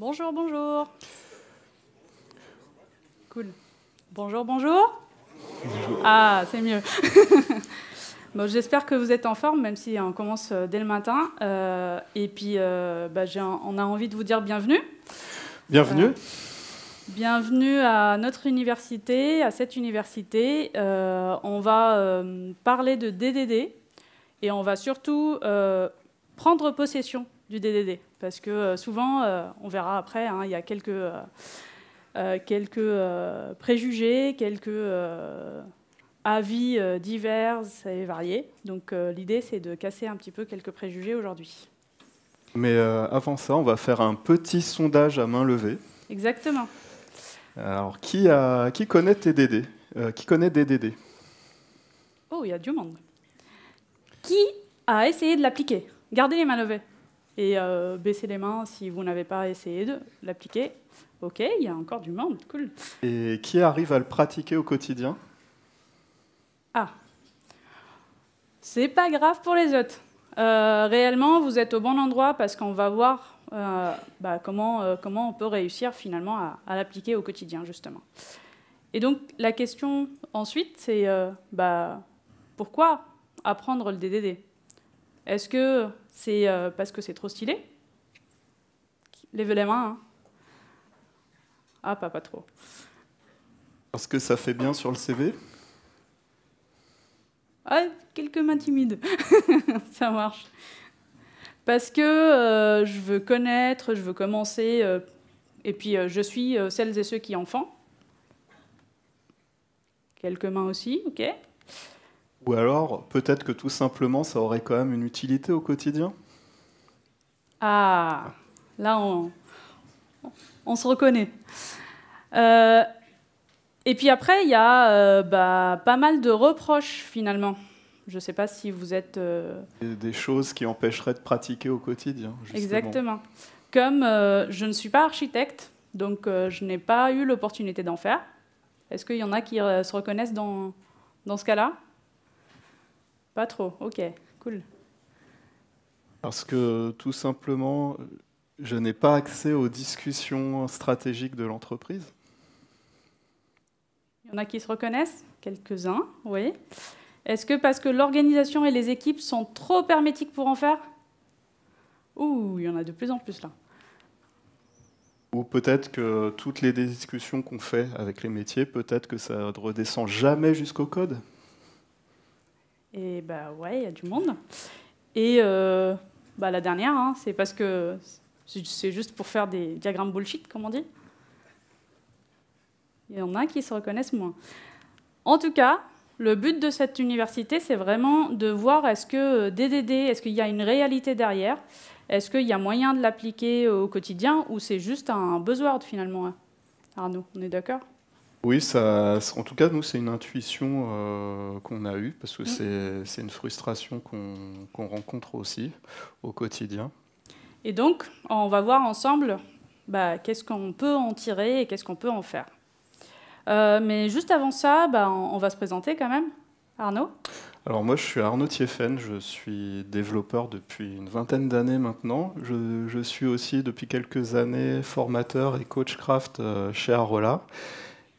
Bonjour, bonjour. Cool. Bonjour, bonjour. Ah, c'est mieux. bon, J'espère que vous êtes en forme, même si on commence euh, dès le matin. Euh, et puis, euh, bah, on a envie de vous dire bienvenue. Bienvenue. bienvenue à notre université, à cette université. on va parler de DDD et on va surtout prendre possession du DDD. Parce que euh, souvent, euh, on verra après, hein, il y a quelques, euh, quelques préjugés, quelques avis divers et variés. Donc l'idée, c'est de casser un petit peu quelques préjugés aujourd'hui. Mais avant ça, on va faire un petit sondage à main levée. Exactement. Alors, qui, qui connaît TDD Qui connaît DDD Oh, il y a du monde. Qui a essayé de l'appliquer Gardez les mains levées et euh, baissez les mains si vous n'avez pas essayé de l'appliquer. Ok, il y a encore du monde, cool. Et qui arrive à le pratiquer au quotidien Ah, c'est pas grave pour les autres. Euh, réellement, vous êtes au bon endroit parce qu'on va voir euh, bah, comment, comment on peut réussir finalement à, l'appliquer au quotidien, justement. Et donc, la question ensuite, c'est bah, pourquoi apprendre le DDD Est-ce que c'est euh, parce que c'est trop stylé. Lève les mains. Hein. Ah, pas, pas trop. Parce que ça fait bien sur le CV ah, quelques mains timides. ça marche. Parce que euh, je veux connaître, je veux commencer. Euh, et puis, je suis celles et ceux qui en font. Quelques mains aussi, ok. Ou alors, peut-être que tout simplement, ça aurait quand même une utilité au quotidien Ah, là, on, se reconnaît. Euh, et puis après, il y a euh, bah, pas mal de reproches, finalement. Je ne sais pas si vous êtes... Euh, des choses qui empêcheraient de pratiquer au quotidien. Justement. Exactement. Comme je ne suis pas architecte, donc je n'ai pas eu l'opportunité d'en faire. Est-ce qu'il y en a qui se reconnaissent dans, dans ce cas-là pas trop, ok, cool. Parce que tout simplement, je n'ai pas accès aux discussions stratégiques de l'entreprise. Il y en a qui se reconnaissent Quelques-uns, oui. Est-ce que parce que l'organisation et les équipes sont trop hermétiques pour en faire Ouh, il y en a de plus en plus là. Ou peut-être que toutes les discussions qu'on fait avec les métiers, peut-être que ça ne redescend jamais jusqu'au code. Et bah ouais, il y a du monde. Et euh, bah, la dernière, hein, c'est parce que c'est juste pour faire des diagrammes bullshit, comme on dit. Il y en a qui se reconnaissent moins. En tout cas, le but de cette université, c'est vraiment de voir est-ce que euh, DDD, est-ce qu'il y a une réalité derrière Est-ce qu'il y a moyen de l'appliquer euh, au quotidien ou c'est juste un buzzword finalement hein? Arnaud, on est d'accord oui, en tout cas, nous, c'est une intuition euh, qu'on a eue, parce que mm. c'est une frustration qu'on rencontre aussi au quotidien. Et donc, on va voir ensemble bah, qu'est-ce qu'on peut en tirer et qu'est-ce qu'on peut en faire. Euh, mais juste avant ça, bah, on va se présenter quand même. Arnaud Alors moi je suis Arnaud Thieffen, je suis développeur depuis une vingtaine d'années maintenant. Je, je, suis aussi depuis quelques années formateur et coach craft euh, chez Arola.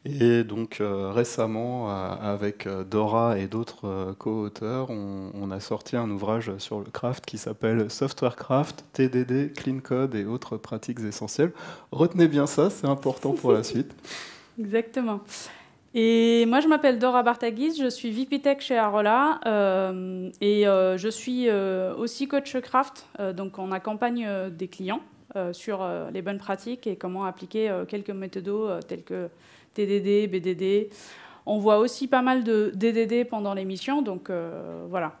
Et donc euh, récemment, euh, avec euh, Dora et d'autres co-auteurs, on, a sorti un ouvrage sur le craft qui s'appelle Software Craft, TDD, Clean Code et autres pratiques essentielles. Retenez bien ça, c'est important pour la suite. Exactement. Et moi, je m'appelle Dora Bartagis, je suis VP Tech chez Arola et je suis aussi coach craft, donc on accompagne des clients sur les bonnes pratiques et comment appliquer quelques méthodes telles que TDD, BDD. On voit aussi pas mal de DDD pendant l'émission, donc euh, voilà.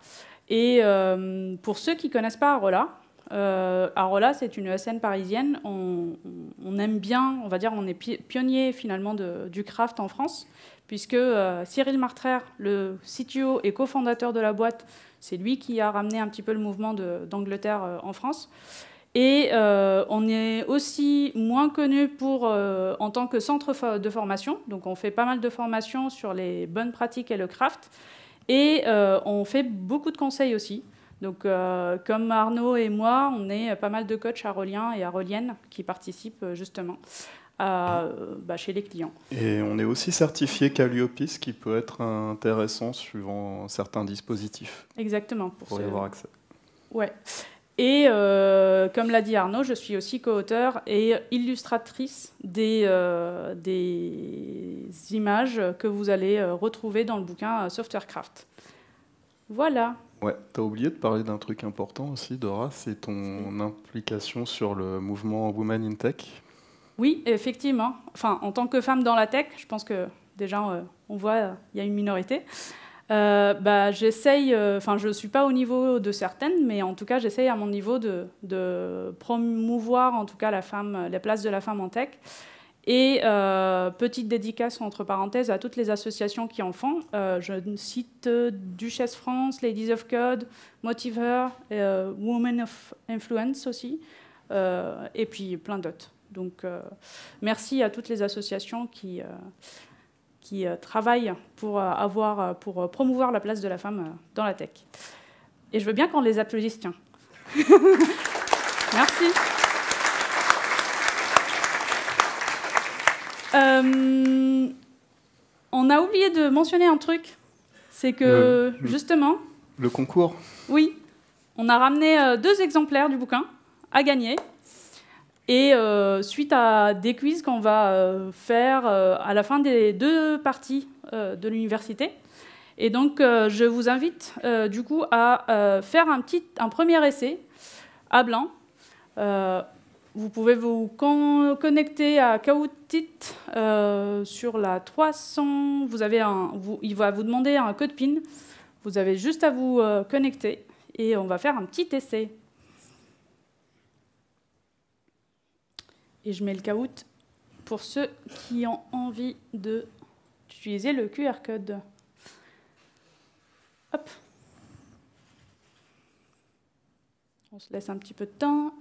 Et euh, pour ceux qui ne connaissent pas Arola, euh, Arola, c'est une scène parisienne. On, aime bien, on va dire, on est pionnier finalement de, du craft en France, puisque Cyril Martraire, le CTO et cofondateur de la boîte, c'est lui qui a ramené un petit peu le mouvement d'Angleterre en France. Et euh, on est aussi moins connu pour, euh, en tant que centre de formation. Donc on fait pas mal de formations sur les bonnes pratiques et le craft. Et euh, on fait beaucoup de conseils aussi. Donc comme Arnaud et moi, on est pas mal de coachs à Rolien et à Rolienne qui participent justement bah, chez les clients. Et on est aussi certifié ce qui peut être intéressant suivant certains dispositifs. Exactement. Pour, y avoir accès. Ouais. Et euh, comme l'a dit Arnaud, je suis aussi co-auteur et illustratrice des, euh, des, images que vous allez euh, retrouver dans le bouquin Softwarecraft. Voilà. Ouais, t'as oublié de parler d'un truc important aussi, Dora, c'est ton implication sur le mouvement Women in Tech. Oui, effectivement. Enfin, en tant que femme dans la tech, je pense que déjà, on voit, il y a une minorité. Euh, bah, j'essaye, euh, enfin, je ne suis pas au niveau de certaines, mais en tout cas, j'essaye à mon niveau de, de, promouvoir en tout cas la femme, les place de la femme en tech. Et euh, petite dédicace entre parenthèses à toutes les associations qui en font. je cite Duchesse France, Ladies of Code, Motiver, Women of Influence aussi, et puis plein d'autres. Donc merci à toutes les associations qui, qui euh, travaillent pour, euh, avoir, euh, pour promouvoir la place de la femme dans la tech. Et je veux bien qu'on les applaudisse, tiens. Merci. on a oublié de mentionner un truc, c'est que justement... Le concours Oui, on a ramené deux exemplaires du bouquin à gagner. Et euh, suite à des quiz qu'on va euh, faire euh, à la fin des deux parties de l'université. Et donc, je vous invite du coup à faire un, petit, un premier essai à blanc. vous pouvez vous connecter à Kaoutit sur la 300. Vous avez un, vous, il va vous demander un code PIN. Vous avez juste à vous connecter et on va faire un petit essai. et je mets le caout pour ceux qui ont envie de le QR code. Hop. On se laisse un petit peu de temps.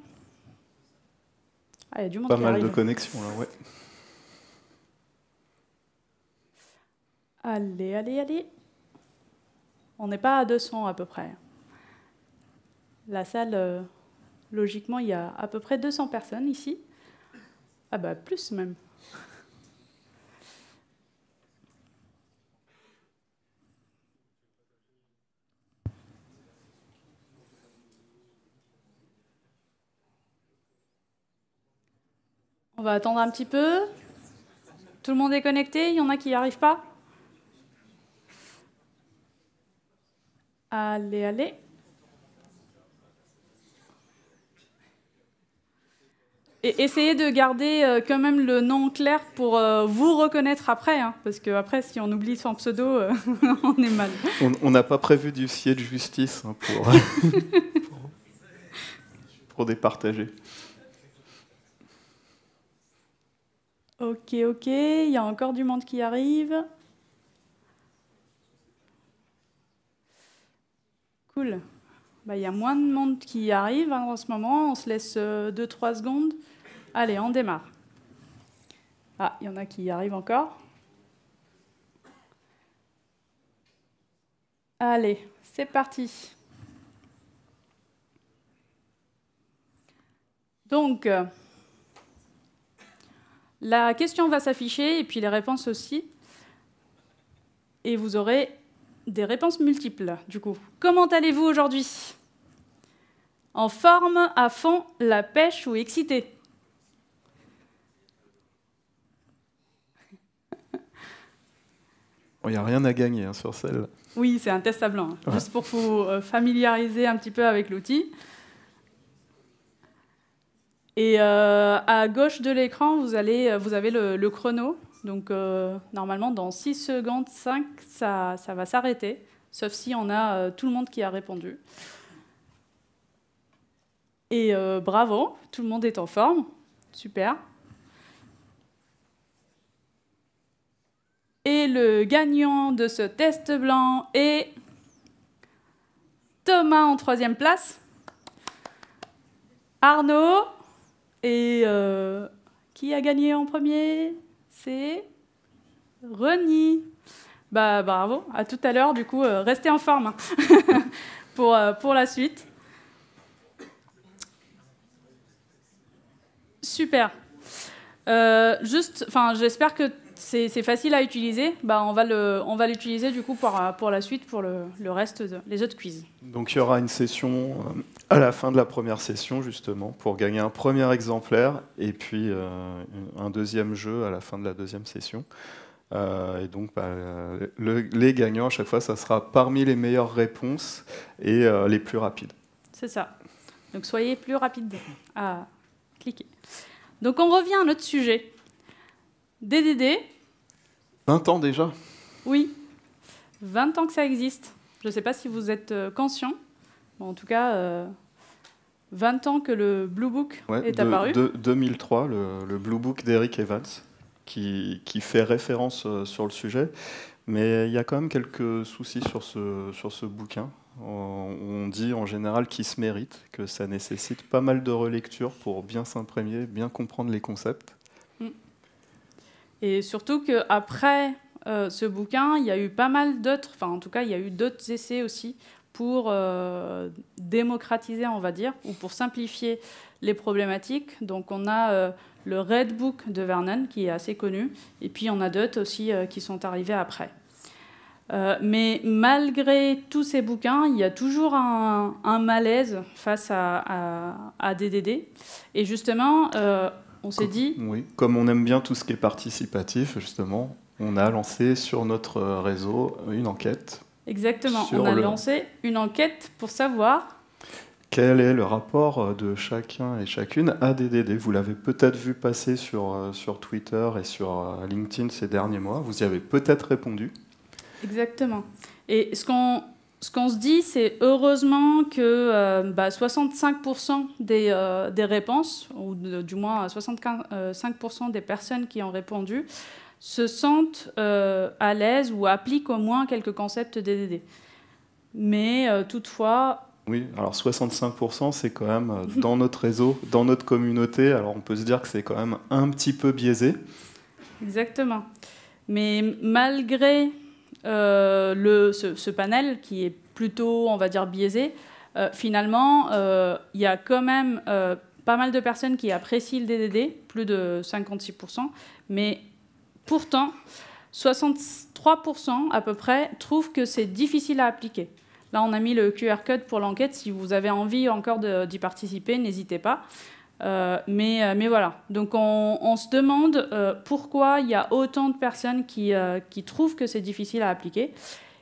Ah, il y a du monde Pas mal de connexions là, ouais. Allez, allez, allez. On n'est pas à 200 à peu près. La salle, euh, logiquement, il y a à peu près 200 personnes ici. Ah bah plus même. On va attendre un petit peu. Tout le monde est connecté Il y en a qui n'y arrivent pas Allez, allez. essayez de garder euh, quand même le nom clair pour euh, vous reconnaître après, hein, parce que après, si on oublie son pseudo, euh, on est mal. On n'a pas prévu du de justice hein, pour, pour, départager. Ok, ok, il y a encore du monde qui arrive. Cool. Bah, il y a moins de monde qui arrive hein, en ce moment, on se laisse 2-3 secondes. Allez, on démarre. Ah, il y en a qui arrivent encore. Allez, c'est parti. Donc, euh, la question va s'afficher et puis les réponses aussi. Et vous aurez des réponses multiples, du coup. Comment allez-vous aujourd'hui En forme, à fond, la pêche ou excité Il n'y a rien à gagner hein, sur celle Oui, c'est un test à blanc, hein. juste pour vous euh, familiariser un petit peu avec l'outil. Et euh, à gauche de l'écran, vous, euh, avez le, chrono. Donc normalement, dans 6 secondes 5, ça, va s'arrêter, sauf si on a tout le monde qui a répondu. Et bravo, tout le monde est en forme. Super. Et le gagnant de ce test blanc est Thomas en troisième place, Arnaud, et euh, qui a gagné en premier C'est Reni. Bah, bravo, à tout à l'heure, du coup, euh, restez en forme hein, pour, euh, pour la suite. Super. juste, enfin, j'espère que c'est facile à utiliser, bah, on va l'utiliser du coup pour, euh, la suite, pour le, reste les autres quiz. Donc il y aura une session euh, à la fin de la première session justement pour gagner un premier exemplaire et puis euh, un deuxième jeu à la fin de la deuxième session. et donc, bah, les gagnants, à chaque fois, ça sera parmi les meilleures réponses et les plus rapides. C'est ça. Donc, soyez plus rapides à cliquer. Donc, on revient à notre sujet. DDD. 20 ans déjà Oui, 20 ans que ça existe. Je ne sais pas si vous êtes euh, conscient. en tout cas, 20 euh, ans que le Blue Book est apparu. 2003, le, Blue Book d'Eric Evans, qui, fait référence euh, sur le sujet. Mais il y a quand même quelques soucis sur ce, sur ce bouquin. On dit en général qu'il se mérite, que ça nécessite pas mal de relecture pour bien s'imprégner, bien comprendre les concepts. Et surtout qu'après euh, ce bouquin, il y a eu pas mal d'autres, enfin en tout cas, il y a eu d'autres essais aussi pour euh, démocratiser, on va dire, ou pour simplifier les problématiques. Donc on a euh, le Red Book de Vernon, qui est assez connu, et puis on a d'autres aussi qui sont arrivés après. mais malgré tous ces bouquins, il y a toujours un, malaise face à, à, DDD. Et justement, on s'est dit Oui, comme on aime bien tout ce qui est participatif, justement, on a lancé sur notre euh, réseau euh, une enquête. Exactement, on a lancé une enquête pour savoir quel est le rapport euh, de chacun et chacune à DDD Vous l'avez peut-être vu passer sur, sur Twitter et sur LinkedIn ces derniers mois. Vous y avez peut-être répondu. Exactement. Et ce qu'on ce qu'on se dit, c'est heureusement que 65% euh, bah, des, euh, des, réponses, ou du moins 65% euh, des personnes qui ont répondu, se sentent à l'aise ou appliquent au moins quelques concepts DDD. Mais toutefois... Oui, alors 65%, c'est quand même dans notre réseau, dans notre communauté, alors on peut se dire que c'est quand même un petit peu biaisé. Exactement. Mais malgré euh, ce, panel, qui est plutôt, on va dire, biaisé, euh, finalement, euh, il y a quand même pas mal de personnes qui apprécient le DDD, plus de 56%, mais pourtant, 63% à peu près trouvent que c'est difficile à appliquer. Là, on a mis le QR code pour l'enquête. Si vous avez envie encore d'y participer, n'hésitez pas. Euh, mais, euh, mais, voilà, donc on, se demande euh, pourquoi il y a autant de personnes qui, qui trouvent que c'est difficile à appliquer.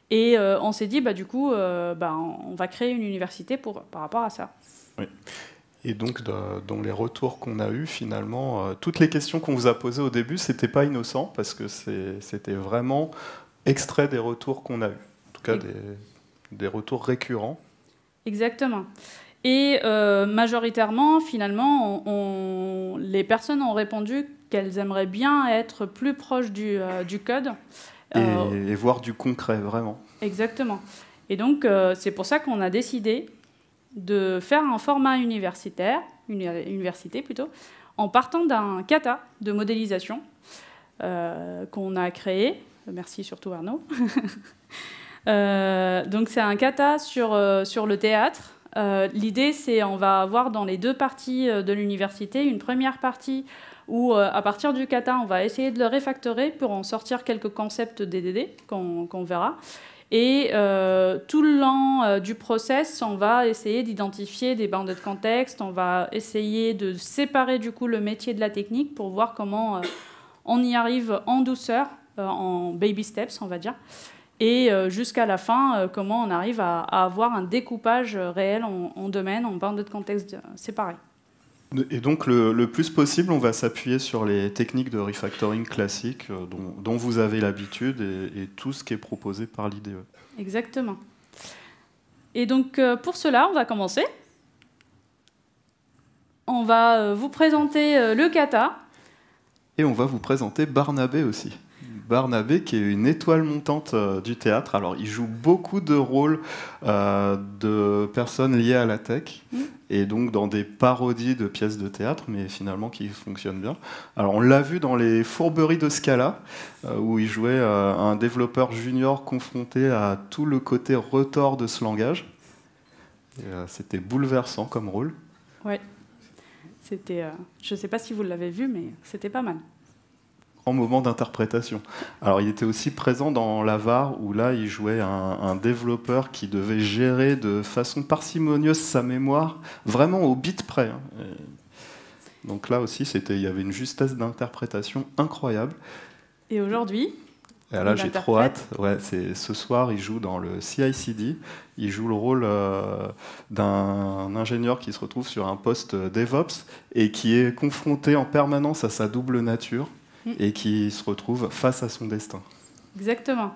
Et on s'est dit, bah, du coup, bah, on va créer une université pour, par rapport à ça. Oui. Et donc, dans les retours qu'on a eus, finalement, toutes les questions qu'on vous a posées au début, c'était pas innocent, parce que c'était vraiment extrait des retours qu'on a eus. En tout cas, des, des retours récurrents. Exactement. Et euh, majoritairement, finalement, les personnes ont répondu qu'elles aimeraient bien être plus proches du, euh, code. Euh, et, voir du concret, vraiment. Exactement. Et donc, c'est pour ça qu'on a décidé de faire un format universitaire, une université plutôt, en partant d'un kata de modélisation qu'on a créé. Merci surtout Arnaud. donc c'est un kata sur le théâtre euh, l'idée, c'est qu'on va avoir dans les deux parties euh, de l'université une première partie où, euh, à partir du kata, on va essayer de le réfactorer pour en sortir quelques concepts DDD qu'on verra. Et tout le long du process, on va essayer d'identifier des bandes de contexte, on va essayer de séparer du coup le métier de la technique pour voir comment on y arrive en douceur, en baby steps, on va dire et euh, jusqu'à la fin, euh, comment on arrive à, avoir un découpage euh, réel en, domaine, en bande de contexte séparés. Et donc le, plus possible, on va s'appuyer sur les techniques de refactoring classiques dont, vous avez l'habitude et, et, tout ce qui est proposé par l'IDE. Exactement. Et donc pour cela, on va commencer. On va vous présenter le kata. Et on va vous présenter Barnabé aussi. Barnabé, qui est une étoile montante euh, du théâtre. Alors, il joue beaucoup de rôles euh, de personnes liées à la tech, mm. et donc dans des parodies de pièces de théâtre, mais finalement qui fonctionnent bien. Alors, on l'a vu dans les fourberies de Scala, euh, où il jouait un développeur junior confronté à tout le côté retors de ce langage. C'était bouleversant comme rôle. Oui. C'était, je ne sais pas si vous l'avez vu, mais c'était pas mal en moment d'interprétation. Alors il était aussi présent dans l'Avar où là il jouait un, développeur qui devait gérer de façon parcimonieuse sa mémoire, vraiment au bit près. Hein. Donc là aussi c'était, il y avait une justesse d'interprétation incroyable. Et aujourd'hui là, j'ai trop hâte. Ouais, c'est ce soir, il joue dans le CICD. Il joue le rôle euh, d'un ingénieur qui se retrouve sur un poste euh, DevOps et qui est confronté en permanence à sa double nature. Mm. et qui se retrouve face à son destin. Exactement.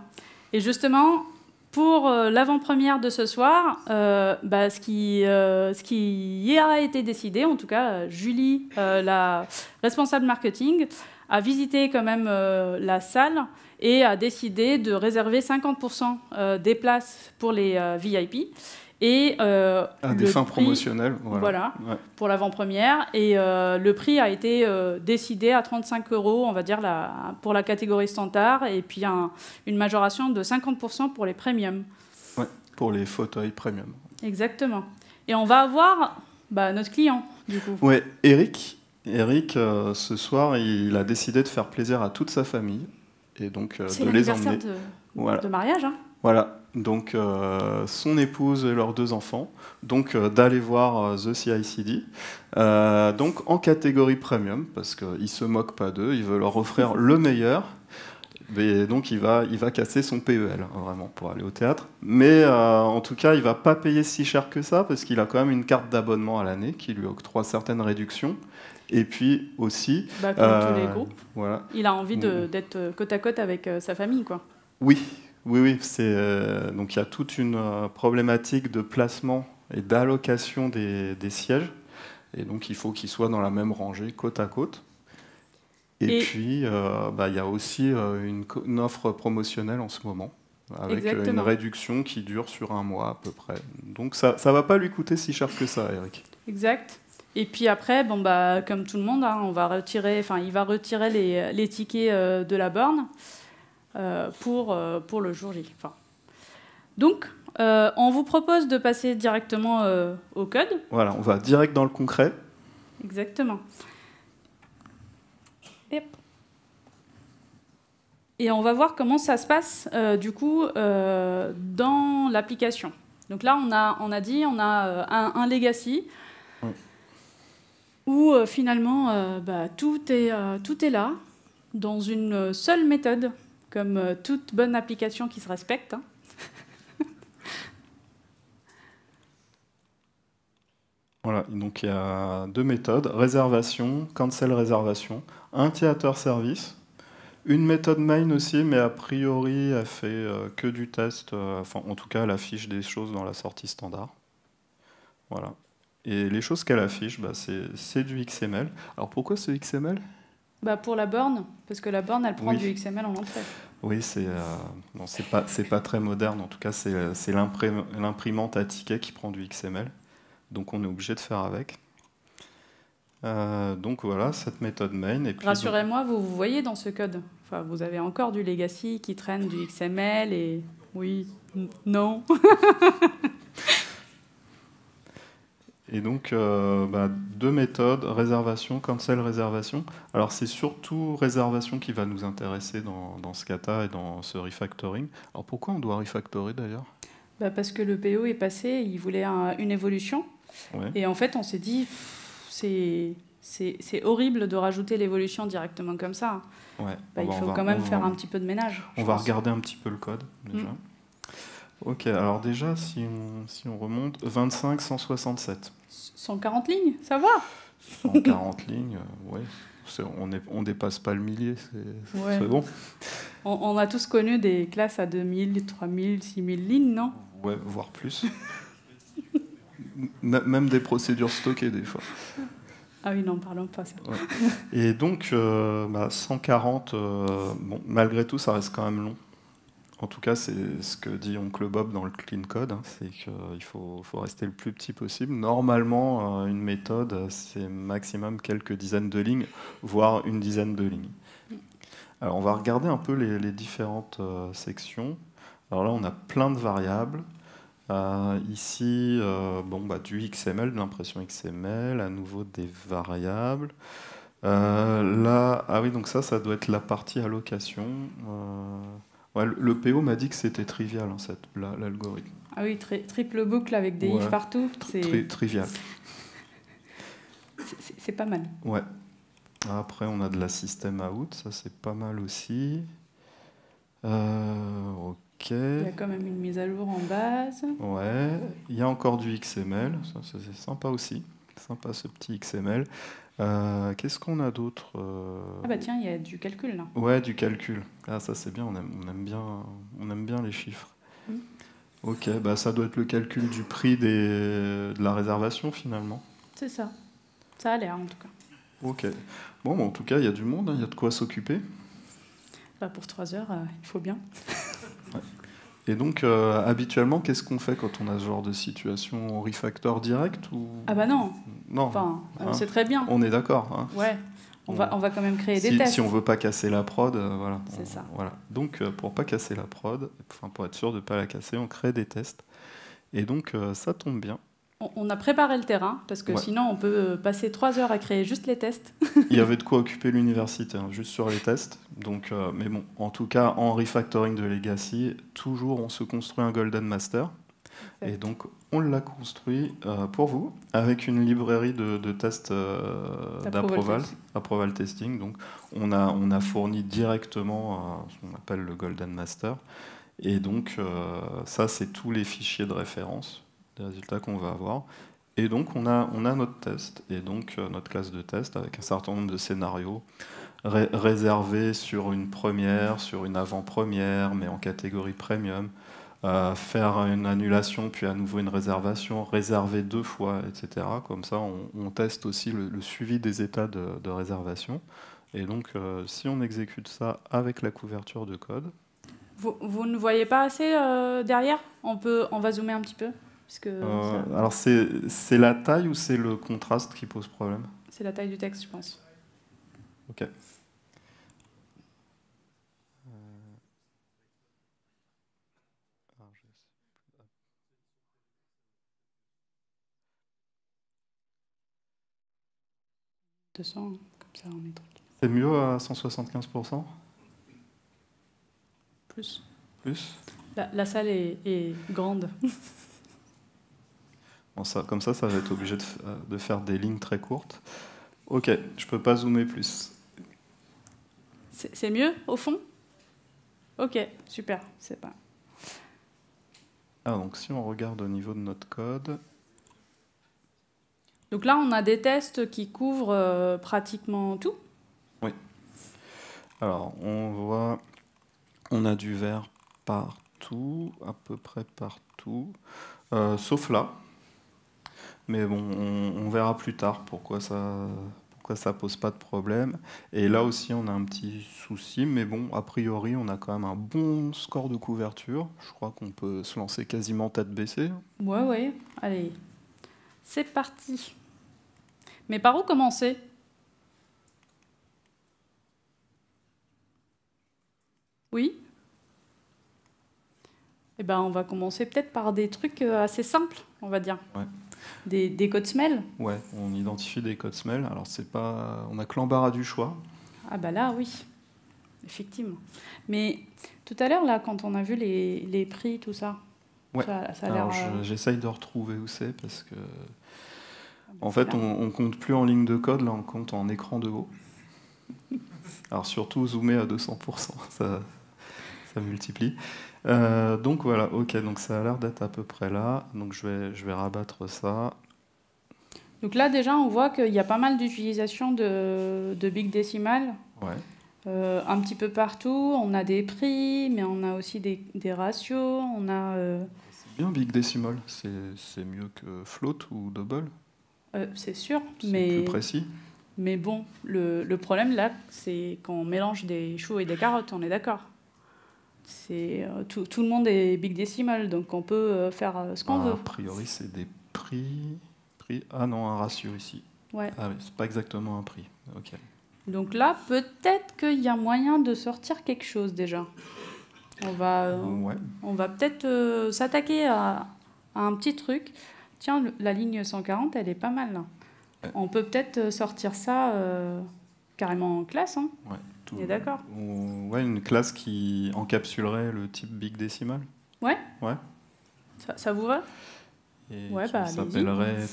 Et justement, pour euh, l'avant-première de ce soir, euh, bah, ce, qui, euh, ce qui a été décidé, en tout cas, Julie, la responsable marketing, a visité quand même la salle et a décidé de réserver 50% des places pour les VIP. Et, euh, un dessin prix, promotionnel, voilà, voilà pour l'avant-première. Et euh, le prix a été euh, décidé à 35 euros, on va dire, la, pour la catégorie standard, et puis une majoration de 50% pour les premiums. pour les fauteuils premium. Exactement. Et on va avoir bah, notre client, du coup. Oui, Eric. Eric, euh, ce soir, il a décidé de faire plaisir à toute sa famille, et donc de les emmener. C'est de, de mariage, hein voilà, donc euh, son épouse et leurs deux enfants, donc euh, d'aller voir euh, The CICD, donc en catégorie premium, parce qu'il ne se moque pas d'eux, Il veut leur offrir le meilleur, et donc il va, il va casser son PEL, hein, vraiment, pour aller au théâtre. Mais en tout cas, il ne va pas payer si cher que ça, parce qu'il a quand même une carte d'abonnement à l'année qui lui octroie certaines réductions. Et puis aussi... Bah, il a envie mmh. d'être côte à côte avec sa famille, quoi. Oui, oui, oui, c'est euh, donc il y a toute une euh, problématique de placement et d'allocation des, sièges, et donc il faut qu'ils soient dans la même rangée, côte à côte. Et, puis, euh, bah, il y a aussi une, offre promotionnelle en ce moment, avec une réduction qui dure sur un mois à peu près. Donc ça ne va pas lui coûter si cher que ça, Eric. Exact. Et puis après, bon bah, comme tout le monde, hein, on va retirer, enfin, il va retirer les, tickets de la borne. Euh, pour, euh, pour le jour J. Enfin, donc, euh, on vous propose de passer directement au code. Voilà, on va direct dans le concret. Exactement. Et on va voir comment ça se passe du coup dans l'application. Donc là, on a, on a dit, on a un, legacy où finalement bah, tout, est, tout est là dans une seule méthode comme euh, toute bonne application qui se respecte. Hein. Voilà, donc il y a deux méthodes, réservation, cancel réservation, un theater service, une méthode main aussi, mais a priori elle fait euh, que du test, euh, enfin en tout cas elle affiche des choses dans la sortie standard. Voilà. Et les choses qu'elle affiche, bah, c'est du XML. Alors pourquoi ce XML bah, pour la borne, parce que la borne, elle prend du XML en entrée. Oui, c'est euh, pas, pas très moderne. En tout cas, c'est euh, l'imprimante à ticket qui prend du XML. Donc on est obligé de faire avec. Euh, donc voilà, cette méthode main. Rassurez-moi, vous, vous voyez dans ce code enfin, Vous avez encore du legacy qui traîne du XML et... Oui, non. Et donc, euh, bah, deux méthodes, réservation, cancel, réservation. Alors, c'est surtout réservation qui va nous intéresser dans, dans, ce kata et dans ce refactoring. Alors, pourquoi on doit refactorer d'ailleurs bah Parce que le PO est passé, il voulait une évolution. Et en fait, on s'est dit, c'est c'est horrible de rajouter l'évolution directement comme ça. Ouais. Bah, il faut quand même faire un petit peu de ménage. On va regarder un petit peu le code déjà. Mm. Ok, alors déjà, si on, si on remonte, 25, 167. 140 lignes, ça va 140 lignes, euh, oui. On ne on dépasse pas le millier, c'est bon. On, a tous connu des classes à 2000, 3000, 6000 lignes, non Ouais, voire plus. Même des procédures stockées, des fois. Ah oui, n'en parlons pas. Ça. Et donc, 140, euh, bah, euh, bon, malgré tout, ça reste quand même long. En tout cas, c'est ce que dit Oncle Bob dans le Clean Code, hein, c'est qu'il euh, faut, rester le plus petit possible. Normalement, euh, une méthode, c'est maximum quelques dizaines de lignes, voire une dizaine de lignes. Alors, on va regarder un peu les, différentes euh, sections. Alors là, on a plein de variables. ici, bon, bah, du XML, de l'impression XML, à nouveau des variables. là, ah oui, donc ça, ça doit être la partie allocation le, PO m'a dit que c'était trivial, en l'algorithme. Ah oui, triple boucle avec des if partout. C'est trivial. C'est pas mal. Ouais. Après, on a de la system out, ça c'est pas mal aussi. Euh, ok. Il y a quand même une mise à jour en base. Ouais. Il y a encore du XML, ça c'est sympa aussi. Sympa ce petit XML. Euh, qu'est-ce qu'on a d'autre euh Ah bah tiens, il y a du calcul là. Ouais, du calcul. Ah ça c'est bien, on aime, bien, on aime bien les chiffres. Mmh. Ok, bah ça doit être le calcul du prix des, de la réservation finalement. C'est ça. Ça a l'air en tout cas. Ok. Bon, bah, en tout cas, il y a du monde, hein. il y a de quoi s'occuper. Bah, pour 3 heures, euh, il faut bien. Et donc, euh, habituellement, qu'est-ce qu'on fait quand on a ce genre de situation On refactor direct ou... Ah bah non Non. Hein très bien. On est d'accord. Hein. Ouais. On, va, on va quand même créer des tests. Si on veut pas casser la prod, euh, voilà. ça. Voilà. Donc, pour euh, pour pas casser la prod, enfin, pour être sûr de pas la casser, on crée des tests. Et donc, ça tombe bien on a préparé le terrain, parce que sinon on peut euh, passer trois heures à créer juste les tests. Il y avait de quoi occuper l'université, hein, juste sur les tests. Donc, euh, mais bon, en tout cas, en refactoring de Legacy, toujours on se construit un Golden Master. Et donc, on l'a construit euh, pour vous, avec une librairie de, tests d'approval, approval testing. Donc, on a, on a fourni directement ce qu'on appelle le Golden Master. Et donc, ça, c'est tous les fichiers de référence des résultats qu'on va avoir. Et donc on a, on a notre test, et donc euh, notre classe de test avec un certain nombre de scénarios ré réservés sur une première, sur une avant-première, mais en catégorie premium, euh, faire une annulation, puis à nouveau une réservation, réserver deux fois, etc. Comme ça, on, teste aussi le, suivi des états de, réservation. Et donc, euh, si on exécute ça avec la couverture de code... Vous, vous ne voyez pas assez derrière on, peut, on va zoomer un petit peu euh, alors, c'est la taille ou c'est le contraste qui pose problème C'est la taille du texte, je pense. Ok. comme ça on est C'est mieux à 175% Plus. Plus la, salle est, est grande. comme ça, ça va être obligé euh, de, faire des lignes très courtes. Ok, je peux pas zoomer plus. C'est mieux, au fond Ok, super, c'est pas... Ah, donc si on regarde au niveau de notre code... Donc là, on a des tests qui couvrent euh, pratiquement tout Oui. Alors, on voit... On a du vert partout, à peu près partout, euh, sauf là, mais bon, on, verra plus tard pourquoi ça, pourquoi ça pose pas de problème. Et là aussi, on a un petit souci, mais bon, a priori, on a quand même un bon score de couverture. Je crois qu'on peut se lancer quasiment tête baissée. Ouais, ouais. Allez, c'est parti. Mais par où commencer Oui Eh ben, on va commencer peut-être par des trucs euh, assez simples, on va dire. Ouais des, codes smell Ouais, on identifie des codes smell. Alors, c'est pas, on n'a que l'embarras du choix. Ah, bah là, oui, effectivement. Mais tout à l'heure, là, quand on a vu les, les prix, tout ça, ouais. ça, Alors, euh, j'essaye de retrouver où c'est parce que. Ah bah en fait, on, on compte plus en ligne de code, là, on compte en écran de haut. Alors surtout zoomer à 200%, ça, ça multiplie. Euh, donc voilà, ok, donc ça a l'air d'être à peu près là. Donc je vais, je vais rabattre ça. Donc là déjà on voit qu'il y a pas mal d'utilisation de, de, Big Decimal. Ouais. Euh, un petit peu partout, on a des prix, mais on a aussi des, des ratios, on a... Euh, c'est bien Big Decimal, c'est mieux que float ou double C'est sûr, mais... plus précis mais bon, le, le problème là, c'est quand on mélange des choux et des carottes, on est d'accord c'est euh, tout, tout, le monde est big décimal, donc on peut euh, faire euh, ce qu'on ah, veut. A priori, c'est des prix, prix. Ah non, un ratio ici. Ouais. Ah c'est pas exactement un prix. Ok. Donc là, peut-être qu'il y a moyen de sortir quelque chose déjà. On va, on va peut-être s'attaquer à, un petit truc. Tiens, la ligne 140, elle est pas mal On peut peut-être sortir ça carrément en classe. Hein est d'accord. Ouais, une classe qui encapsulerait le type big décimal. Ouais. Ouais. Ça, ça vous va Et Ouais, qui bah, s'appellerait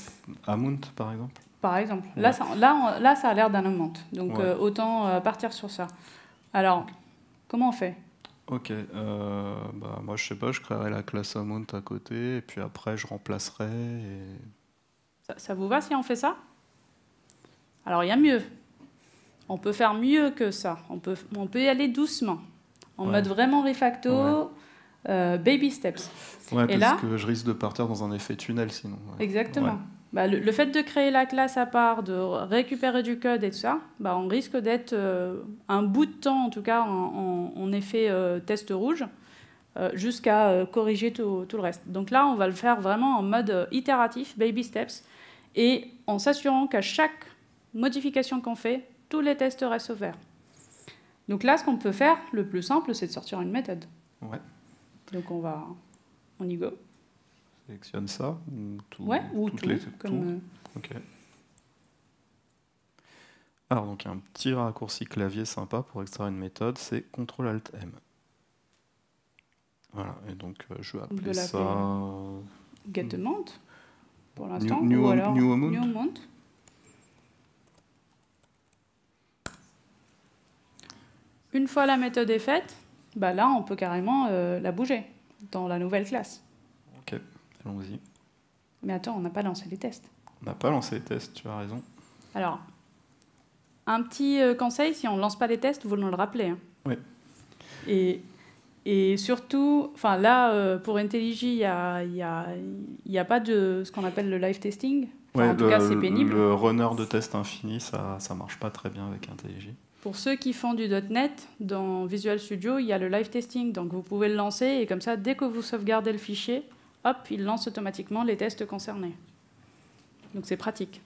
Amount, par exemple. Par exemple. Là, ça, là, là, ça a l'air d'un Amount. Donc, euh, autant euh, partir sur ça. Alors, comment on fait Ok, euh, bah, moi je sais pas, je créerai la classe Amount à côté, et puis après je remplacerai. Ça, ça, vous va si on fait ça Alors il y a mieux, on peut faire mieux que ça. On peut, on peut y aller doucement, en mode vraiment refacto, euh, baby steps. parce que je risque de partir dans un effet tunnel sinon. Exactement. Bah, le, fait de créer la classe à part, de récupérer du code et tout ça, bah, on risque d'être euh, un bout de temps, en tout cas, en, effet euh, test rouge, jusqu'à corriger tout, tout, le reste. Donc là, on va le faire vraiment en mode itératif, baby steps, et en s'assurant qu'à chaque modification qu'on fait, tous les tests restent ouverts. Donc là, ce qu'on peut faire, le plus simple, c'est de sortir une méthode. Ouais. Donc on va, on y go. Sélectionne ça tout, ouais, ou tout, les, comme tout. Euh, alors donc un petit raccourci clavier sympa pour extraire une méthode, c'est Ctrl Alt M. Voilà, et donc euh, je vais appeler ça... Hmm. Get pour l'instant. New, new, new amount. Une fois la méthode est faite, bah là, on peut carrément euh, la bouger dans la nouvelle classe. Ok, allons-y. Mais attends, on n'a pas lancé les tests. On n'a pas lancé les tests, tu as raison. Alors, un petit euh, conseil, si on ne lance pas les tests, vous nous le rappelez. Hein. Oui. Et, et surtout, enfin là, euh, pour IntelliJ, il n'y a, y a, y a, pas de ce qu'on appelle le live testing. en tout cas, c'est pénible. Le runner de test infini, ça ne marche pas très bien avec IntelliJ. Pour ceux qui font du .NET, dans Visual Studio, il y a le live testing. Donc vous pouvez le lancer et comme ça, dès que vous sauvegardez le fichier, hop, il lance automatiquement les tests concernés. Donc c'est pratique.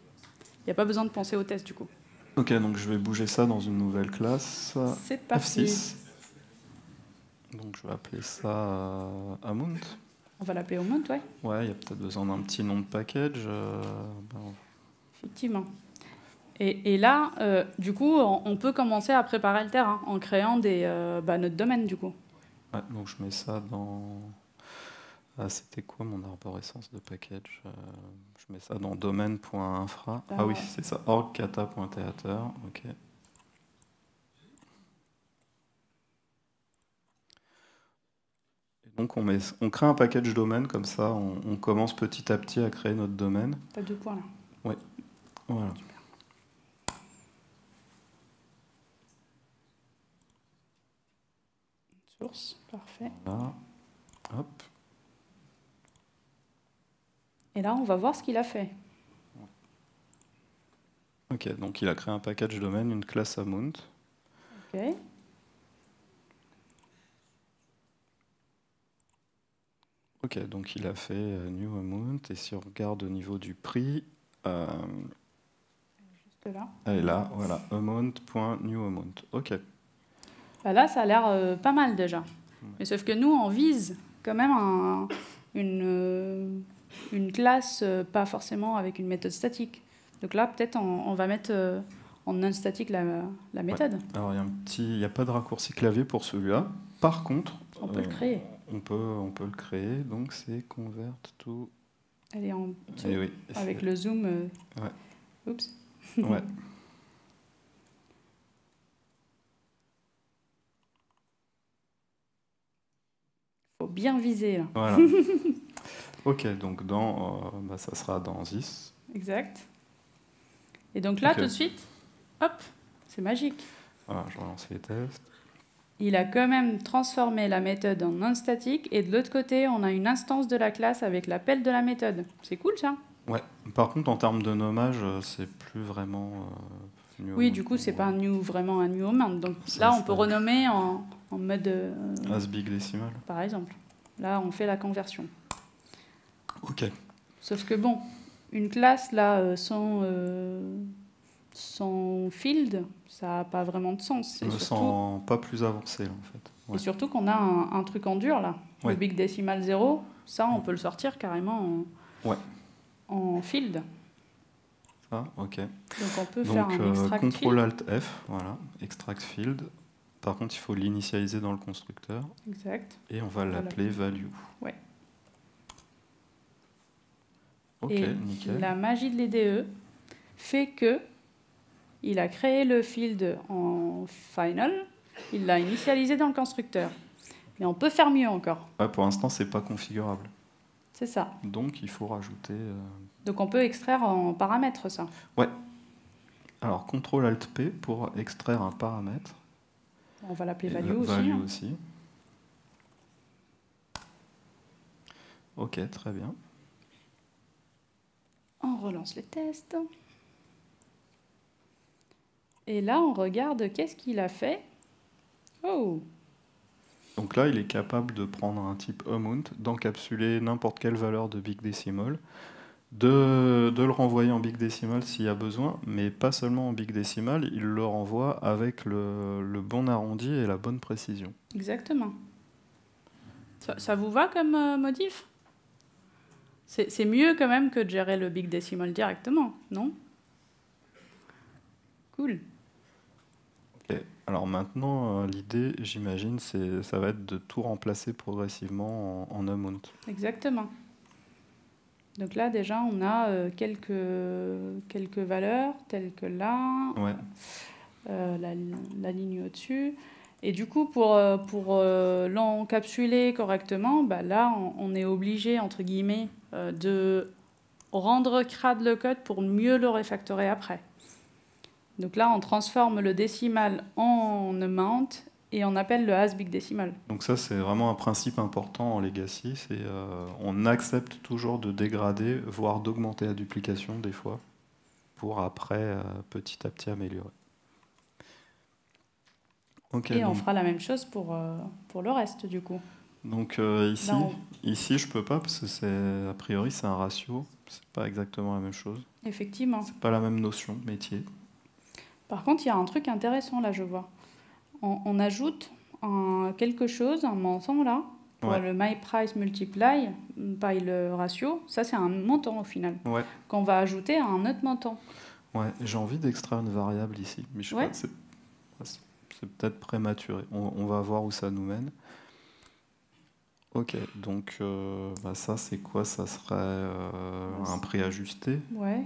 Il n'y a pas besoin de penser aux tests du coup. Ok, donc je vais bouger ça dans une nouvelle classe. C'est parti. 6 Donc je vais appeler ça euh, Amount. On va l'appeler Amount, ouais. Ouais, il y a peut-être besoin d'un petit nom de package. Euh, ben, Effectivement. Et, là, euh, du coup, on, peut commencer à préparer le terrain en créant des, euh, bah, notre domaine, du coup. donc je mets ça dans... Ah, c'était quoi mon arborescence de package euh, Je mets ça dans domaine.infra. Ah, ah oui, c'est ça, orgcata.theater. Ok. Donc on, on, crée un package domaine comme ça, on, on, commence petit à petit à créer notre domaine. T'as deux points là. Oui, voilà. parfait. Et là, on va voir ce qu'il a fait. Ok, donc il a créé un package domaine, une classe amount. Ok. Ok, donc il a fait euh, new amount, et si on regarde au niveau du prix, euh, là. elle est là, voilà, Amount. Ok. Bah là, ça a l'air euh, pas mal déjà. Mais sauf que nous, on vise quand même une, euh, une classe, euh, pas forcément avec une méthode statique. Donc là, peut-être, on, va mettre en non statique la, la méthode. Alors, il n'y a, a, pas de raccourci clavier pour celui-là. Par contre, on peut le créer. On peut, on peut le créer. Donc, c'est convert tout Elle est en. Eh avec le zoom. Ouais. Oups. Ouais. bien visé. Hein. ok, donc dans, euh, bah, ça sera dans 10. Exact. Et donc là, tout de suite, hop, c'est magique. Voilà, je relance les tests. Il a quand même transformé la méthode en non statique et de l'autre côté, on a une instance de la classe avec l'appel de la méthode. C'est cool ça Ouais. Par contre, en termes de nommage, euh, c'est plus vraiment. Euh, oui, du coup, c'est pas new, vraiment un new hein. Donc là, on peut renommer en en mode. Euh, Asbig décimal. Par exemple. Là, on fait la conversion. Ok. Sauf que bon, une classe là euh, sans, euh, sans field, ça n'a pas vraiment de sens. Et surtout, sans pas plus avancé en fait. Et surtout qu'on a un, truc en dur là, le big decimal 0, ça on peut le sortir carrément en, en field. Ah, ok. Donc on peut faire un extract Ctrl Alt F, voilà, extract field. Par contre, il faut l'initialiser dans le constructeur. Exact. Et on va l'appeler value. Ouais. La magie de l'EDE fait que il a créé le field en final, il l'a initialisé dans le constructeur. Mais on peut faire mieux encore. Ah, pour l'instant, c'est pas configurable. C'est ça. Donc il faut rajouter. Euh, Donc on peut extraire en paramètre ça. Ouais. Alors CTRL ALT P pour extraire un paramètre. On va l'appeler value, hein. aussi. Ok, très bien. On relance le test. Et là, on regarde qu'est-ce qu'il a fait. Oh. Donc là, il est capable de prendre un type amount, d'encapsuler n'importe quelle valeur de big decimal, de, le renvoyer en big décimal s'il y a besoin, mais pas seulement en big décimal, il le renvoie avec le, bon arrondi et la bonne précision. Exactement. Ça, vous va comme euh, modif C'est mieux quand même que de gérer le big décimal directement, non Cool. Alors maintenant, euh, l'idée, j'imagine, ça va être de tout remplacer progressivement en, en amount. Exactement. Donc là, déjà, on a euh, quelques, quelques valeurs, telles que là, euh, la, la, ligne au-dessus. Et du coup, pour, euh, pour l'encapsuler correctement, bah là, on, est obligé, entre guillemets, de rendre crade le code pour mieux le réfactorer après. Donc là, on transforme le décimal en amount et on appelle le has big décimal. Donc ça, c'est vraiment un principe important en legacy, c'est euh, on accepte toujours de dégrader, voire d'augmenter la duplication des fois, pour après euh, petit à petit améliorer. et on fera la même chose pour, euh, pour le reste du coup. Donc ici, je bah, ici, je peux pas parce que c'est a priori c'est un ratio, c'est pas exactement la même chose. Effectivement. C'est pas la même notion métier. Par contre, il y a un truc intéressant là, je vois on, ajoute un quelque chose, un montant là, pour le my price multiply by le ratio, ça c'est un montant au final, qu'on va ajouter à un autre montant. Ouais, j'ai envie d'extraire une variable ici, mais je ouais. c'est peut-être prématuré. On, va voir où ça nous mène. Ok, donc euh, bah ça c'est quoi Ça serait euh, un prix ajusté Ouais,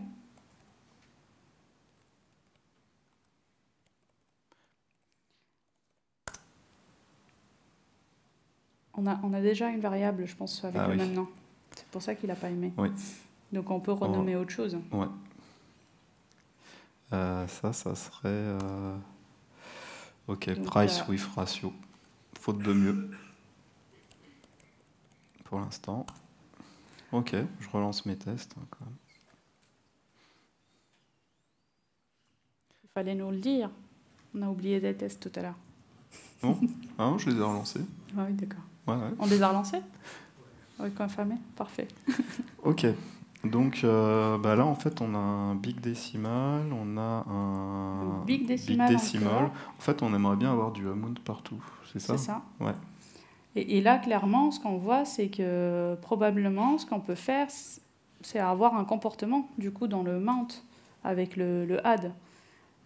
on a, déjà une variable, je pense, avec ah le C'est pour ça qu'il n'a pas aimé. Donc on peut renommer oh. autre chose. Euh, ça, ça serait. Euh, ok, price euh, with ratio. Faute de mieux. Pour l'instant. Ok, je relance mes tests. Hein, Il fallait nous le dire. On a oublié des tests tout à l'heure. non ah, je les ai relancés. Ah oui, d'accord. On les a relancés Oui, confirmé. Parfait. ok. Donc euh, bah là, en fait, on a un big décimal, on a un big décimal. En, fait, on aimerait bien avoir du amount partout, c'est ça C'est ça. Ouais. Et, là, clairement, ce qu'on voit, c'est que probablement, ce qu'on peut faire, c'est avoir un comportement, du coup, dans le mount avec le, le add.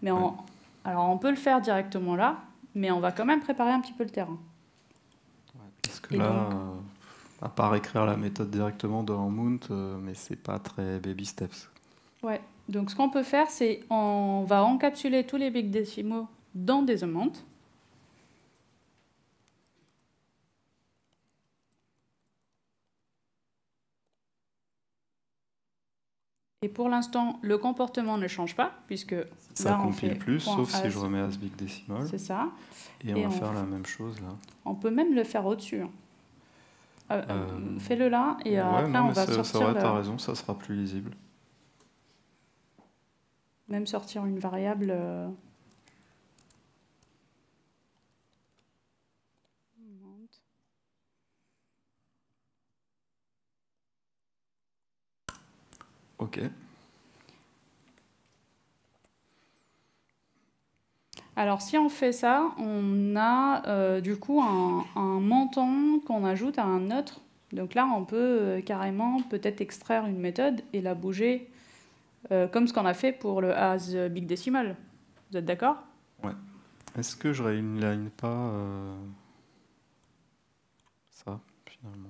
Mais alors, on peut le faire directement là, mais on va quand même préparer un petit peu le terrain que là, euh, à part écrire la méthode directement dans Mount, mais euh, mais c'est pas très baby steps. Ouais. Donc ce qu'on peut faire, c'est on va encapsuler tous les big décimaux dans des amounts. Et pour l'instant, le comportement ne change pas, puisque ça compile plus, sauf si je remets big décimal. C'est ça. Et, on va faire la même chose là. On peut même le faire au-dessus. Hein. Euh, euh, euh, fais-le là et après on va sortir. Ça, aurait t'as raison, ça sera plus lisible. Même sortir une variable. Alors si on fait ça, on a euh, du coup un, menton qu'on ajoute à un autre. Donc là, on peut euh, carrément peut-être extraire une méthode et la bouger euh, comme ce qu'on a fait pour le as big decimal. Vous êtes d'accord Ouais. Est-ce que je réinline pas ça finalement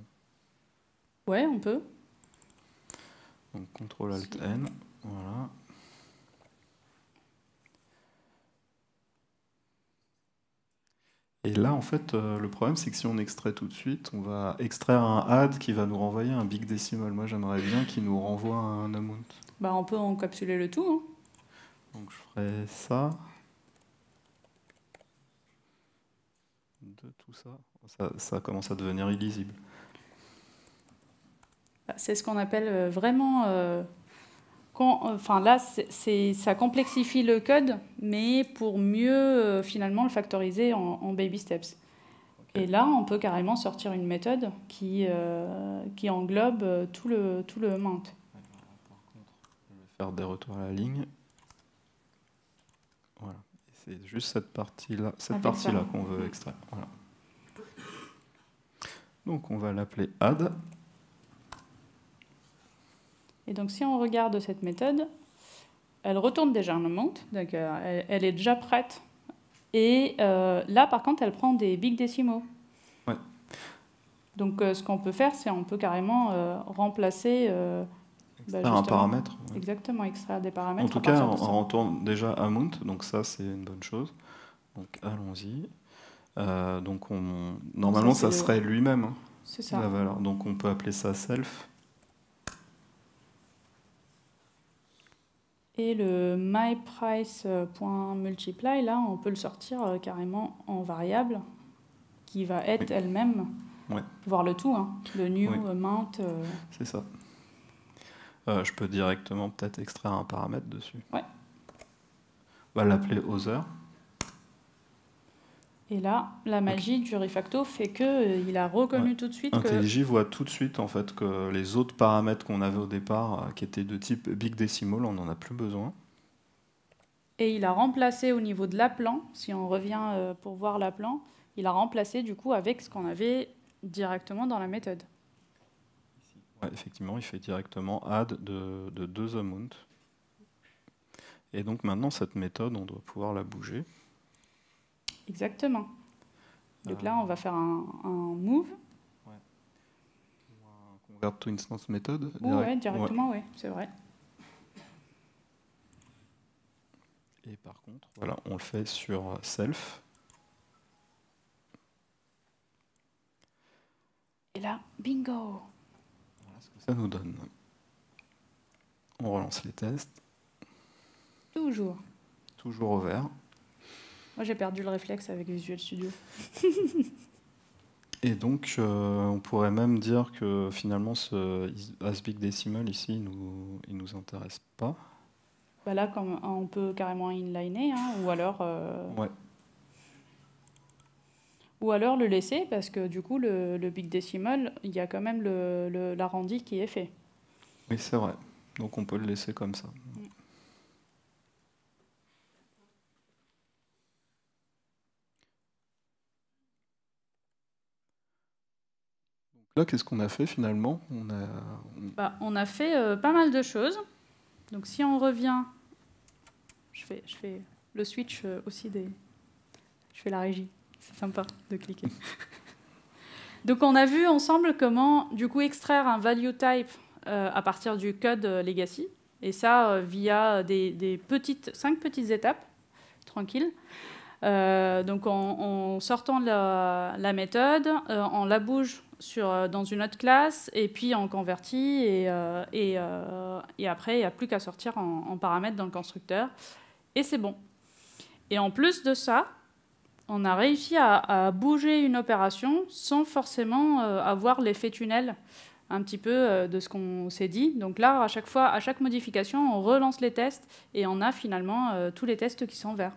Ouais, on peut. Donc CTRL ALT N, voilà. Et là, en fait, euh, le problème, c'est que si on extrait tout de suite, on va extraire un add qui va nous renvoyer un big decimal. Moi, j'aimerais bien qu'il nous renvoie un amount. Bah, on peut encapsuler le tout. Hein. Donc, je ferai ça. De tout ça. Ça commence à devenir illisible. C'est ce qu'on appelle euh, vraiment. Euh, euh, enfin là, ça complexifie le code, mais pour mieux finalement le factoriser en, baby steps. Et là, on peut carrément sortir une méthode qui, qui englobe tout le, tout le mount. par contre, je vais faire des retours à la ligne. Voilà. C'est juste cette partie-là, cette partie-là qu'on veut extraire. Donc on va l'appeler add. Et donc si on regarde cette méthode, elle retourne déjà un mount. donc euh, elle, est déjà prête. Et euh, là, par contre, elle prend des big décimaux. Ouais. Donc euh, ce qu'on peut faire, c'est on peut carrément remplacer... Bah, un paramètre. Exactement, extraire des paramètres. En tout cas, on, retourne déjà un mount. donc ça, c'est une bonne chose. Donc allons-y. donc normalement, ça, serait lui-même, hein, la valeur. Donc on peut appeler ça self. Et le myPrice.multiply, là, on peut le sortir euh, carrément en variable qui va être elle-même, voir le tout, hein. le new, euh, mount. Euh. C'est ça. je peux directement peut-être extraire un paramètre dessus. Ouais. On va l'appeler other. Et là, la magie du refacto fait que euh, il a reconnu tout de suite IntelliJ voit tout de suite en fait que les autres paramètres qu'on avait au départ, euh, qui étaient de type big decimal, on n'en a plus besoin. Et il a remplacé au niveau de l'appelant, si on revient euh, pour voir l'aplan, il a remplacé du coup avec ce qu'on avait directement dans la méthode. effectivement, il fait directement add de, de deux amounts. Et donc maintenant, cette méthode, on doit pouvoir la bouger. Exactement. Donc là, on va faire un, move. Ouais. convert to instance method ouais, directement, oui, c'est vrai. Et par contre, voilà, on le fait sur self. Et là, bingo Voilà ce que ça nous donne. On relance les tests. Toujours. Toujours au vert. Moi, j'ai perdu le réflexe avec Visual Studio. Et donc, euh, on pourrait même dire que finalement, ce big Decimal ici, il nous, nous intéresse pas. Bah là, comme, on peut carrément inliner, hein, ou alors. Euh, ou alors le laisser, parce que du coup, le, le big decimal, il y a quand même l'arrondi le, qui est fait. Oui, c'est vrai. Donc on peut le laisser comme ça. là, qu'est-ce qu'on a fait finalement on a, Bah, on a, fait euh, pas mal de choses. Donc si on revient, je fais, je fais le switch euh, aussi des... Je fais la régie, c'est sympa de cliquer. Donc on a vu ensemble comment du coup extraire un value type euh, à partir du code legacy, et ça via des, petites, cinq petites étapes, tranquilles. donc en, sortant la, la méthode, on la bouge euh, dans une autre classe et puis en converti. Et, euh, euh, après, il n'y a plus qu'à sortir en, paramètres dans le constructeur. Et c'est bon. Et en plus de ça, on a réussi à, bouger une opération sans forcément avoir l'effet tunnel un petit peu de ce qu'on s'est dit. Donc là, à chaque fois, à chaque modification, on relance les tests et on a finalement tous les tests qui sont verts.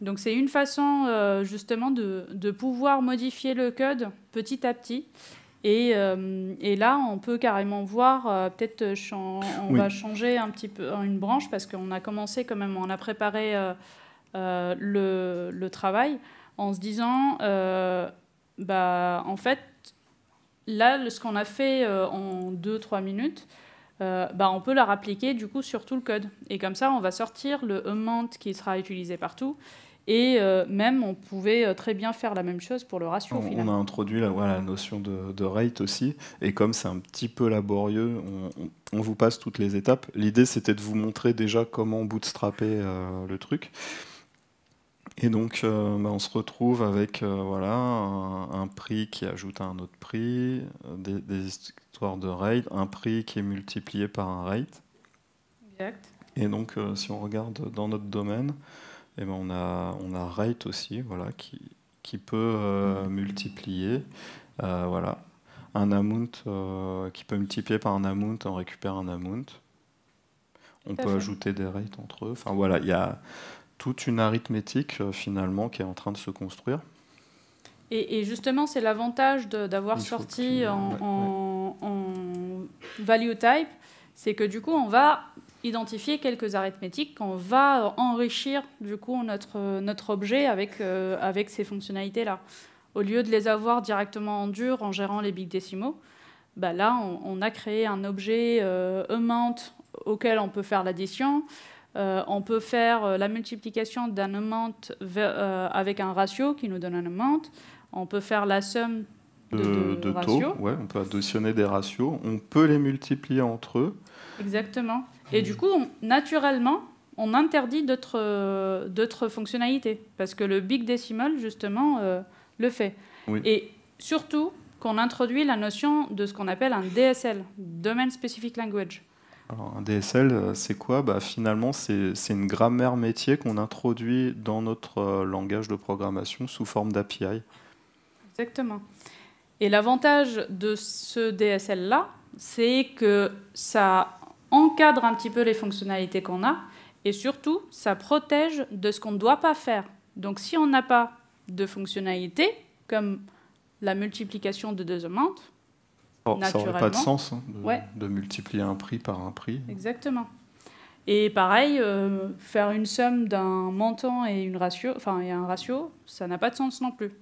Donc c'est une façon euh, justement de, pouvoir modifier le code petit à petit. Et, euh, là, on peut carrément voir, euh, peut-être on va changer un petit peu une branche parce qu'on a commencé quand même, on a préparé le, travail en se disant, bah, en fait, là, ce qu'on a fait en 2-3 minutes, bah, on peut la réappliquer du coup sur tout le code. Et comme ça, on va sortir le amount qui sera utilisé partout et euh, même, on pouvait euh, très bien faire la même chose pour le ratio. On, on a introduit la, notion de, rate aussi. Et comme c'est un petit peu laborieux, on, vous passe toutes les étapes. L'idée, c'était de vous montrer déjà comment bootstraper euh, le truc. Et donc, bah, on se retrouve avec voilà, un, prix qui ajoute à un autre prix, des, des, histoires de rate, un prix qui est multiplié par un rate. Exact. Et donc, si on regarde dans notre domaine, et eh ben on a on a rate aussi, voilà, qui qui peut euh, multiplier, euh, voilà, un amount euh, qui peut multiplier par un amount, on récupère un amount. On peut ajouter des rates entre eux. Enfin voilà, il y a toute une arithmétique finalement qui est en train de se construire. Et, et justement, c'est l'avantage d'avoir sorti en, en value type, c'est que du coup, on va identifier quelques arithmétiques qu'on va euh, enrichir du coup notre, euh, notre objet avec, euh, avec ces fonctionnalités-là. Au lieu de les avoir directement en dur en gérant les big décimaux, bah là on, a créé un objet euh, auquel on peut faire l'addition, on peut faire la multiplication d'un amount avec un ratio qui nous donne un amount, on peut faire la somme de, de, taux, ouais, on peut additionner des ratios, on peut les multiplier entre eux. Exactement. Et du coup, naturellement, on interdit euh, d'autres fonctionnalités, parce que le big decimal, justement, euh, le fait. Et surtout qu'on introduit la notion de ce qu'on appelle un DSL, Domain Specific Language. Alors, un DSL, euh, c'est quoi bah, Finalement, c'est une grammaire métier qu'on introduit dans notre langage de programmation sous forme d'API. Exactement. Et l'avantage de ce DSL-là, c'est que ça encadre un petit peu les fonctionnalités qu'on a et surtout, ça protège de ce qu'on ne doit pas faire. Donc si on n'a pas de fonctionnalités, comme la multiplication de deux montants oh, ça n'aurait pas de sens hein, de, multiplier un prix par un prix. Exactement. Et pareil, euh, faire une somme d'un montant et, une ratio, un ratio, ça n'a pas de sens non plus.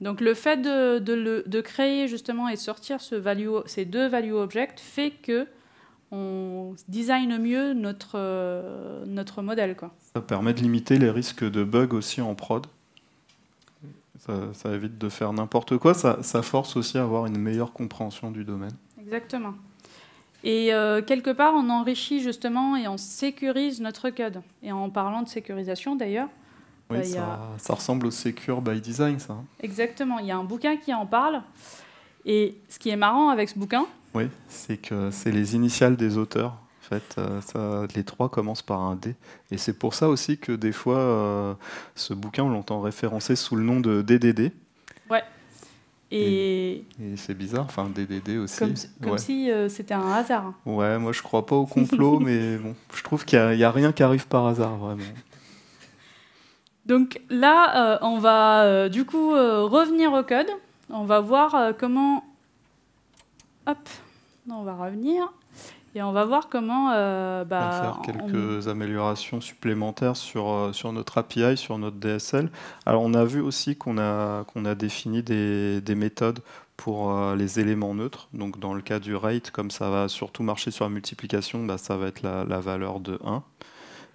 Donc le fait de, créer justement et sortir ces deux value objects fait que on design mieux notre, notre modèle. Quoi. Ça permet de limiter les risques de bugs aussi en prod. Ça, évite de faire n'importe quoi. Ça, force aussi à avoir une meilleure compréhension du domaine. Exactement. Et euh, quelque part, on enrichit justement et on sécurise notre code. Et en parlant de sécurisation d'ailleurs, euh, ça, ça, ressemble au Secure by Design, ça. Hein. Exactement. Il y a un bouquin qui en parle. Et ce qui est marrant avec ce bouquin, oui, c'est que c'est les initiales des auteurs. fait, euh, ça, les trois commencent par un D. Et c'est pour ça aussi que des fois, euh, ce bouquin, on l'entend référencer sous le nom de DDD. Ouais. Et, c'est bizarre, enfin DDD aussi. Comme, si euh, c'était un hasard. Hein. Ouais, moi je crois pas au complot, mais bon, je trouve qu'il n'y a, rien qui arrive par hasard, vraiment. Donc là, on va du coup revenir au code. On va voir comment. Hop, on va revenir. Et on va voir comment... Euh, bah, on va faire quelques améliorations supplémentaires sur, euh, sur notre API, sur notre DSL. Alors on a vu aussi qu'on a, qu'on a défini des, méthodes pour euh, les éléments neutres. Donc dans le cas du rate, comme ça va surtout marcher sur la multiplication, bah, ça va être la, valeur de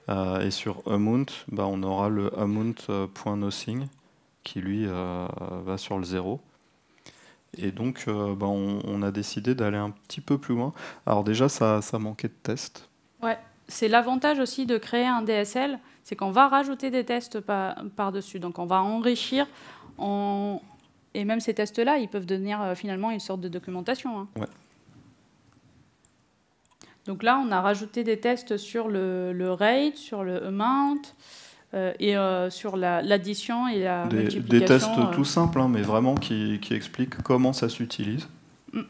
1. et sur amount, bah, on aura le amount.nothing qui lui va sur le 0. Et donc, euh, bah, on, a décidé d'aller un petit peu plus loin. Alors déjà, ça, manquait de tests. Ouais, c'est l'avantage aussi de créer un DSL, c'est qu'on va rajouter des tests par-dessus. donc on va enrichir, et même ces tests-là, ils peuvent devenir euh, finalement une sorte de documentation. Hein. Ouais. Donc là, on a rajouté des tests sur le, le rate, sur le amount, euh, et euh, sur l'addition et la des, multiplication. Des tests euh, tout simples, hein, mais vraiment qui, qui, expliquent comment ça s'utilise. Mm.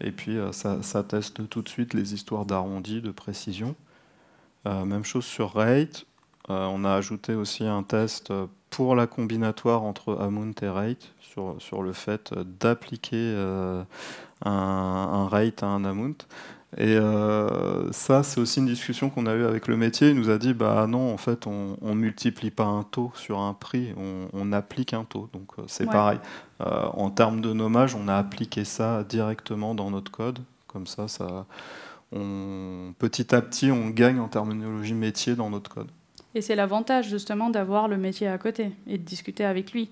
Et puis ça, teste tout de suite les histoires d'arrondi, de précision. même chose sur rate. on a ajouté aussi un test pour la combinatoire entre amount et rate sur, le fait d'appliquer un, un, rate à un amount. Et euh, ça, c'est aussi une discussion qu'on a eue avec le métier. Il nous a dit, bah non, en fait, on, on multiplie pas un taux sur un prix, on, applique un taux. Donc euh, c'est pareil. Euh, en termes de nommage, on a appliqué ça directement dans notre code. Comme ça, ça petit à petit, on gagne en terminologie métier dans notre code. Et c'est l'avantage justement d'avoir le métier à côté et de discuter avec lui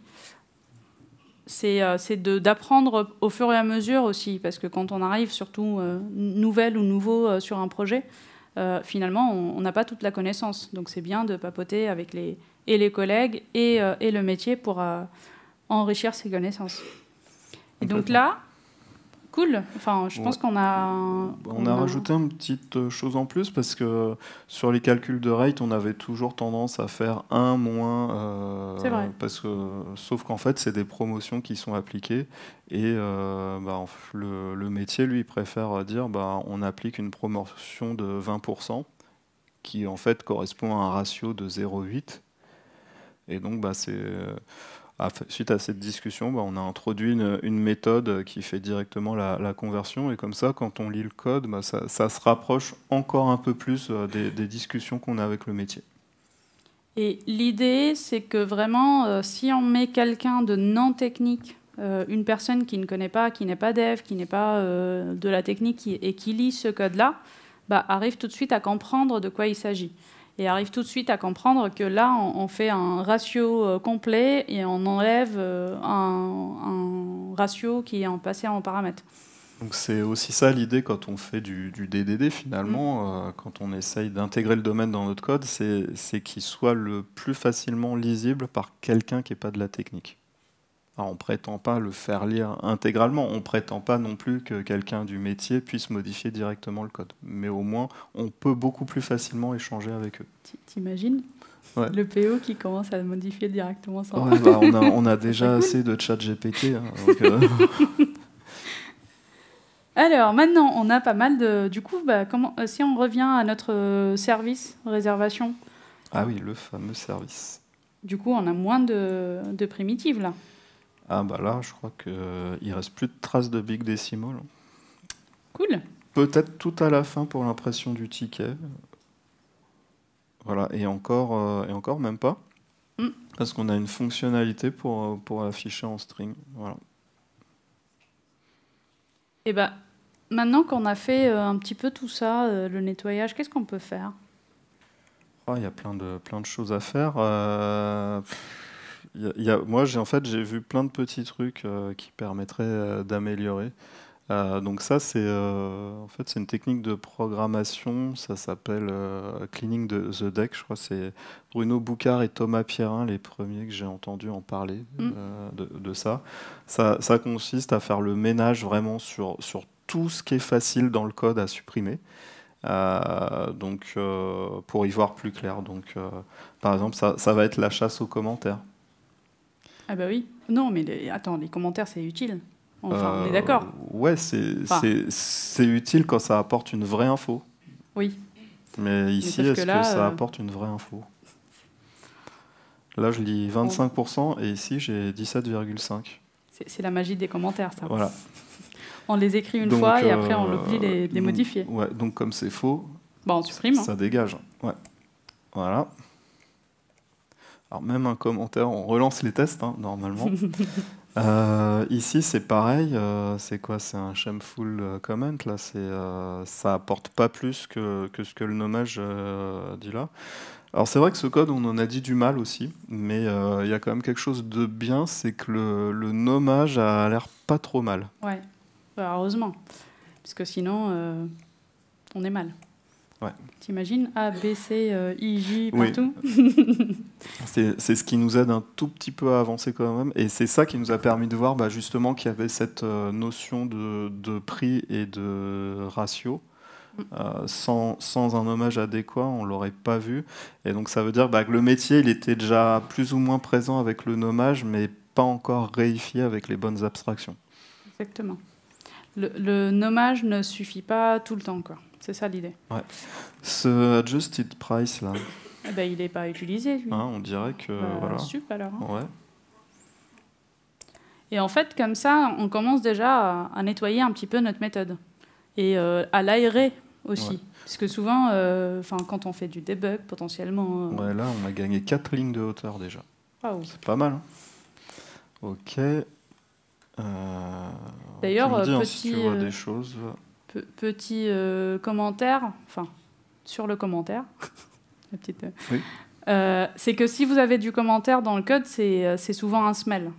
c'est euh, d'apprendre au fur et à mesure aussi, parce que quand on arrive, surtout euh, nouvelle ou nouveau euh, sur un projet, finalement, on n'a pas toute la connaissance. Donc c'est bien de papoter avec les, et les collègues et, et le métier pour enrichir ses connaissances. Et donc là, cool. Enfin, je pense qu'on a. Bah, on, a, rajouté une petite euh, chose en plus parce que sur les calculs de rate, on avait toujours tendance à faire un moins. Euh, parce que, sauf qu'en fait, c'est des promotions qui sont appliquées et euh, bah, le, métier, lui, préfère dire bah, on applique une promotion de 20% qui en fait correspond à un ratio de 0,8. Et donc, bah, c'est ah, suite à cette discussion, bah, on a introduit une, méthode qui fait directement la, conversion. Et comme ça, quand on lit le code, bah, ça, se rapproche encore un peu plus euh, des, discussions qu'on a avec le métier. Et l'idée, c'est que vraiment, euh, si on met quelqu'un de non technique, euh, une personne qui ne connaît pas, qui n'est pas dev, qui n'est pas de la technique et qui lit ce code-là, bah, arrive tout de suite à comprendre de quoi il s'agit et arrive tout de suite à comprendre que là, on, fait un ratio euh, complet et on enlève euh, un, ratio qui est en passé en paramètre. Donc c'est aussi ça l'idée quand on fait du, DDD finalement, mm. euh, quand on essaye d'intégrer le domaine dans notre code, c'est qu'il soit le plus facilement lisible par quelqu'un qui n'est pas de la technique. Ah, on ne prétend pas le faire lire intégralement, on ne prétend pas non plus que quelqu'un du métier puisse modifier directement le code. Mais au moins, on peut beaucoup plus facilement échanger avec eux. T'imagines Le PO qui commence à modifier directement son bah, on, a, déjà assez de chat GPT. Hein, euh. Alors maintenant, on a pas mal de... Du coup, bah, euh, si on revient à notre euh, service réservation. Ah oui, le fameux service. Du coup, on a moins de primitives là. Ah bah là, je crois qu'il euh, reste plus de traces de Big Decimal. Cool. Peut-être tout à la fin pour l'impression du ticket. Voilà, et encore, euh, et encore même pas. Mm. Parce qu'on a une fonctionnalité pour, euh, pour afficher en string. Et eh bah, maintenant qu'on a fait un petit peu tout ça, le nettoyage, qu'est-ce qu'on peut faire oh, Il y a plein de, plein de choses à faire moi, j'ai en fait j'ai vu plein de petits trucs euh, qui permettraient euh, d'améliorer. Euh, donc ça, c'est en fait c'est une technique de programmation. Ça s'appelle cleaning de the deck. Je crois c'est Bruno Boucard et Thomas Pierrin les premiers que j'ai entendu en parler mm. de, ça. ça. consiste à faire le ménage vraiment sur sur tout ce qui est facile dans le code à supprimer. donc pour y voir plus clair. Donc, par exemple, ça, va être la chasse aux commentaires. Ah bah oui. Non, mais les... attends, les commentaires, c'est utile. Enfin, on est euh, d'accord. Ouais, c'est utile quand ça apporte une vraie info. Oui. Mais ici, est-ce que, ça euh, apporte une vraie info Là, je lis 25% et ici, j'ai 17,5%. C'est la magie des commentaires, ça. Voilà. On les écrit une fois et après, on euh, oublie les, les, mm, modifier. Ouais, donc comme c'est faux, bon, bah, supprime, ça, hein. ça dégage. Ouais. Voilà. Alors même un commentaire, on relance les tests hein, normalement. Euh, ici c'est pareil, euh, c'est quoi C'est un shameful euh, comment là. C'est ça apporte pas plus que, ce que le nommage dit là. Alors c'est vrai que ce code on en a dit du mal aussi, mais il y a quand même quelque chose de bien, c'est que le, nommage a l'air pas trop mal. Ouais, bah, heureusement, parce que sinon on est mal. T'imagines A, B, C, euh, I, J, partout C'est ce qui nous aide un tout petit peu à avancer quand même. Et c'est ça qui nous a permis de voir bah, justement qu'il y avait cette euh, notion de, prix et de ratio. Mm. Euh, sans, un hommage adéquat, on ne l'aurait pas vu. Et donc ça veut dire bah, que le métier, il était déjà plus ou moins présent avec le nommage, mais pas encore réifié avec les bonnes abstractions. Exactement. Le, nommage ne suffit pas tout le temps. encore. C'est ça l'idée. Ouais. Ce adjusted price là. Eh ben, il n'est pas utilisé. Lui. Hein, on dirait que. Bah, voilà. alors. Hein. Ouais. Et en fait, comme ça, on commence déjà à, nettoyer un petit peu notre méthode et euh, à l'aérer aussi. Parce que souvent, euh, quand on fait du debug, potentiellement. Euh, ouais, là, on a gagné 4 lignes de hauteur déjà. Ah C'est pas mal. Hein. Ok. Euh, D'ailleurs, petit. Si tu vois des choses petit euh, commentaire, enfin, sur le commentaire, euh. Euh, c'est que si vous avez du commentaire dans le code, c'est souvent un smell.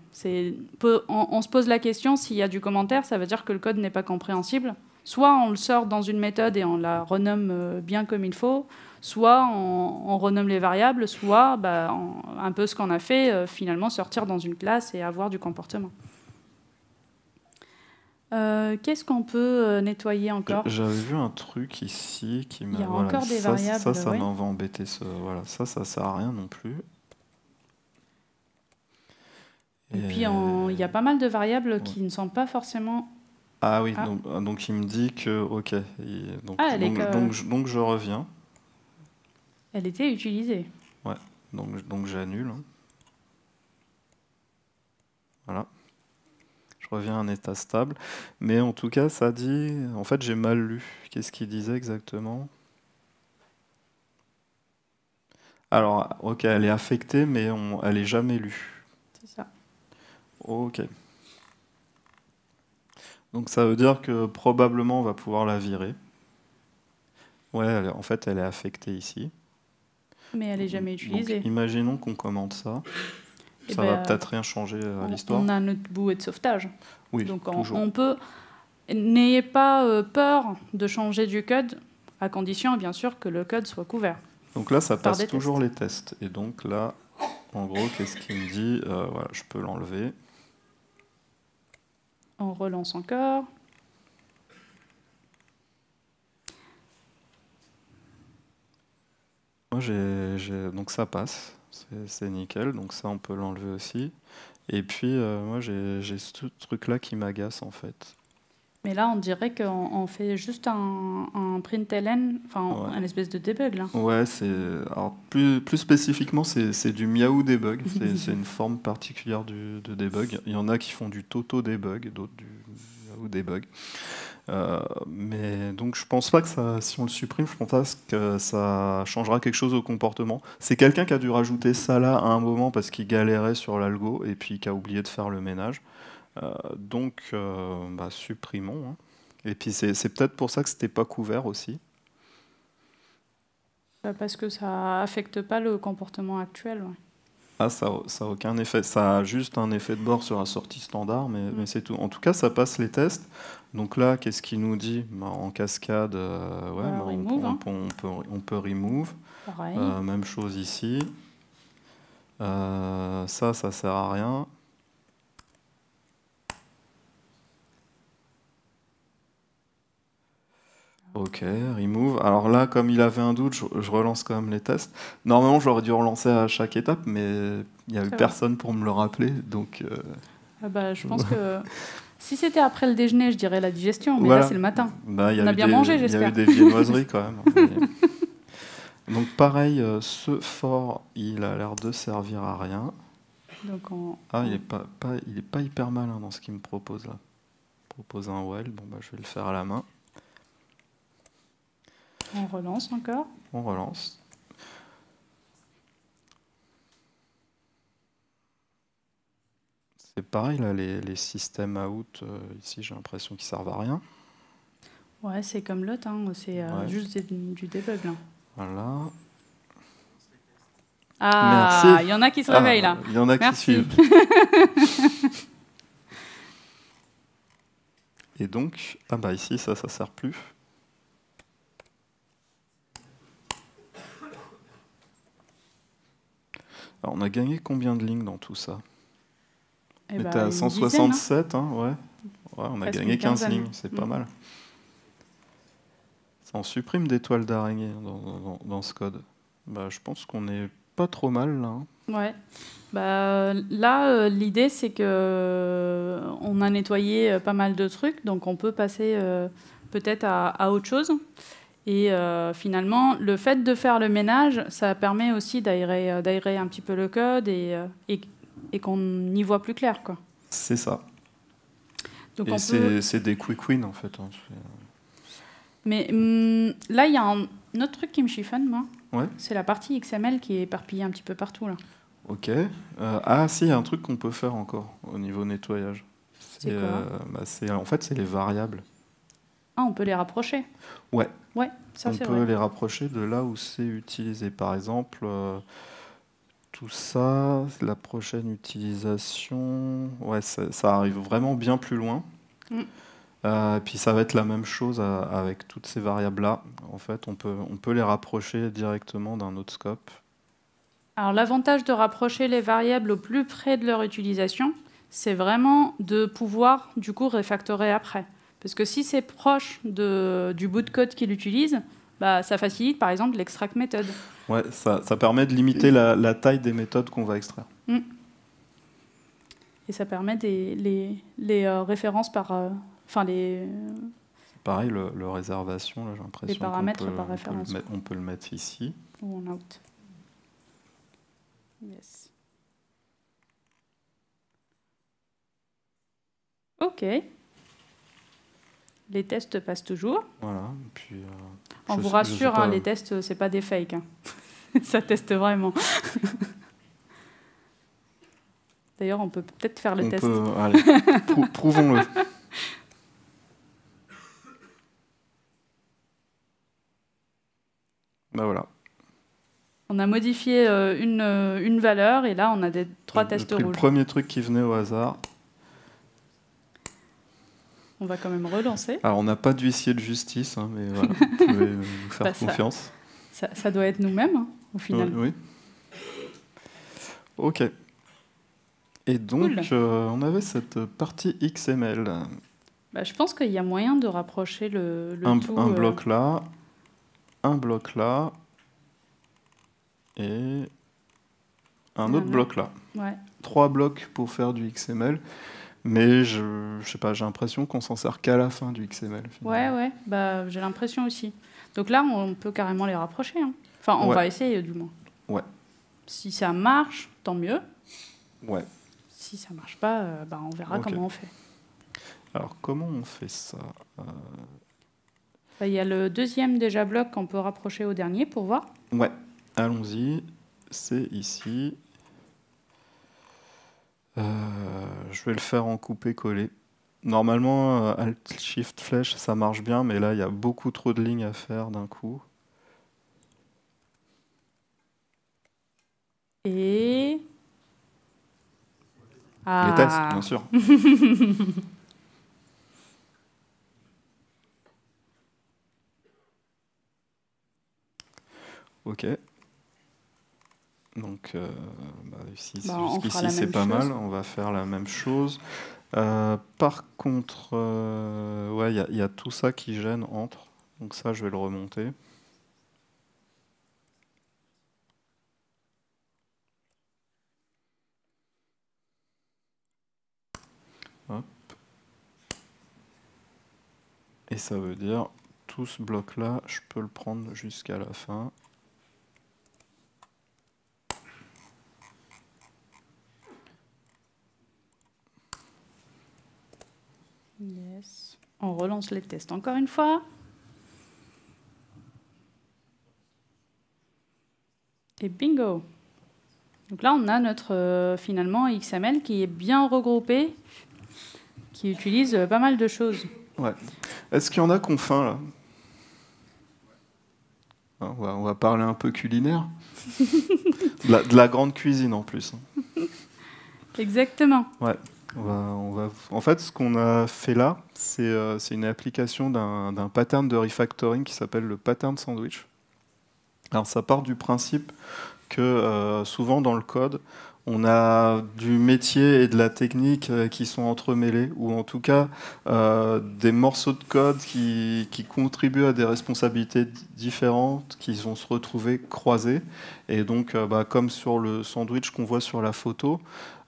On, se pose la question, s'il y a du commentaire, ça veut dire que le code n'est pas compréhensible. Soit on le sort dans une méthode et on la renomme bien comme il faut, soit on, renomme les variables, soit bah, un peu ce qu'on a fait, finalement sortir dans une classe et avoir du comportement. Euh, qu'est-ce qu'on peut euh, nettoyer encore euh, J'avais vu un truc ici qui m'a. Il y a encore des ça, variables. Ça, ça, m'en va embêter. Ce, ça, ça sert à rien non plus. Et, puis, il y a pas mal de variables qui ne sont pas forcément ah oui, ah. Donc, il me dit que, ok, donc, ah, donc, donc je reviens. Elle était utilisée. Ouais, donc, donc j'annule. Hein. Voilà revient à un état stable. Mais en tout cas, ça dit, en fait, j'ai mal lu. Qu'est-ce qu'il disait exactement Alors, ok, elle est affectée, mais on, elle est jamais lue. C'est ça. Ok. Donc ça veut dire que probablement on va pouvoir la virer. Ouais, en fait, elle est affectée ici. Mais elle n'est jamais utilisée. Donc, imaginons qu'on commente ça. Ça eh ne ben, va peut-être rien changer à euh, l'histoire. On a notre bouée de sauvetage. Oui, Donc on, peut. N'ayez pas euh, peur de changer du code, à condition bien sûr que le code soit couvert. Donc là, ça passe toujours les tests. Et donc là, en gros, qu'est-ce qu'il me dit euh, Je peux l'enlever. On relance encore. j'ai donc ça passe c'est nickel, donc ça on peut l'enlever aussi. Et puis euh, moi j'ai ce truc-là qui m'agace en fait. Mais là on dirait qu'on fait juste un, println, enfin un espèce de debug là. Ouais, c'est plus, plus spécifiquement c'est du miaou debug, c'est une forme particulière de debug. Il y en a qui font du toto debug, d'autres du miaou debug. Euh, mais donc je pense pas que ça, si on le supprime, je pense pas que ça changera quelque chose au comportement. C'est quelqu'un qui a dû rajouter ça là à un moment parce qu'il galérait sur l'algo et puis qui a oublié de faire le ménage. Euh, donc euh, bah, supprimons. Hein. Et puis c'est peut-être pour ça que c'était pas couvert aussi. Bah, parce que ça affecte pas le comportement actuel. Ah, ça a aucun effet. Ça a juste un effet de bord sur la sortie standard, mais, mais mm. c'est tout. En tout cas, ça passe les tests. Donc là, qu'est-ce qu'il nous dit ben, En cascade, ouais, on, peut, remove. Euh, même chose ici. Ça, euh, ça, ça sert à rien. Ok, remove. Alors là, comme il avait un doute, je, relance quand même les tests. Normalement, j'aurais dû relancer à chaque étape, mais il n'y eu personne pour me le rappeler. Donc, euh, ah bah, je pense que si c'était après le déjeuner, je dirais la digestion, mais là c'est le matin. Ben, on a bien mangé, j'espère. Il y a eu des viennoiseries quand même. Hein, Donc pareil, euh, ce fort, il a l'air de servir à rien. Ah, il n'est pas, est pas hyper malin dans ce qu'il me propose là. Il propose un well, bon bah je vais le faire à la main. On relance encore On relance. C'est pareil, là, les, les systèmes out, euh, ici, j'ai l'impression qu'ils servent à rien. Ouais, c'est comme l'autre, hein, c'est euh, juste du debug. Voilà. Ah, il y en a qui se réveillent là. Ah, il y en a qui suivent. Et donc, ah bah ici, ça, ça sert plus. Alors, on a gagné combien de lignes dans tout ça on était à 167, ouais. On a gagné 15 lignes, c'est pas mm. mal. en supprime des toiles d'araignée dans, ce code. Bah, je pense qu'on n'est pas trop mal là. Hein. Ouais. Bah, là, euh, l'idée c'est que euh, on a nettoyé euh, pas mal de trucs, donc on peut passer peut-être à, autre chose. Et finalement, le fait de faire le ménage, ça permet aussi d'aérer un petit peu le code et et qu'on n'y voit plus clair. quoi. C'est ça. Donc et peut... c'est des quick wins en fait. Hein. Euh, Mais hmm, là, il y a un autre truc qui me chiffonne, moi. Ouais. C'est la partie XML qui est éparpillée un petit peu partout là. Ok. Euh, ah si, il y a un truc qu'on peut faire encore au niveau nettoyage. C'est euh, bah, en fait c'est les variables. Ah, on peut les rapprocher. Ouais. Ouais, On peut les rapprocher de là où c'est utilisé. Par exemple, tout ça, la prochaine utilisation, ouais, ça, arrive vraiment bien plus loin. Mm. Euh, puis ça va être la même chose euh, avec toutes ces variables-là. En fait, on peut, on peut les rapprocher directement d'un autre scope. Alors l'avantage de rapprocher les variables au plus près de leur utilisation, c'est vraiment de pouvoir du coup réfactorer après. Parce que si c'est proche de, du bout de code qu'il utilise, bah, ça facilite par exemple l'extract méthode ça, permet de limiter la, taille des méthodes qu'on va extraire. Mm. Et ça permet des, les, euh, références par. Euh, enfin, les. C'est pareil, le, réservation, j'ai l'impression. Les paramètres par référence. On peut, le mettre, ici. Ou en out. Yes. OK. Les tests passent toujours. Voilà. Puis, euh, on vous rassure, hein, les tests, c'est pas des fakes. Hein. ça teste vraiment. D'ailleurs, on peut peut-être faire le test. allez, prouvons-le. Bah voilà. On a modifié euh, euh, une, valeur et là, on a des trois tests rouges. Le premier truc qui venait au hasard. On va quand même relancer. Alors, on n'a pas d'huissier de justice, hein, mais voilà, vous pouvez euh, vous faire bah, confiance. ça doit être nous-mêmes. Hein au final. Oui. Ok. Et donc, euh, on avait cette partie XML. Bah, je pense qu'il y a moyen de rapprocher le, un, euh, bloc là, un bloc là, et un autre bloc là. Trois blocs pour faire du XML. Mais je, sais pas, j'ai l'impression qu'on s'en sert qu'à la fin du XML. Ouais, ouais, bah, j'ai l'impression aussi. Donc là, on peut carrément les rapprocher. Hein. Enfin, on va essayer du moins. Ouais. Si ça marche, tant mieux. Ouais. Si ça marche pas, euh, bah, on verra comment on fait. Alors, comment on fait ça euh? bah, Il y a le deuxième déjà bloc qu'on peut rapprocher au dernier pour voir. Ouais, allons-y. C'est ici. Euh, je vais le faire en couper-coller. Normalement, Alt-Shift-Flèche, ça marche bien, mais là, il y a beaucoup trop de lignes à faire d'un coup. et... Les ah. tests, bien sûr. ok. Donc euh, bah, ici, bah, jusqu'ici c'est pas mal, on va faire la même chose. Euh, par contre, euh, il y, a tout ça qui gêne entre, donc ça je vais le remonter. Et ça veut dire tout ce bloc là, je peux le prendre jusqu'à la fin. On relance les tests encore une fois. Et bingo Donc là, on a notre euh, finalement XML qui est bien regroupé, qui utilise euh, pas mal de choses. Est-ce qu'il y en a qu'on ont là ah, on va, parler un peu culinaire. de, la, grande cuisine en plus. Hein. Exactement. En fait, ce qu'on a fait là, c'est euh, une application d'un pattern de refactoring qui s'appelle le pattern sandwich. Alors ça part du principe que euh, souvent dans le code, on a du métier et de la technique euh, qui sont entremêlés, ou en tout cas euh, des morceaux de code qui, contribuent à des responsabilités différentes qui vont se retrouver croisés. Et donc, euh, bah, comme sur le sandwich qu'on voit sur la photo,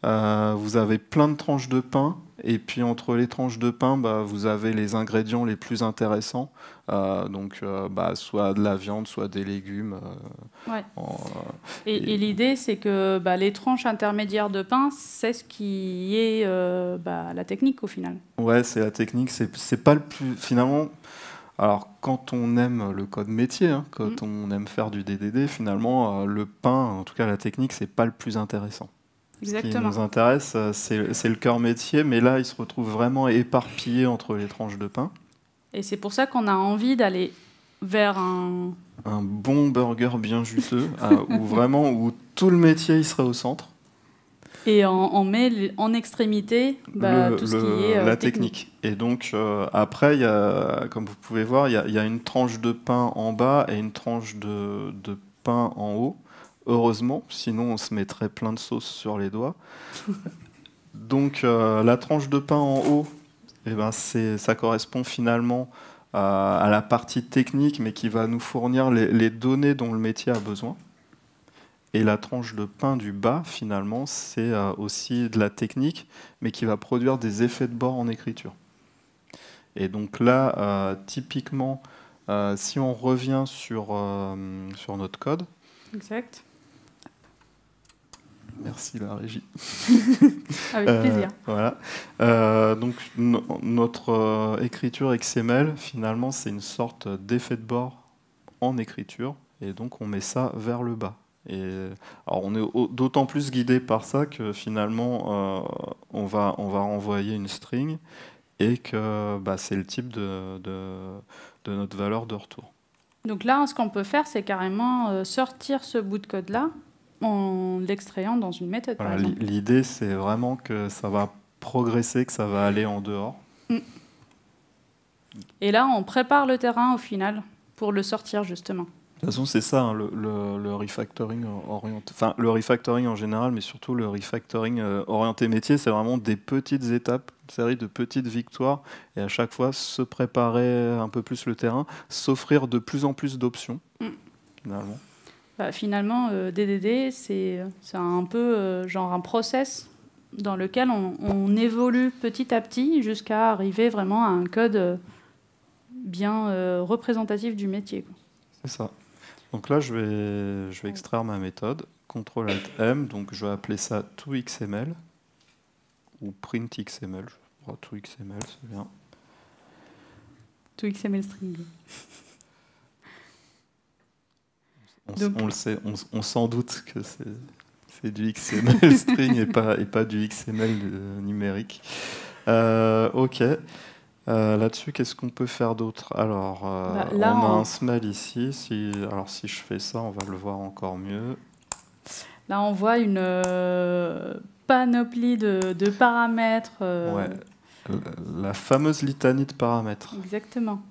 vous avez plein de tranches de pain et puis entre les tranches de pain, bah, vous avez les ingrédients les plus intéressants, euh, donc euh, bah, soit de la viande, soit des légumes. Euh, et, l'idée, c'est que bah, les tranches intermédiaires de pain, c'est ce qui est bah, la technique au final. Ouais, c'est la technique. C'est pas le plus finalement. Alors, quand on aime le code métier, hein, quand mmh. on aime faire du DDD, finalement, le pain, en tout cas la technique, c'est pas le plus intéressant. Ce qui nous intéresse, euh, c'est le cœur métier, mais là, il se retrouve vraiment éparpillé entre les tranches de pain. Et c'est pour ça qu'on a envie d'aller vers un... Un bon burger bien juteux, euh, où vraiment, où tout le métier il serait au centre. Et on, met en extrémité bah, tout ce qui est... Euh, la technique. Et donc, après, y a, comme vous pouvez voir, il y, a une tranche de pain en bas et une tranche de, de pain en haut heureusement, sinon on se mettrait plein de sauce sur les doigts. Donc euh, la tranche de pain en haut, eh ben, ça correspond finalement à, la partie technique, mais qui va nous fournir les, données dont le métier a besoin. Et la tranche de pain du bas, finalement, c'est euh, aussi de la technique, mais qui va produire des effets de bord en écriture. Et donc là, euh, typiquement, si on revient sur, sur notre code, exact. Merci la régie. Avec euh, plaisir. voilà. Euh, donc notre euh, écriture XML, finalement, c'est une sorte d'effet de bord en écriture, et donc on met ça vers le bas. Et alors on est d'autant plus guidé par ça que finalement on, va, on va renvoyer une string et que bah, c'est le type de, de, notre valeur de retour. Donc là, ce qu'on peut faire, c'est carrément sortir ce bout de code-là en l'extrayant dans une méthode. L'idée, c'est vraiment que ça va progresser, que ça va aller en dehors. Mm. Et là, on prépare le terrain au final pour le sortir justement. De toute façon, c'est ça, hein, le, refactoring orienté, enfin le refactoring en général, mais surtout le refactoring euh, orienté métier, c'est vraiment des petites étapes, une série de petites victoires, et à chaque fois se préparer un peu plus le terrain, s'offrir de plus en plus d'options, mm. finalement. Bah, finalement, DDD, euh, c'est un peu euh, genre un process dans lequel on, évolue petit à petit jusqu'à arriver vraiment à un code euh, bien représentatif du métier. C'est ça. Donc là, je vais, je vais extraire ma méthode. CTRL ALT M, donc je vais appeler ça toXML ou printXML. toXML, c'est bien. ToXML string. On, le sait, on, s'en doute que c'est du XML string et, pas, et pas du XML euh, numérique. Euh, ok. Euh, là-dessus, qu'est-ce qu'on peut faire d'autre Alors, bah, on a un smell ici. alors, si je fais ça, on va le voir encore mieux. Là, on voit une panoplie de, de paramètres. Ouais. La fameuse litanie de paramètres. Exactement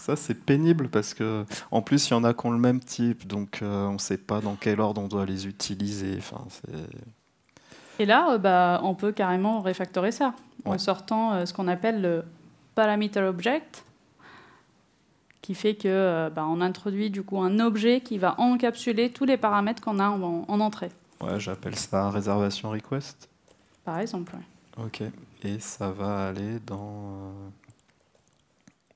ça, c'est pénible parce que en plus, il y en a qui ont le même type, donc euh, on ne sait pas dans quel ordre on doit les utiliser. Et là, euh, bah, on peut carrément réfactorer ça en sortant euh, ce qu'on appelle le parameter object, qui fait que bah, on introduit du coup un objet qui va encapsuler tous les paramètres qu'on a en, entrée. Ouais, j'appelle ça réservation request. Par exemple. oui. Ok. Et ça va aller dans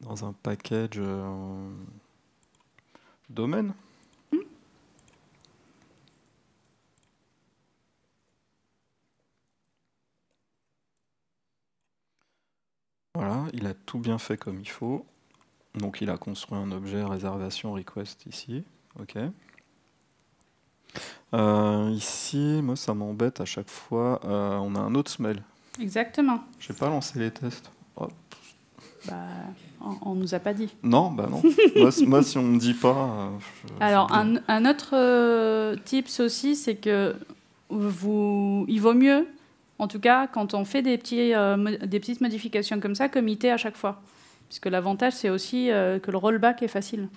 dans un package euh, domaine. Hmm. Voilà, il a tout bien fait comme il faut. Donc il a construit un objet réservation request ici. OK. Euh, ici, moi ça m'embête à chaque fois, euh, on a un autre smell. Exactement. Je J'ai pas lancé les tests. Bah, on, ne nous a pas dit. Non, bah non. moi, si on me dit pas. Euh, Alors, Un, autre type euh, tips aussi, c'est que vous, il vaut mieux, en tout cas, quand on fait des, petits, euh, des petites modifications comme ça, comité à chaque fois. Puisque l'avantage, c'est aussi que le rollback est facile.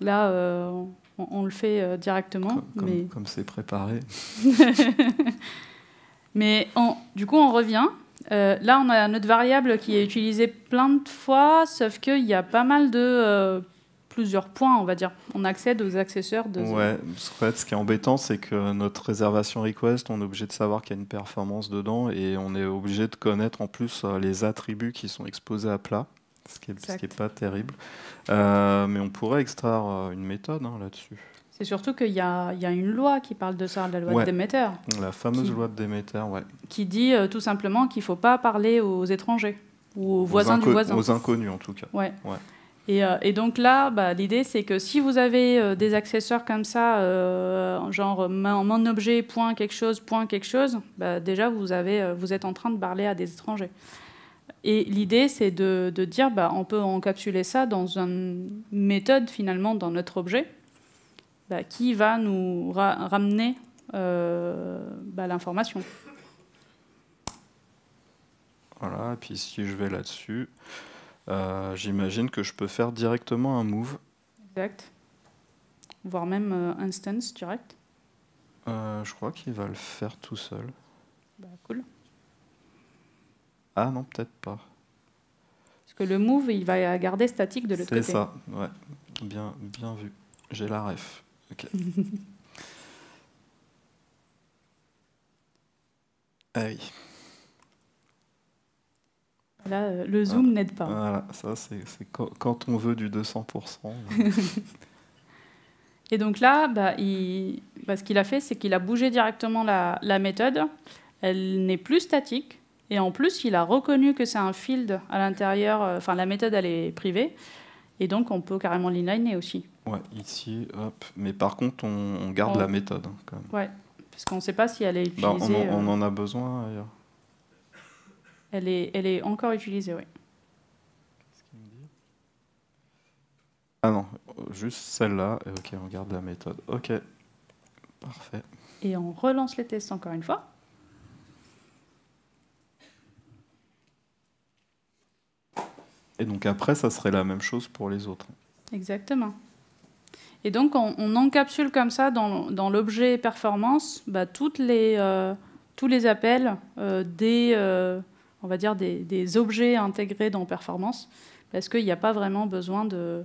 Là, on, le fait directement. Comme c'est préparé. mais du coup, on revient euh, là, on a notre variable qui est utilisée plein de fois, sauf qu'il y a pas mal de euh, plusieurs points, on va dire. On accède aux accesseurs de. Ouais, en fait, ce qui est embêtant, c'est que notre réservation request, on est obligé de savoir qu'il y a une performance dedans et on est obligé de connaître en plus euh, les attributs qui sont exposés à plat, ce qui n'est pas terrible. mais on pourrait extraire une méthode hein, là-dessus. C'est surtout qu'il y, a, une loi qui parle de ça, la loi ouais. de Déméter. La fameuse loi de Déméter, oui. Qui dit euh, tout simplement qu'il ne faut pas parler aux étrangers ou aux, voisins du voisin. Aux inconnus, en tout cas. Ouais. Euh, et, donc là, bah, l'idée, c'est que si vous avez euh, des accessoires comme ça, genre mon objet, point quelque chose, point quelque chose, bah, déjà, vous, avez, vous êtes en train de parler à des étrangers. Et l'idée, c'est de, de, dire, bah, on peut encapsuler ça dans une méthode, finalement, dans notre objet, bah, qui va nous ramener euh, bah, l'information. Voilà, et puis si je vais là-dessus, euh, j'imagine que je peux faire directement un move. Exact. Voire même euh, instance direct. je crois qu'il va le faire tout seul. Bah, cool. Ah non, peut-être pas. Parce que le move, il va garder statique de l'autre côté. C'est ça, ouais. Bien, bien vu. J'ai la ref. ah oui. Là, euh, le zoom ah, n'aide pas. Voilà, ça, c'est quand on veut du 200%. Et donc là, bah, bah, ce qu'il a fait, c'est qu'il a bougé directement la, la méthode. Elle n'est plus statique. Et en plus, il a reconnu que c'est un field à l'intérieur. Euh, enfin, la méthode, elle est privée. Et donc, on peut carrément l'inliner aussi. Ouais, ici, hop. Mais par contre, on, garde la méthode. Hein, quand même. Ouais, parce qu'on ne sait pas si elle est bah, utilisée. on, en, on, euh, en, a besoin ailleurs. Elle est, elle est encore utilisée, oui. Ah non, juste celle-là. Ok, on garde la méthode. Ok, parfait. Et on relance les tests encore une fois. Et donc après, ça serait la même chose pour les autres. Exactement. Et donc on, encapsule comme ça dans, l'objet performance bah, toutes les, euh, tous les appels euh, des, euh, on va dire des, objets intégrés dans performance, parce qu'il n'y a pas vraiment besoin de...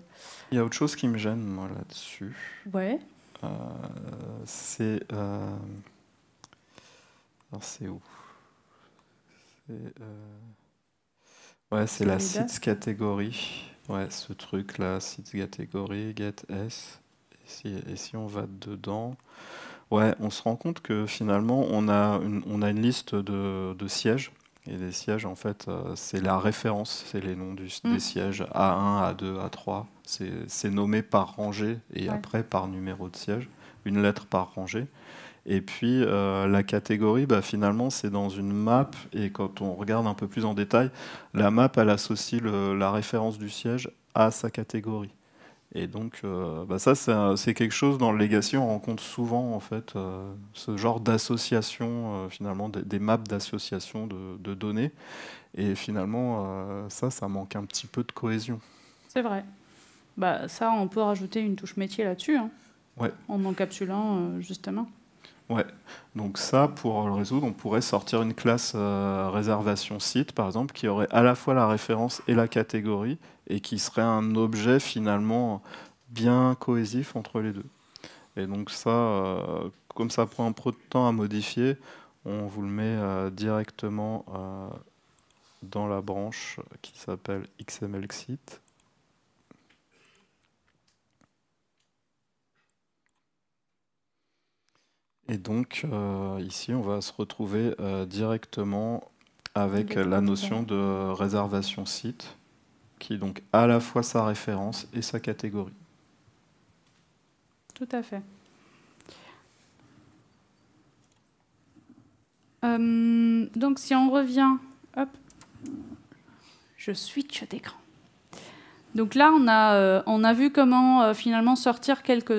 Il y a autre chose qui me gêne, moi, là-dessus. Ouais. c'est... Alors c'est où C'est... Ouais, c'est la sites catégorie. Ouais, ce truc là, sites catégorie, get S. Et si, on va dedans, ouais, on se rend compte que finalement on a une, liste de, sièges. Et les sièges, en fait, euh, c'est la référence, c'est les noms des mm. sièges A1, A2, A3. C'est nommé par rangée et après par numéro de siège, une lettre par rangée. Et puis euh, la catégorie, bah, finalement, c'est dans une map, et quand on regarde un peu plus en détail, la map, elle associe la référence du siège à sa catégorie. Et donc, euh, bah, ça, c'est quelque chose dans le Legacy, on rencontre souvent, en fait, euh, ce genre d'association, finalement, des, maps d'association de, données. Et finalement, ça, ça manque un petit peu de cohésion. C'est vrai. Bah, ça, on peut rajouter une touche métier là-dessus, hein. en encapsulant, justement. Ouais. Donc ça, pour le résoudre, on pourrait sortir une classe euh, réservation site, par exemple, qui aurait à la fois la référence et la catégorie, et qui serait un objet finalement bien cohésif entre les deux. Et donc ça, euh, comme ça prend un peu de temps à modifier, on vous le met euh, directement dans la branche qui s'appelle xml-site. Et donc euh, ici, on va se retrouver euh, directement avec la notion de réservation site, qui est donc à la fois sa référence et sa catégorie. Tout à fait. Euh, donc si on revient, hop, je switch d'écran. Donc là, on a, euh, vu comment euh, finalement sortir quelques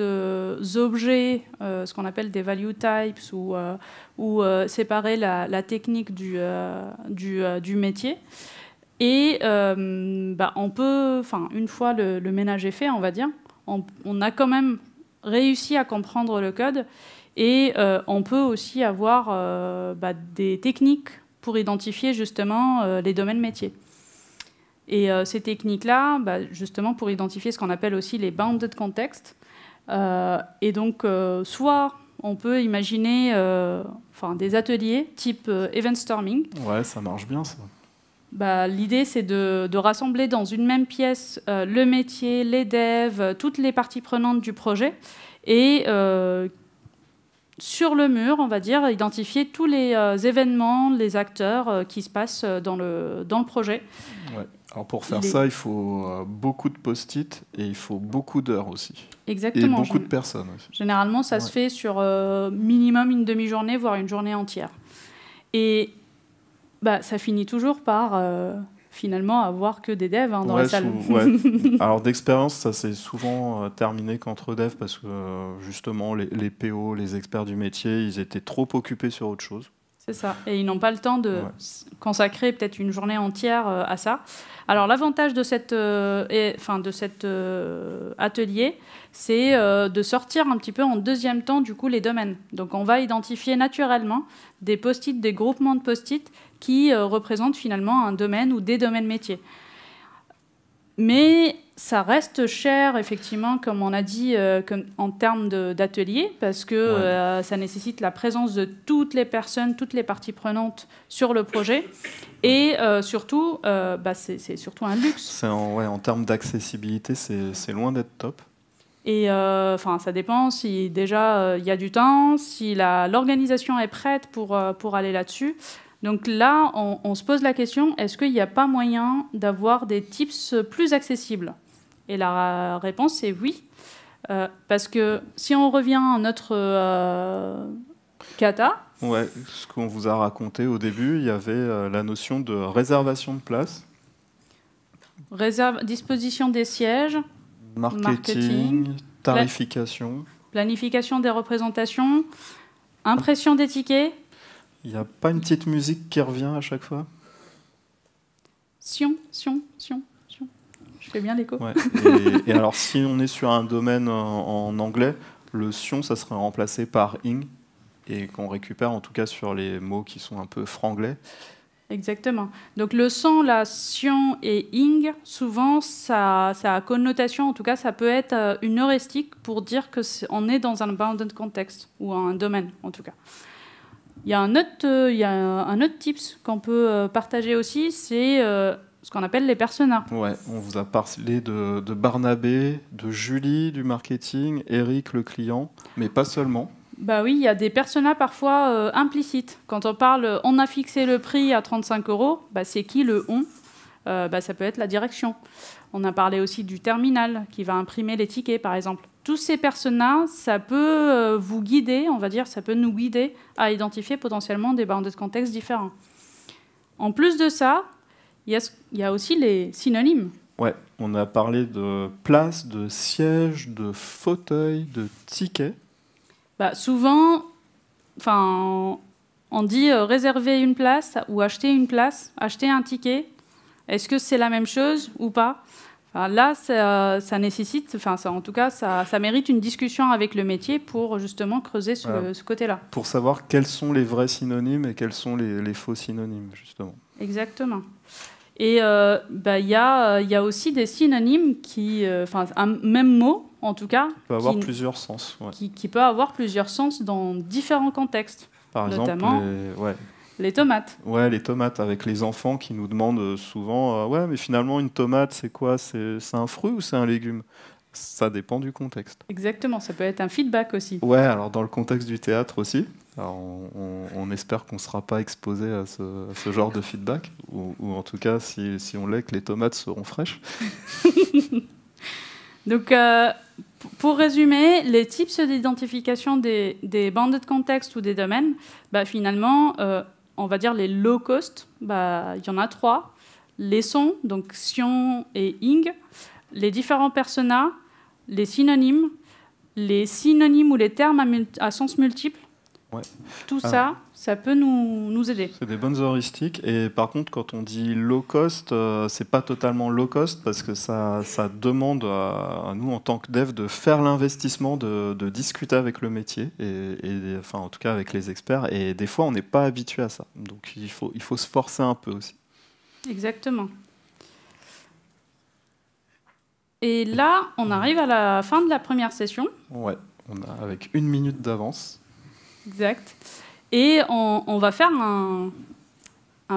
objets, euh, ce qu'on appelle des value types, ou, séparer la, technique du, métier. Et bah, on peut, enfin, une fois le, ménage est fait, on va dire, on, a quand même réussi à comprendre le code. Et on peut aussi avoir bah, des techniques pour identifier justement les domaines métiers. Et euh, ces techniques-là, bah, justement, pour identifier ce qu'on appelle aussi les bounded contexts. Euh, et donc, euh, soit on peut imaginer enfin, des ateliers type event storming. Ouais, ça marche bien ça. Bah, L'idée, c'est de, rassembler dans une même pièce le métier, les devs, toutes les parties prenantes du projet et sur le mur, on va dire, identifier tous les événements, les acteurs qui se passent dans, le, dans le projet. Ouais. Alors pour faire ça, il faut euh, beaucoup de post-it et il faut beaucoup d'heures aussi. Exactement. Et beaucoup de personnes aussi. Généralement, ça se fait sur euh, minimum une demi-journée, voire une journée entière. Et bah, ça finit toujours par euh, finalement avoir que des devs hein, dans la salle. ouais. Alors d'expérience, ça s'est souvent terminé qu'entre devs parce que justement les PO, les experts du métier, ils étaient trop occupés sur autre chose. C'est ça. Et ils n'ont pas le temps de consacrer peut-être une journée entière euh, à ça. Alors l'avantage de euh, cet euh, atelier, c'est de sortir un petit peu en deuxième temps du coup les domaines. Donc on va identifier naturellement des post-it, des groupements de post-it qui représentent finalement un domaine ou des domaines métiers. Mais ça reste cher, effectivement, comme on a dit, euh, en termes d'atelier, parce que euh, ça nécessite la présence de toutes les personnes, toutes les parties prenantes sur le projet. Et euh, surtout, bah, c'est surtout un luxe. En, en termes d'accessibilité, c'est loin d'être top. Et enfin, ça dépend si déjà il y a du temps, si l'organisation est prête pour, pour aller là-dessus. Donc là, on, se pose la question, est-ce qu'il n'y a pas moyen d'avoir des tips plus accessibles Et la réponse est oui, euh, parce que si on revient à notre cata... Euh, kata... Ouais, ce qu'on vous a raconté au début, il y avait euh, la notion de réservation de place. disposition des sièges, marketing tarification, planification des représentations, impression des tickets, il n'y a pas une petite musique qui revient à chaque fois Sion, sion, sion, sion. Je fais bien l'écho. Et, alors, si on est sur un domaine en, anglais, le sion, ça serait remplacé par ing, et qu'on récupère en tout cas sur les mots qui sont un peu franglais. Exactement. Donc le son, la sion et ing, souvent ça, a connotation, en tout cas ça peut être euh, une heuristique pour dire qu'on est, est dans un bounded context ou un domaine en tout cas. Il y a un autre, euh, il y a un autre tips qu'on peut euh, partager aussi, c'est euh, ce qu'on appelle les personas. Ouais, on vous a parlé de, de, Barnabé, de Julie du marketing, Eric le client, mais pas seulement. Bah oui, il y a des personas parfois implicites. Quand on parle on a fixé le prix à 35 euros, bah c'est qui le on bah Ça peut être la direction. On a parlé aussi du terminal qui va imprimer les tickets par exemple tous ces personnages, ça peut euh, vous guider, on va dire, ça peut nous guider à identifier potentiellement des bandes de contexte différents. En plus de ça, il y, a aussi les synonymes. Ouais, on a parlé de place, de siège, de fauteuil, de ticket. Bah, souvent, enfin, on dit euh, réserver une place ou acheter une place, acheter un ticket. Est-ce que c'est la même chose ou pas là, ça, nécessite, enfin, ça, en tout cas, ça, mérite une discussion avec le métier pour justement creuser ce, ce côté-là. Pour savoir quels sont les vrais synonymes et quels sont les, faux synonymes, justement. Exactement. Et euh, bah, il bah, y, a, y, a aussi des synonymes qui, euh, enfin, un même mot en tout cas, qui peut avoir plusieurs sens, ouais. qui, peut avoir plusieurs sens dans différents contextes, notamment, les tomates. Ouais, les tomates avec les enfants qui nous demandent euh, souvent euh, ouais, mais finalement une tomate, c'est quoi C'est un fruit ou c'est un légume Ça dépend du contexte. Exactement, ça peut être un feedback aussi. Ouais, alors dans le contexte du théâtre aussi. Alors on, espère qu'on ne sera pas exposé à ce, genre de feedback, ou, en tout cas, si, on l'est, que les tomates seront fraîches. Donc, euh, pour résumer, les types d'identification des, bandes de contexte ou des domaines, bah, finalement, on va dire les low cost, bah, il y en a trois. Les sons, donc Sion et Ing, les différents personas, les synonymes, les synonymes ou les termes à, sens multiple. Tout ah. ça, ça peut nous, nous aider. C'est des bonnes heuristiques. Et par contre, quand on dit low cost, ce euh, c'est pas totalement low cost parce que ça, ça demande à, nous, en tant que dev, de faire l'investissement, de, discuter avec le métier, et, et, enfin, en tout cas avec les experts. Et des fois, on n'est pas habitué à ça. Donc, il faut, il faut se forcer un peu aussi. Exactement. Et là, on arrive à la fin de la première session. Ouais, on a avec une minute d'avance. Exact. Et on, va faire un,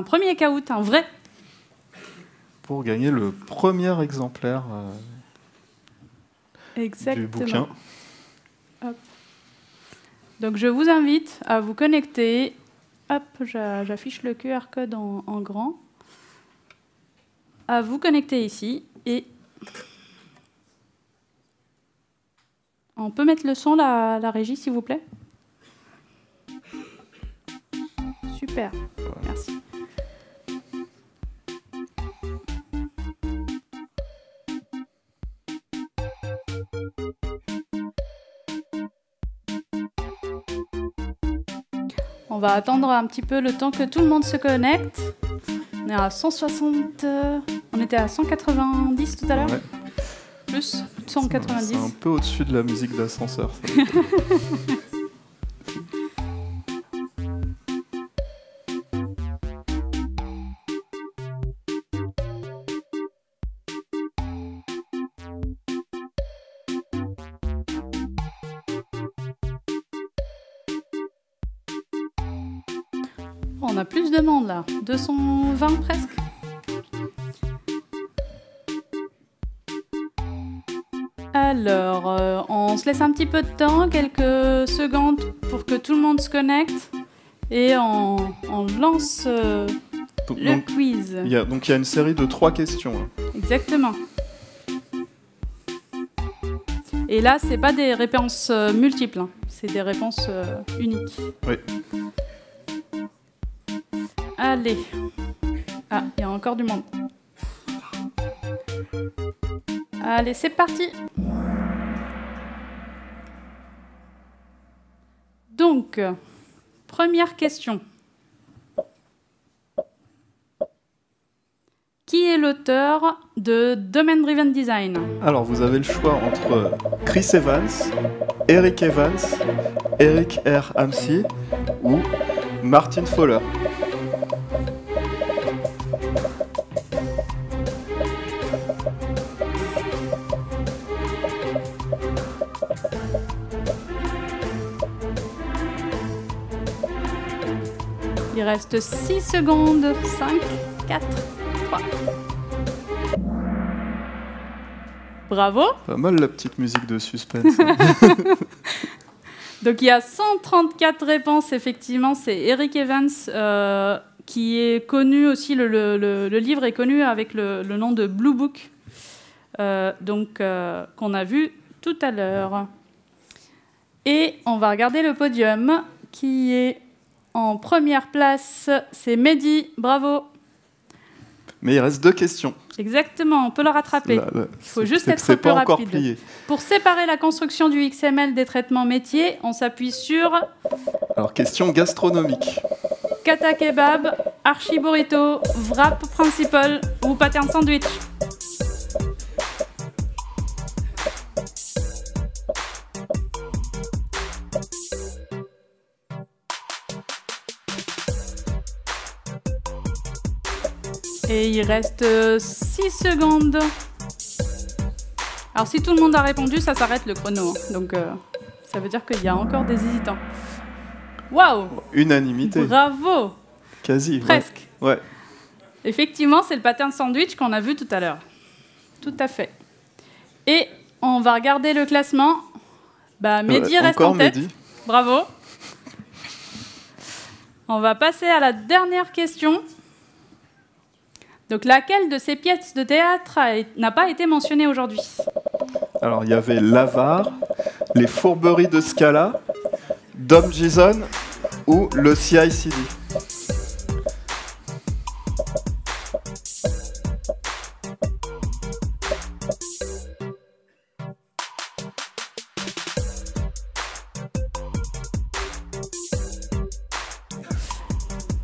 premier caout, un vrai. Pour gagner le premier exemplaire euh, du bouquin. Donc je vous invite à vous connecter. Hop, j'affiche le QR code en, grand. À vous connecter ici et on peut mettre le son, la régie, s'il vous plaît Super. Merci. On va attendre un petit peu le temps que tout le monde se connecte. On est à 160. Euh, on était à 190 tout à l'heure. Plus 190. un peu au-dessus de la musique d'ascenseur. là 220 presque Alors, euh, on se laisse un petit peu de temps, quelques secondes pour que tout le monde se connecte et on, lance euh, le quiz. Y a, donc il y a une série de trois questions. Hein. Exactement. Et là, c'est pas des réponses euh, multiples, hein. c'est des réponses uniques. Oui. Allez. Ah, il y a encore du monde. Allez, c'est parti. Donc, première question. Qui est l'auteur de Domain Driven Design Alors, vous avez le choix entre Chris Evans, Eric Evans, Eric R. Amsi ou Martin Fowler. reste 6 secondes. 5, 4, 3. Bravo. Pas mal la petite musique de suspense. Hein. Donc il y a 134 réponses, effectivement. C'est Eric Evans. Euh, qui est connu aussi, le, livre est connu avec le, nom de Blue Book, euh, donc euh, qu'on a vu tout à l'heure. Et on va regarder le podium qui est en première place, c'est Mehdi. Bravo. Mais il reste deux questions. Exactement, on peut le rattraper. il faut juste être un rapide. Pour séparer la construction du XML des traitements métiers, on s'appuie sur. Alors, question gastronomique. Kata kebab, archi burrito, wrap principal ou pattern sandwich. Et il reste 6 euh, secondes. Alors si tout le monde a répondu, ça s'arrête le chrono. Donc euh, ça veut dire qu'il y a encore des hésitants. Waouh Unanimité. Bravo Quasi. Presque. Ouais. Effectivement, c'est le pattern sandwich qu'on a vu tout à l'heure. Tout à fait. Et on va regarder le classement. Bah, euh, Mehdi reste en tête. Bravo. On va passer à la dernière question. Donc laquelle de ces pièces de théâtre n'a pas été mentionnée aujourd'hui Alors il y avait l'Avar, Les Fourberies de Scala, Dom Jason ou le CICD.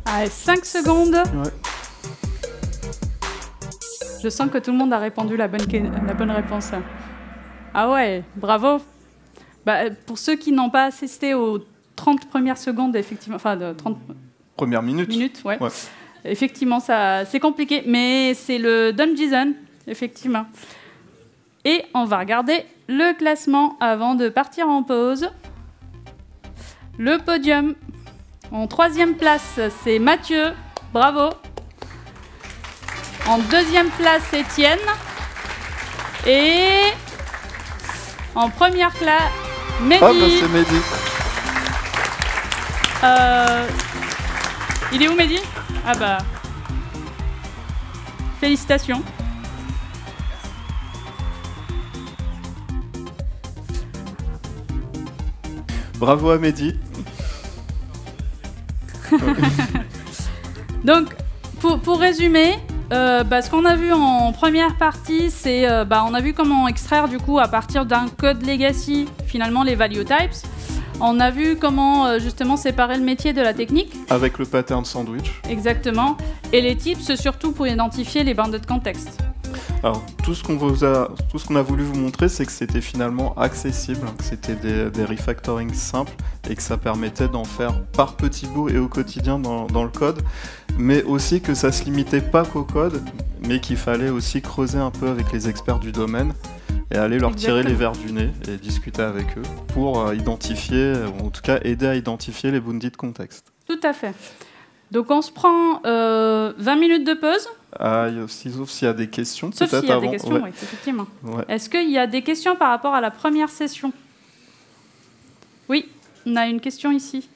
Allez, 5 secondes. Je sens que tout le monde a répondu la bonne, la bonne réponse. Ah ouais, bravo. Bah, pour ceux qui n'ont pas assisté aux 30 premières secondes, effectivement, enfin, de 30 premières minutes. ouais. Effectivement, ça, c'est compliqué, mais c'est le Jason, effectivement. Et on va regarder le classement avant de partir en pause. Le podium. En troisième place, c'est Mathieu. Bravo. En deuxième place, Étienne. Et en première place, Mehdi. Ah, bah, c'est Mehdi. Euh, il est où, Mehdi Ah, bah. Félicitations. Bravo à Mehdi. Donc, pour, pour résumer, euh, bah, ce qu'on a vu en première partie, c'est euh, bah, on a vu comment extraire du coup à partir d'un code legacy finalement les value types. On a vu comment euh, justement séparer le métier de la technique. Avec le pattern sandwich. Exactement. Et les tips surtout pour identifier les bandes de contexte. Alors, tout ce qu'on a, a, voulu vous montrer, c'est que c'était finalement accessible, que c'était des, refactorings simples et que ça permettait d'en faire par petits bouts et au quotidien dans, le code, mais aussi que ça se limitait pas qu'au code, mais qu'il fallait aussi creuser un peu avec les experts du domaine et aller leur tirer les verres du nez et discuter avec eux pour euh, identifier, ou en tout cas aider à identifier les boundaries de contexte. Tout à fait. Donc on se prend euh, 20 minutes de pause. Ah, sauf s'il y a des questions, peut-être Sauf s'il y a des questions, oui, effectivement. Est-ce qu'il y a des questions par rapport à la première session Oui, on a une question ici.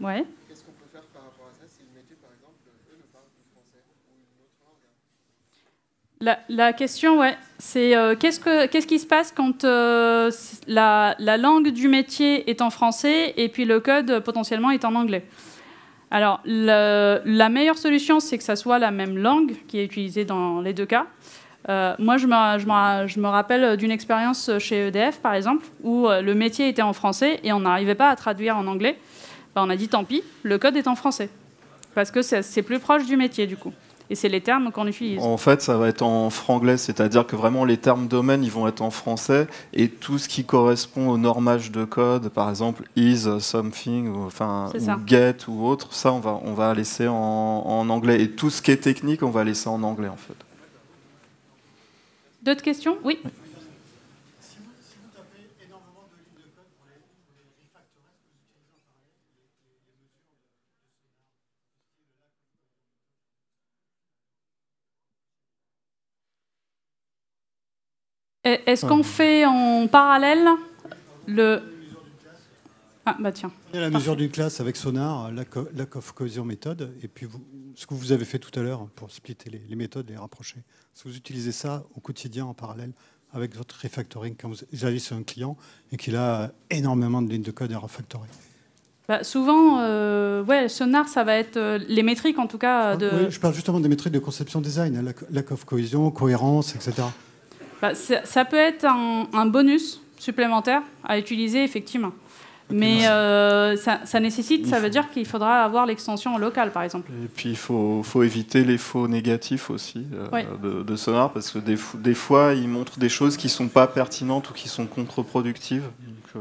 Ouais. Qu'est-ce qu'on peut faire par rapport à ça si le métier, par exemple, eux ne parlent du français ou une autre langue hein la, la question, ouais c'est euh, qu'est-ce, ce qui se passe quand euh, la, langue du métier est en français et puis le code euh, potentiellement est en anglais Alors, la meilleure solution, c'est que ça soit la même langue qui est utilisée dans les deux cas. moi, je me, je me, rappelle d'une expérience chez EDF, par exemple, où le métier était en français et on n'arrivait pas à traduire en anglais. Ben, on a dit tant pis, le code est en français. Parce que c'est plus proche du métier, du coup et c'est les termes qu'on utilise. En fait, ça va être en franglais, c'est-à-dire que vraiment les termes domaines, ils vont être en français et tout ce qui correspond au normage de code, par exemple is something, ou, enfin get ou autre, ça on va on va laisser en, en anglais et tout ce qui est technique, on va laisser en anglais en fait. D'autres questions oui. Est-ce qu'on fait en parallèle le... Ah, bah tiens. la mesure d'une classe avec Sonar, la co of méthode, et puis vous, ce que vous avez fait tout à l'heure pour splitter les, méthodes et les rapprocher. Est-ce que vous utilisez ça au quotidien en parallèle avec votre refactoring, quand vous allez sur un client et qu'il a énormément de lignes de code à refactorer. Bah, souvent, euh, ouais, sonar, ça va être euh, les métriques en tout cas. Ah, de... je parle justement des métriques de conception design, hein, la, la cohésion, cohérence, etc. Bah, ça, peut être un, bonus supplémentaire à utiliser, effectivement. Mais euh, ça, nécessite, ça veut dire qu'il faudra avoir l'extension locale, par exemple. Et puis, il faut, éviter les faux négatifs aussi euh, de, de, Sonar, parce que des, des, fois, ils montrent des choses qui ne sont pas pertinentes ou qui sont contre-productives. Donc, euh,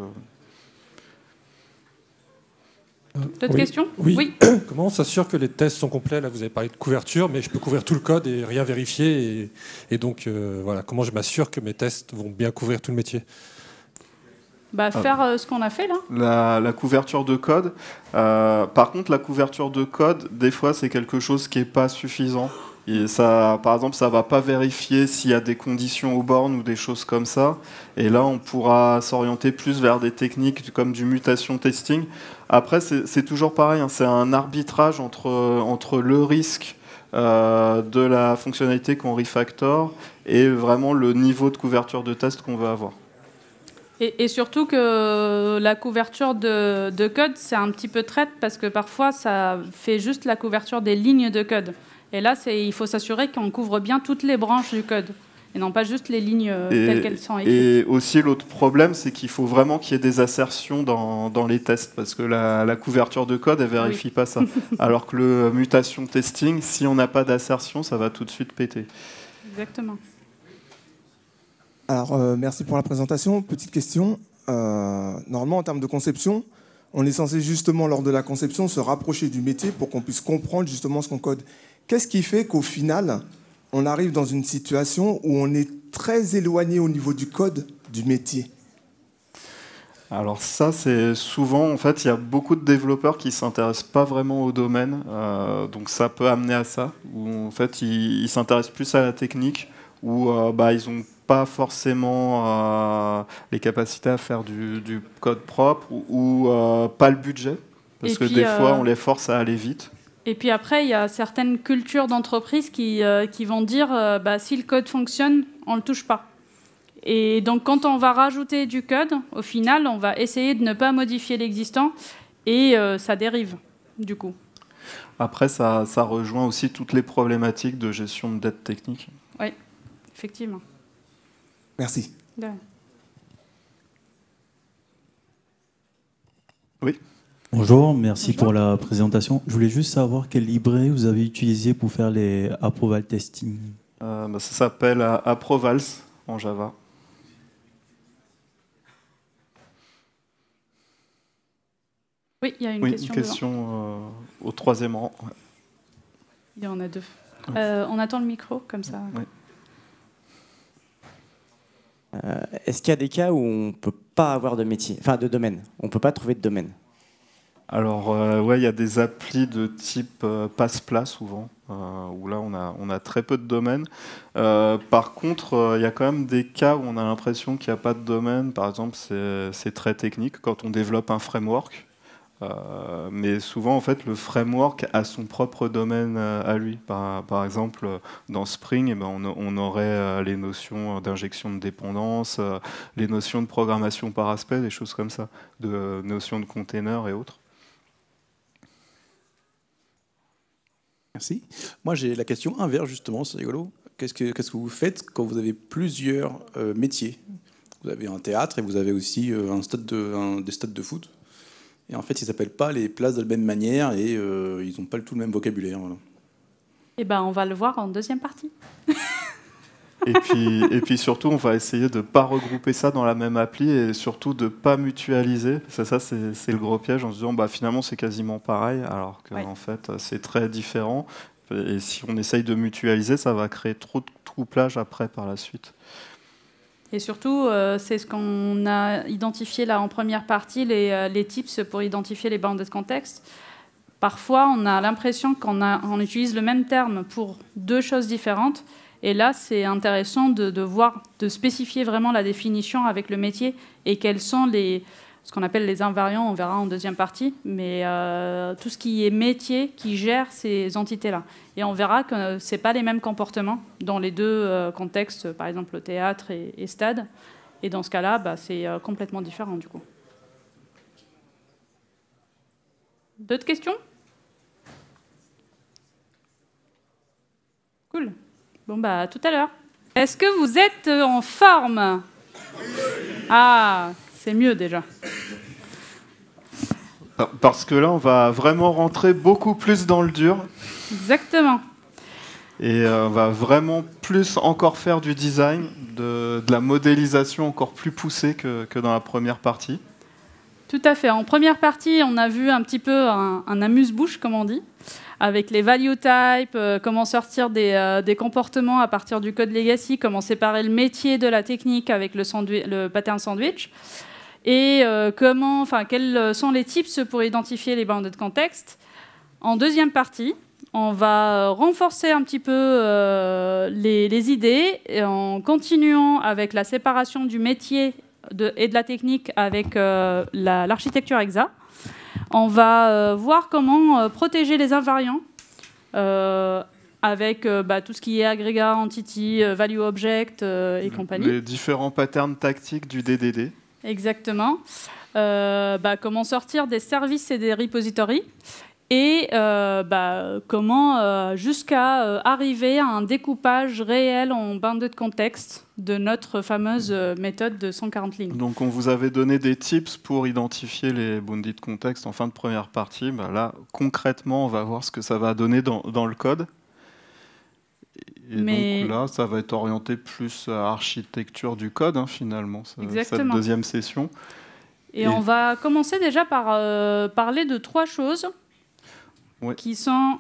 D'autres questions Oui. Comment on s'assure que les tests sont complets Là, vous avez parlé de couverture, mais je peux couvrir tout le code et rien vérifier. Et, donc, euh, voilà, comment je m'assure que mes tests vont bien couvrir tout le métier bah, ah. faire euh, ce qu'on a fait là. La, couverture de code. Euh, par contre, la couverture de code, des fois, c'est quelque chose qui n'est pas suffisant. Et ça, par exemple, ça va pas vérifier s'il y a des conditions aux bornes ou des choses comme ça. Et là, on pourra s'orienter plus vers des techniques comme du mutation testing après, c'est toujours pareil, hein. c'est un arbitrage entre, entre le risque euh, de la fonctionnalité qu'on refactor et vraiment le niveau de couverture de test qu'on veut avoir. Et, surtout que la couverture de, de code, c'est un petit peu traite parce que parfois, ça fait juste la couverture des lignes de code. Et là, il faut s'assurer qu'on couvre bien toutes les branches du code et non pas juste les lignes euh, telles qu'elles sont écrites. Et aussi l'autre problème, c'est qu'il faut vraiment qu'il y ait des assertions dans, dans, les tests, parce que la, couverture de code, elle vérifie pas ça. Alors que le euh, mutation testing, si on n'a pas d'assertion, ça va tout de suite péter. Exactement. Alors, euh, merci pour la présentation. Petite question. normalement, en termes de conception, on est censé justement, lors de la conception, se rapprocher du métier pour qu'on puisse comprendre justement ce qu'on code. Qu'est-ce qui fait qu'au final, on arrive dans une situation où on est très éloigné au niveau du code du métier. Alors ça, c'est souvent, en fait, il y a beaucoup de développeurs qui ne s'intéressent pas vraiment au domaine, euh, donc ça peut amener à ça, où en fait, ils s'intéressent plus à la technique, où euh, bah, ils n'ont pas forcément euh, les capacités à faire du, code propre, ou, pas le budget, parce que des fois, on les force à aller vite. Et puis après, il y a certaines cultures d'entreprise qui, euh, vont dire euh, bah, si le code fonctionne, on ne le touche pas. Et donc, quand on va rajouter du code, au final, on va essayer de ne pas modifier l'existant et euh, ça dérive, du coup. Après, ça, rejoint aussi toutes les problématiques de gestion de dette technique. Oui, effectivement. Merci. Oui. Bonjour, merci pour la présentation. Je voulais juste savoir quel librairie vous avez utilisé pour faire les Approval testing. Euh, bah, ça s'appelle euh, Approvals en Java. Oui, il y a une question. Une question euh, au troisième rang. Il y en a deux. on attend le micro, comme ça. Est-ce qu'il y a des cas où on ne peut pas avoir de métier, enfin de domaine On ne peut pas trouver de domaine alors, euh, ouais, il y a des applis de type euh, passe-plat souvent, euh, où là on a, on a, très peu de domaines. par contre, il y a quand même des cas où on a l'impression qu'il n'y a pas de domaine. Par exemple, c'est très technique quand on développe un framework. mais souvent, en fait, le framework a son propre domaine à lui. Par, exemple, dans Spring, eh ben, on, on, aurait les notions d'injection de dépendance, les notions de programmation par aspect, des choses comme ça, de notions de container et autres. Merci. Moi, j'ai la question inverse, justement, c'est rigolo. Qu'est-ce que, qu'est-ce que vous faites quand vous avez plusieurs euh, métiers Vous avez un théâtre et vous avez aussi euh, un stade de, un, des stades de foot. Et en fait, ils s'appellent pas les places de la même manière et euh, ils n'ont pas le tout le même vocabulaire. Eh ben, on va le voir en deuxième partie. et, puis, et puis surtout, on va essayer de ne pas regrouper ça dans la même appli et surtout de ne pas mutualiser. C'est ça, c'est le gros piège en se disant bah, finalement c'est quasiment pareil, alors qu'en fait c'est très différent. Et si on essaye de mutualiser, ça va créer trop de trouplage après par la suite. Et surtout, euh, c'est ce qu'on a identifié là en première partie, les, euh, les tips pour identifier les bandes de contexte. Parfois, on a l'impression qu'on on utilise le même terme pour deux choses différentes et là, c'est intéressant de, voir, de spécifier vraiment la définition avec le métier et quels sont les, ce qu'on appelle les invariants, on verra en deuxième partie, mais euh, tout ce qui est métier qui gère ces entités-là. Et on verra que ce pas les mêmes comportements dans les deux euh, contextes, par exemple le théâtre et, stade. Et dans ce cas-là, bah, c'est euh, complètement différent du coup. D'autres questions Cool. Bon, bah, tout à l'heure. Est-ce que vous êtes euh, en forme Ah, c'est mieux déjà. Ah, parce que là, on va vraiment rentrer beaucoup plus dans le dur. Exactement. Et euh, on va vraiment plus encore faire du design, de, la modélisation encore plus poussée que, dans la première partie. Tout à fait. En première partie, on a vu un petit peu un amuse-bouche, comme on dit avec les value types, euh, comment sortir euh, des, comportements à partir du code legacy, comment séparer le métier de la technique avec le, pattern sandwich, et euh, comment, enfin, quels sont les tips pour identifier les bounded contexte. En deuxième partie, on va renforcer un petit peu les, idées en continuant avec la séparation du métier de, et de la technique avec l'architecture la, EXA. On va euh, voir comment euh, protéger les invariants euh, avec bah, tout ce qui est agrégat, entity, value object et compagnie. Les différents patterns tactiques du DDD. Exactement. Bah, comment sortir des services et des repositories et euh, bah, comment euh, jusqu'à euh, arriver à un découpage réel en de contexte de notre fameuse méthode de 140 lignes. Donc on vous avait donné des tips pour identifier les de contexte en fin de première partie. Bah, là, concrètement, on va voir ce que ça va donner dans, le code. Et Mais... donc là, ça va être orienté plus à architecture du code, hein, finalement, ça, cette deuxième session. et, on va commencer déjà par parler de trois choses qui sont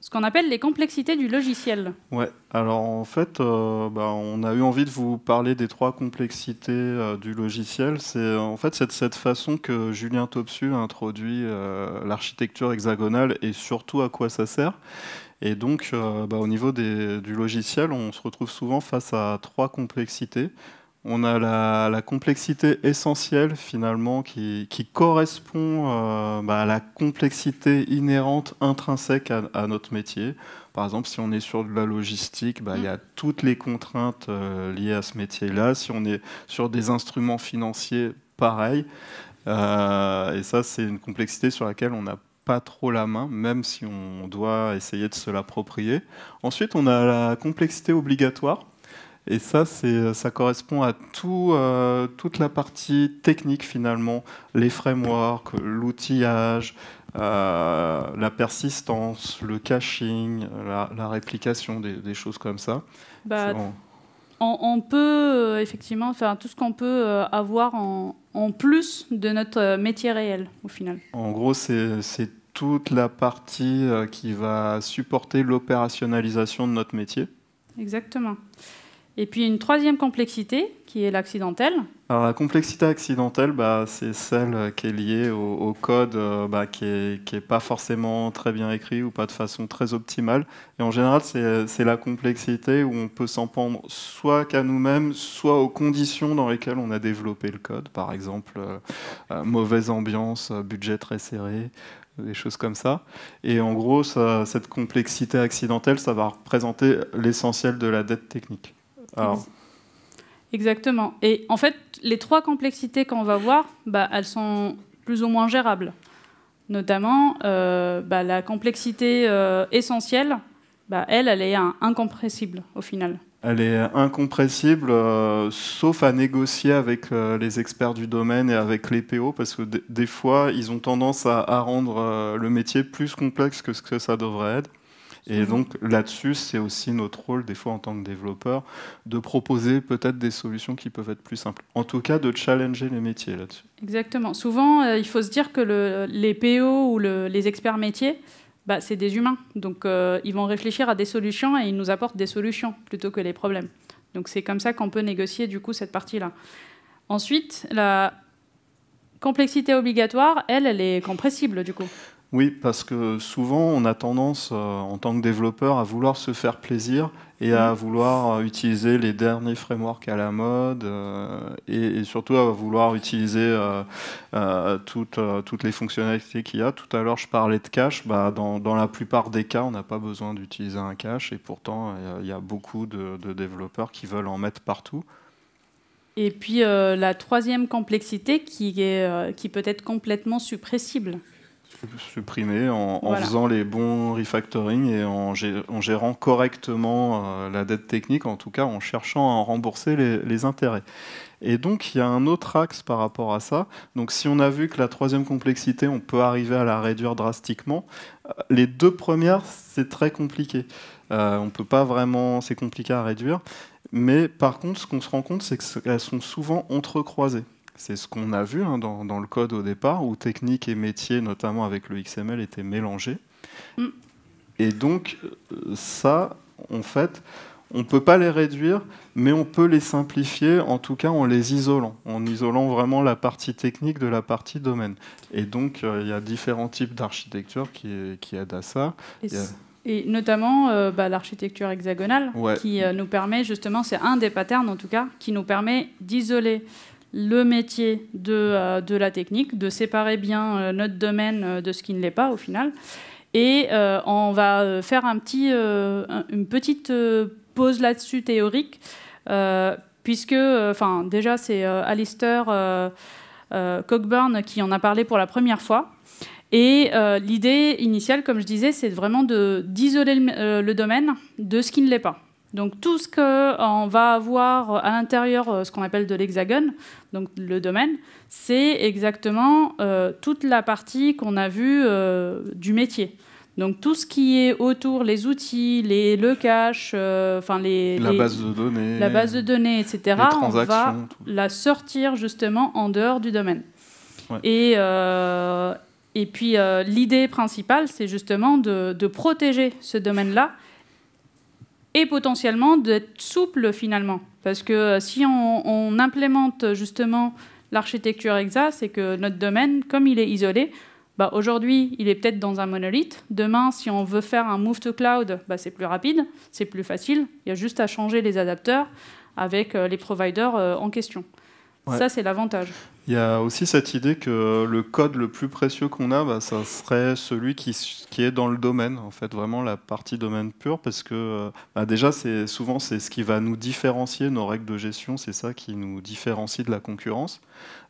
ce qu'on appelle les complexités du logiciel. Ouais, alors en fait, euh, bah, on a eu envie de vous parler des trois complexités euh, du logiciel. C'est euh, en fait de cette façon que Julien Topsu a introduit l'architecture hexagonale et surtout à quoi ça sert. Et donc, bah, au niveau du logiciel, on se retrouve souvent face à trois complexités on a la, complexité essentielle finalement qui, correspond euh, bah, à la complexité inhérente, intrinsèque à, notre métier. Par exemple, si on est sur de la logistique, bah, il y a mm. toutes les contraintes euh, liées à ce métier-là. Si on est sur des instruments financiers, pareil. Euh, et ça, c'est une complexité sur laquelle on n'a pas trop la main, même si on doit essayer de se l'approprier. Ensuite, on a la complexité obligatoire. Et ça, ça correspond à euh, toute la partie technique finalement, les frameworks, l'outillage, euh, la persistance, le caching, la, réplication, des, choses comme ça. Bah, on, peut euh, effectivement faire tout ce qu'on peut avoir en, plus de notre métier réel au final. En gros, c'est toute la partie qui va supporter l'opérationnalisation de notre métier. Exactement. Et puis une troisième complexité, qui est l'accidentelle. Alors la complexité accidentelle, bah, c'est celle qui est liée au, code euh, bah, qui n'est est pas forcément très bien écrit ou pas de façon très optimale. Et en général, c'est la complexité où on peut s'en prendre soit qu'à nous-mêmes, soit aux conditions dans lesquelles on a développé le code. Par exemple, euh, euh, mauvaise ambiance, budget très serré, des choses comme ça. Et en gros, cette complexité accidentelle, ça va représenter l'essentiel de la dette technique. Exactement. Et en fait, les trois complexités qu'on va voir, bah, elles sont plus ou moins gérables. Notamment, euh, bah, la complexité euh, essentielle, bah, elle, elle est incompressible au final. Elle est incompressible, euh, sauf à négocier avec les experts du domaine et avec les PO, parce que des fois, ils ont tendance à rendre le métier plus complexe que ce que ça devrait être. Et mhm. donc là-dessus, c'est aussi notre rôle, des fois en tant que développeur, de proposer peut-être des solutions qui peuvent être plus simples. En tout cas, de challenger les métiers là-dessus. Exactement. Souvent, euh, il faut se dire que les PO ou les experts métiers, bah, c'est des humains. Donc euh, ils vont réfléchir à des solutions et ils nous apportent des solutions plutôt que les problèmes. Donc c'est comme ça qu'on peut négocier du coup cette partie-là. Ensuite, la complexité obligatoire, elle, elle est compressible du coup. Oui, parce que souvent, on a tendance, euh, en tant que développeur, à vouloir se faire plaisir et à mm. vouloir euh, utiliser les derniers frameworks à la mode euh, et, surtout à vouloir utiliser toutes, les fonctionnalités qu'il y a. Tout à l'heure, je parlais de cache. Bah, dans, la plupart des cas, on n'a pas besoin d'utiliser un cache et pourtant, il y, a beaucoup de, développeurs qui veulent en mettre partout. Et puis, la troisième complexité qui, qui peut être complètement suppressible supprimer en, faisant les bons refactoring et en, gérant correctement euh, la dette technique, en tout cas en cherchant à en rembourser les, intérêts. Et donc, il y a un autre axe par rapport à ça. Donc, si on a vu que la troisième complexité, on peut arriver à la réduire drastiquement, euh, les deux premières, c'est très compliqué. Euh, on peut pas vraiment, c'est compliqué à réduire. Mais par contre, ce qu'on se rend compte, c'est qu'elles sont souvent entrecroisées. C'est ce qu'on a vu hein, dans, le code au départ, où technique et métier, notamment avec le XML, étaient mélangés. Mm. Et donc, euh, ça, en fait, on ne peut pas les réduire, mais on peut les simplifier, en tout cas en les isolant, en isolant vraiment la partie technique de la partie domaine. Et donc, euh, il y a différents types d'architecture qui, qui, aident à ça. Et, notamment euh, bah, l'architecture hexagonale, qui nous permet justement, c'est un des patterns en tout cas, qui nous permet d'isoler le métier euh, de, la technique, de séparer bien euh, notre domaine euh, de ce qui ne l'est pas au final. Et on va faire une petite pause là-dessus théorique, puisque enfin, déjà c'est Alistair Cockburn qui en a parlé pour la première fois. Et l'idée initiale, comme je disais, c'est vraiment d'isoler le domaine de ce qui ne l'est pas. Donc tout ce qu'on euh, va avoir à l'intérieur, euh, ce qu'on appelle de l'hexagone, donc le domaine, c'est exactement euh, toute la partie qu'on a vue du métier. Donc tout ce qui est autour, les outils, les, le cache, enfin les, la base de données, la base de données, etc. on va la sortir justement en dehors du domaine. Et et puis l'idée principale, c'est justement de, de protéger ce domaine-là et potentiellement d'être souple finalement. Parce que euh, si on, implémente justement l'architecture EXA, c'est que notre domaine, comme il est isolé, bah aujourd'hui il est peut-être dans un monolithe. Demain, si on veut faire un move to cloud, bah c'est plus rapide, c'est plus facile. Il y a juste à changer les adapteurs avec euh, les providers euh, en question. Ça, c'est l'avantage. Il y a aussi cette idée que le code le plus précieux qu'on a, bah, ça serait celui qui, est dans le domaine, en fait, vraiment la partie domaine pur, parce que bah, déjà, c'est souvent c'est ce qui va nous différencier nos règles de gestion, c'est ça qui nous différencie de la concurrence.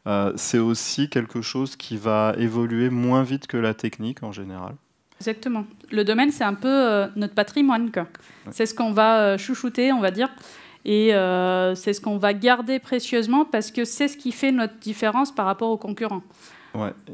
Euh, c'est aussi quelque chose qui va évoluer moins vite que la technique en général. Exactement. Le domaine, c'est un peu euh, notre patrimoine. C'est ce qu'on va euh, chouchouter, on va dire. Et euh, c'est ce qu'on va garder précieusement parce que c'est ce qui fait notre différence par rapport aux concurrents.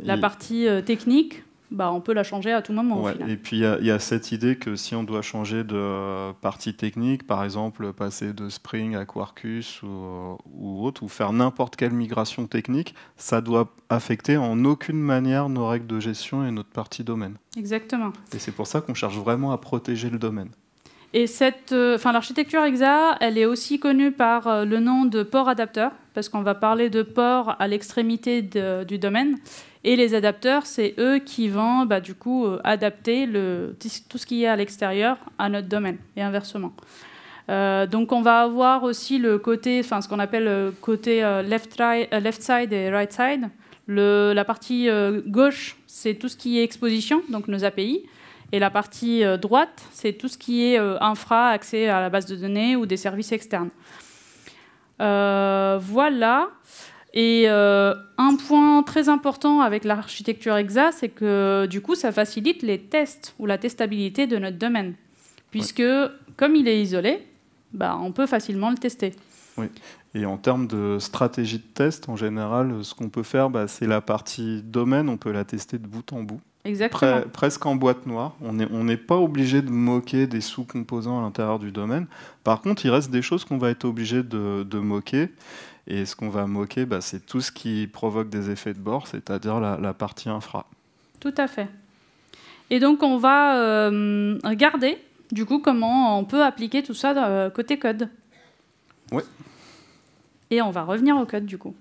la partie euh, technique, bah, on peut la changer à tout moment. au final. Et puis il y, a cette idée que si on doit changer de euh, partie technique, par exemple passer de Spring à Quarkus ou, ou autre, ou faire n'importe quelle migration technique, ça doit affecter en aucune manière nos règles de gestion et notre partie domaine. Exactement. Et c'est pour ça qu'on cherche vraiment à protéger le domaine. Et cette, euh, enfin, l'architecture EXA, elle est aussi connue par euh, le nom de port adapteur, parce qu'on va parler de port à l'extrémité du domaine. Et les adapteurs, c'est eux qui vont bah, du coup euh, adapter tout ce qui est à l'extérieur à notre domaine, et inversement. donc on va avoir aussi le côté, enfin ce qu'on appelle le côté left, side et right side. la partie gauche, c'est tout ce qui est exposition, donc nos API. Et la partie euh, droite, c'est tout ce qui est euh, infra, accès à la base de données ou des services externes. Euh, voilà. Et un point très important avec l'architecture EXA, c'est que du coup, ça facilite les tests ou la testabilité de notre domaine. Puisque, comme il est isolé, bah, on peut facilement le tester. Oui. Et en termes de stratégie de test, en général, ce qu'on peut faire, bah, c'est la partie domaine, on peut la tester de bout en bout. Exactement. presque en boîte noire. On n'est pas obligé de moquer des sous-composants à l'intérieur du domaine. Par contre, il reste des choses qu'on va être obligé de, moquer. Et ce qu'on va moquer, bah, c'est tout ce qui provoque des effets de bord, c'est-à-dire la, partie infra. Tout à fait. Et donc, on va euh, regarder, du coup, comment on peut appliquer tout ça euh, côté code. Oui. Et on va revenir au code, du coup.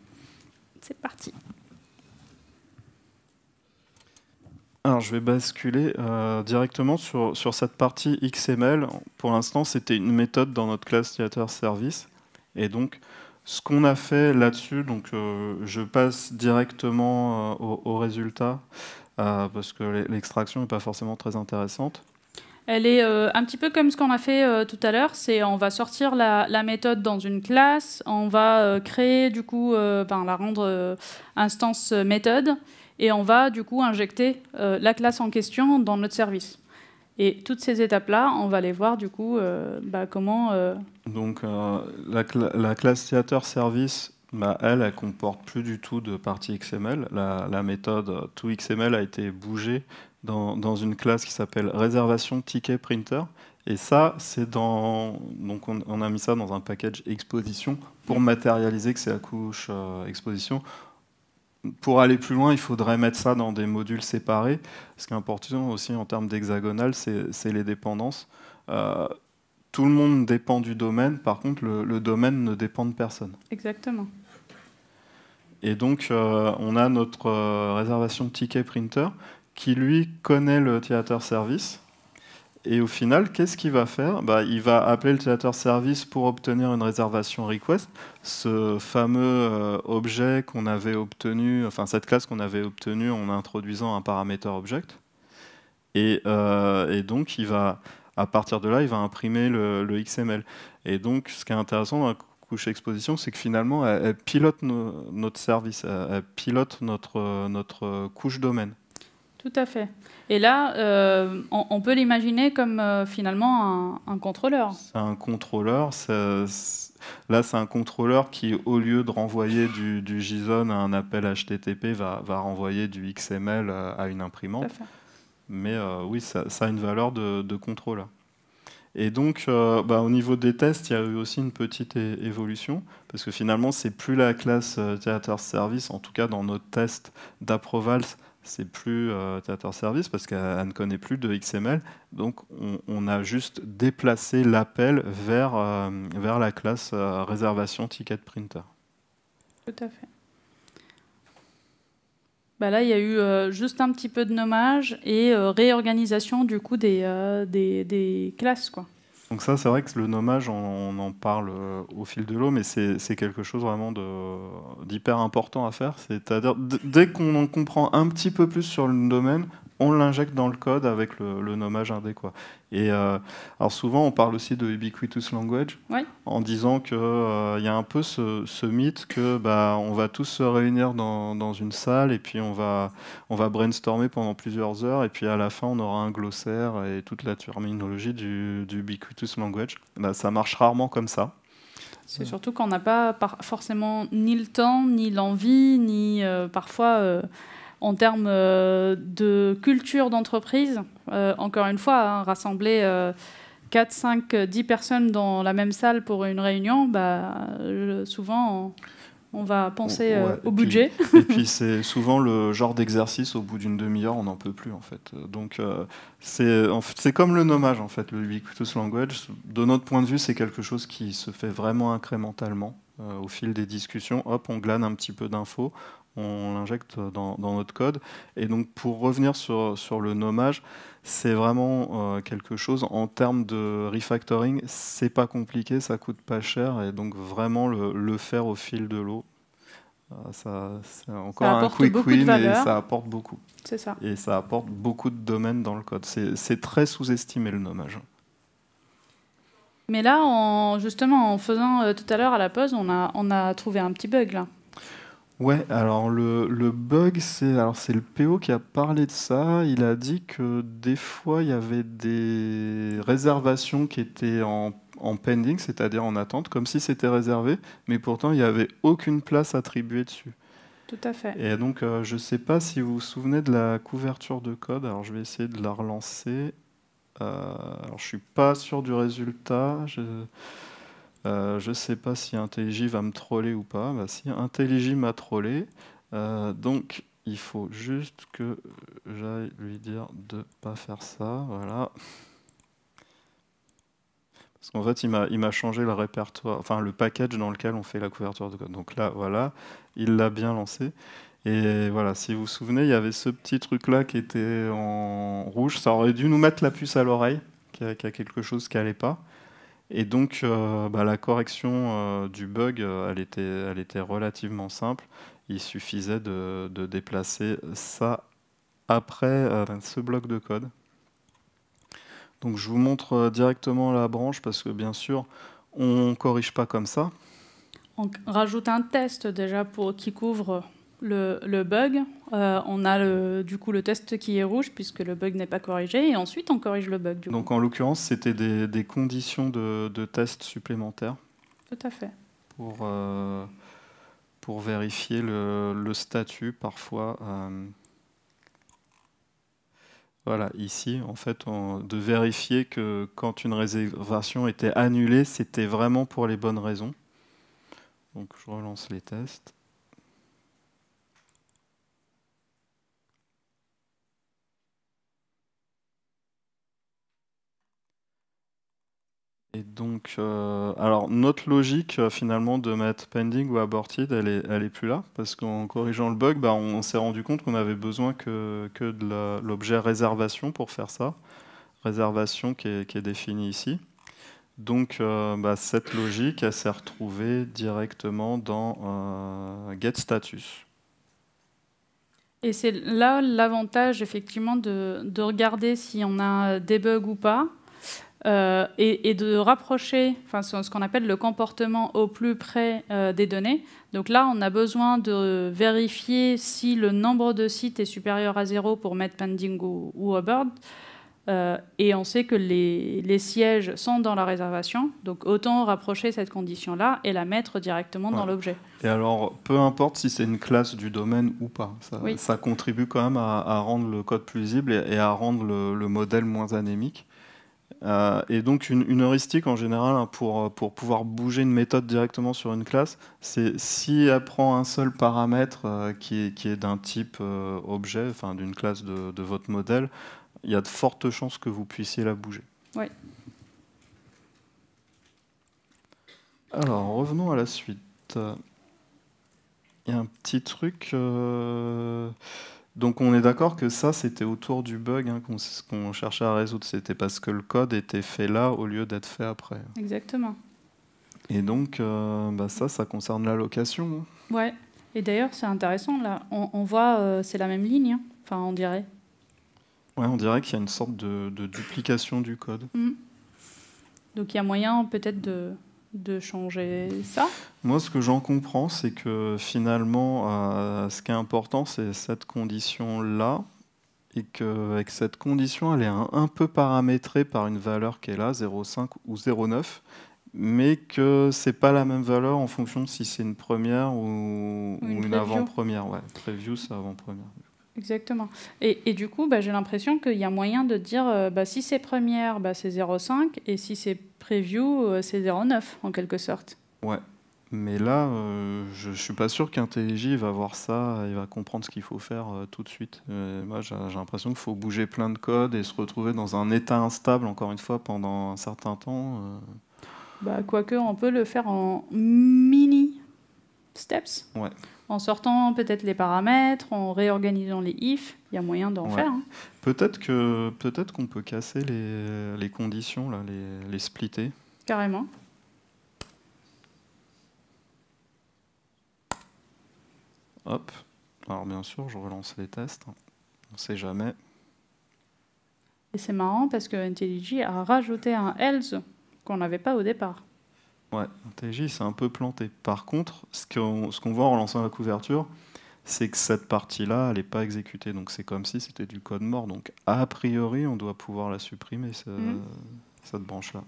C'est parti. Alors, je vais basculer euh, directement sur, sur, cette partie XML. Pour l'instant, c'était une méthode dans notre classe Theater Service. Et donc, ce qu'on a fait là-dessus, euh, je passe directement euh, aux au, résultat, parce que l'extraction n'est pas forcément très intéressante. Elle est un petit peu comme ce qu'on a fait tout à l'heure, c'est on va sortir la, méthode dans une classe, on va créer du coup, la rendre instance méthode, et on va du coup injecter euh, la classe en question dans notre service. Et toutes ces étapes-là, on va les voir du coup euh, bah, comment... Euh, donc la, classe theater service, bah, elle, elle comporte plus du tout de partie XML. La, la méthode toXML a été bougée dans, une classe qui s'appelle réservation ticket printer. Et ça, c'est dans. Donc, on, a mis ça dans un package exposition pour matérialiser que c'est la couche exposition pour aller plus loin, il faudrait mettre ça dans des modules séparés. Ce qui est important aussi en termes d'hexagonal, c'est les dépendances. Euh, tout le monde dépend du domaine, par contre, le, domaine ne dépend de personne. Exactement. Et donc, euh, on a notre euh, réservation ticket printer qui, lui, connaît le theater service, et au final, qu'est-ce qu'il va faire bah, Il va appeler le theater service pour obtenir une réservation request, ce fameux euh, objet qu'on avait obtenu, enfin cette classe qu'on avait obtenue en introduisant un paramètre object. Et, euh, donc, il va, à partir de là, il va imprimer le, XML. Et donc, ce qui est intéressant dans la couche exposition, c'est que finalement, elle, pilote notre service, elle, elle pilote notre, notre couche domaine. Tout à fait. Et là, euh, on, peut l'imaginer comme euh, finalement un, contrôleur. C'est un contrôleur. là, c'est un contrôleur qui, au lieu de renvoyer du, JSON à un appel HTTP, va, renvoyer du XML euh, à une imprimante. Mais oui, ça, a une valeur de, contrôleur. Et donc, bah, au niveau des tests, il y a eu aussi une petite évolution, parce que finalement, c'est plus la classe Theater Service, en tout cas dans notre test d'Approvals, c'est plus euh, Service parce qu'elle ne connaît plus de XML. Donc on, a juste déplacé l'appel vers, euh, vers la classe euh, réservation ticket printer. Tout à fait. Bah là, il y a eu euh, juste un petit peu de nommage et réorganisation du coup des, des, des classes. quoi. Donc ça, c'est vrai que le nommage, on, en parle euh, au fil de l'eau, mais c'est quelque chose vraiment d'hyper important à faire. C'est-à-dire, dès qu'on en comprend un petit peu plus sur le domaine, on l'injecte dans le code avec le, nommage indé. Et euh, alors souvent, on parle aussi de ubiquitous language, en disant qu'il euh, y a un peu ce, mythe que bah, on va tous se réunir dans, une salle et puis on va, on va brainstormer pendant plusieurs heures et puis à la fin, on aura un glossaire et toute la terminologie du, ubiquitous language. Bah, ça marche rarement comme ça. C'est surtout qu'on n'a pas forcément ni le temps, ni l'envie, ni euh, parfois en termes euh, de culture d'entreprise, euh, encore une fois, hein, rassembler 4, 5, 10 personnes dans la même salle pour une réunion, bah, euh, souvent... On va penser au budget. et puis c'est souvent le genre d'exercice, au bout d'une demi-heure, on n'en peut plus en fait. Donc c'est en fait, comme le nommage en fait, le ubiquitous language. De notre point de vue, c'est quelque chose qui se fait vraiment incrémentalement. au fil des discussions, hop, on glane un petit peu d'infos, on l'injecte dans, notre code. Et donc pour revenir sur, sur le nommage, c'est vraiment euh, quelque chose en termes de refactoring, c'est pas compliqué, ça coûte pas cher et donc vraiment le, faire au fil de l'eau. Euh, ça, c'est encore un quick win et ça apporte beaucoup. C'est ça. Et ça apporte beaucoup de domaines dans le code. C'est très sous-estimé le nommage. Mais là, en, justement, en faisant euh, tout à l'heure à la pause, on a, on a trouvé un petit bug là. Ouais, alors le, le bug, c'est alors c'est le PO qui a parlé de ça. Il a dit que des fois, il y avait des réservations qui étaient en, en pending, c'est-à-dire en attente, comme si c'était réservé, mais pourtant, il n'y avait aucune place attribuée dessus. Tout à fait. Et donc, euh, je ne sais pas si vous vous souvenez de la couverture de code. Alors, je vais essayer de la relancer. Euh, alors, je ne suis pas sûr du résultat. Je... Euh, je ne sais pas si IntelliJ va me troller ou pas. Bah, si IntelliJ m'a trollé, euh, donc il faut juste que j'aille lui dire de pas faire ça. Voilà. Parce qu'en fait, il m'a changé le répertoire, enfin le package dans lequel on fait la couverture de code. Donc là, voilà, il l'a bien lancé. Et voilà, si vous vous souvenez, il y avait ce petit truc-là qui était en rouge. Ça aurait dû nous mettre la puce à l'oreille, qu'il y a quelque chose qui n'allait pas. Et donc, euh, bah, la correction euh, du bug, euh, elle était, elle était relativement simple. Il suffisait de, déplacer ça après ce bloc de code. Donc je vous montre directement la branche parce que bien sûr, on ne corrige pas comme ça. On rajoute un test déjà pour, qui couvre le, bug, euh, on a du coup le test qui est rouge puisque le bug n'est pas corrigé et ensuite on corrige le bug. Donc en l'occurrence, c'était des, conditions de, test supplémentaires. Tout à fait. Pour, euh, pour vérifier le, statut parfois. Euh, voilà, ici, en fait, de vérifier que quand une réservation était annulée, c'était vraiment pour les bonnes raisons. Donc je relance les tests. Et donc, euh, alors notre logique euh, finalement de mettre pending ou aborted, elle est, plus là, parce qu'en corrigeant le bug, bah, on, s'est rendu compte qu'on avait besoin que, de l'objet réservation pour faire ça, réservation qui est, définie ici. Donc euh, bah, cette logique, elle s'est retrouvée directement dans euh, getStatus. Et c'est là l'avantage effectivement de, de, regarder si on a des bugs ou pas euh, et, de rapprocher enfin, ce qu'on appelle le comportement au plus près euh, des données. Donc là, on a besoin de vérifier si le nombre de sites est supérieur à zéro pour mettre pending ou Hubbard. Euh, et on sait que les, sièges sont dans la réservation, donc autant rapprocher cette condition-là et la mettre directement dans l'objet. Et alors, peu importe si c'est une classe du domaine ou pas, ça, contribue quand même à, rendre le code plus lisible et, à rendre le modèle moins anémique. Euh, et donc une, heuristique en général hein, pour, euh, pour pouvoir bouger une méthode directement sur une classe, c'est si elle prend un seul paramètre euh, qui, est d'un type objet, enfin d'une classe de, de, votre modèle, il y a de fortes chances que vous puissiez la bouger. Oui. Alors revenons à la suite. Il y a un petit truc donc on est d'accord que ça, c'était autour du bug hein, qu'on cherchait à résoudre. C'était parce que le code était fait là au lieu d'être fait après. Exactement. Et donc euh, bah, ça, ça concerne la location. Hein. Ouais. Et d'ailleurs, c'est intéressant, là, on, voit, euh, c'est la même ligne, hein. enfin on dirait. Ouais, on dirait qu'il y a une sorte de, duplication du code. Mm. Donc il y a moyen peut-être de, de changer ça Moi, ce que j'en comprends, c'est que finalement, euh, ce qui est important, c'est cette condition-là, et que avec cette condition, elle est un, peu paramétrée par une valeur qui est là, 0,5 ou 0,9, mais que c'est pas la même valeur en fonction si c'est une première ou, une, avant-première. Ouais, preview, c'est avant-première. Exactement. Et, du coup, bah, j'ai l'impression qu'il y a moyen de dire euh, bah, si c'est première, bah, c'est 0,5 et si c'est preview, euh, c'est 0,9 en quelque sorte. Ouais. Mais là, euh, je ne suis pas sûr qu'Intellij va voir ça, il va comprendre ce qu'il faut faire tout de suite. moi, j'ai l'impression qu'il faut bouger plein de codes et se retrouver dans un état instable, encore une fois, pendant un certain temps. Bah, Quoique, on peut le faire en mini steps. Ouais en sortant peut-être les paramètres, en réorganisant les ifs, il y a moyen d'en faire. Hein. Peut-être qu'on peut, qu'on peut casser les, conditions, là, les, splitter. Carrément. Hop. Alors bien sûr, je relance les tests. On ne sait jamais. Et c'est marrant parce que IntelliJ a rajouté un else qu'on n'avait pas au départ. Ouais, TJ, c'est un peu planté. Par contre, ce qu'on voit en lançant la couverture, c'est que cette partie-là, elle n'est pas exécutée. Donc c'est comme si c'était du code mort. Donc a priori, on doit pouvoir la supprimer, mhm. cette branche-là.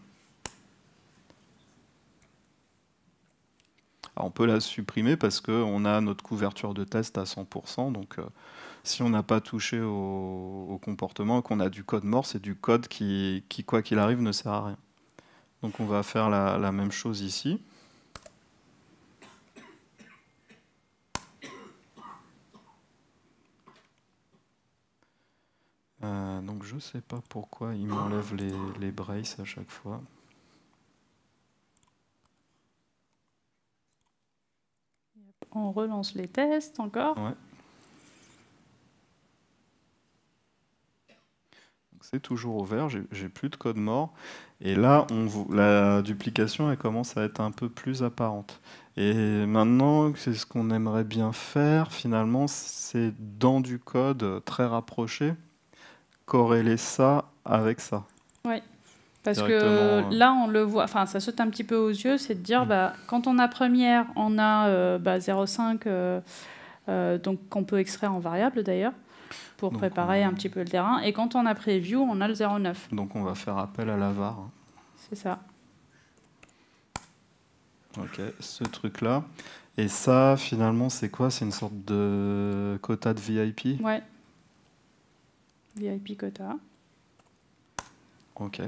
on peut la supprimer parce qu'on a notre couverture de test à 100%. Donc euh, si on n'a pas touché au, au comportement, qu'on a du code mort, c'est du code qui, qui quoi qu'il arrive, ne sert à rien. Donc on va faire la, même chose ici. Euh, donc je sais pas pourquoi il m'enlève les, braces à chaque fois. On relance les tests encore. c'est toujours ouvert, j'ai plus de code mort. Et là, la duplication, elle commence à être un peu plus apparente. Et maintenant, c'est ce qu'on aimerait bien faire, finalement, c'est dans du code très rapproché, corréler ça avec ça. Oui, parce que euh. là, on le voit, enfin, ça saute un petit peu aux yeux, c'est de dire, mm. bah, quand on a première, on a 0,5, euh, bah, euh, donc qu'on peut extraire en variable d'ailleurs pour préparer un petit peu le terrain. Et quand on a prévu, on a le 09. Donc on va faire appel à la VAR. C'est ça. Ok, ce truc-là. Et ça, finalement, c'est quoi C'est une sorte de quota de VIP Ouais. VIP quota. Ok.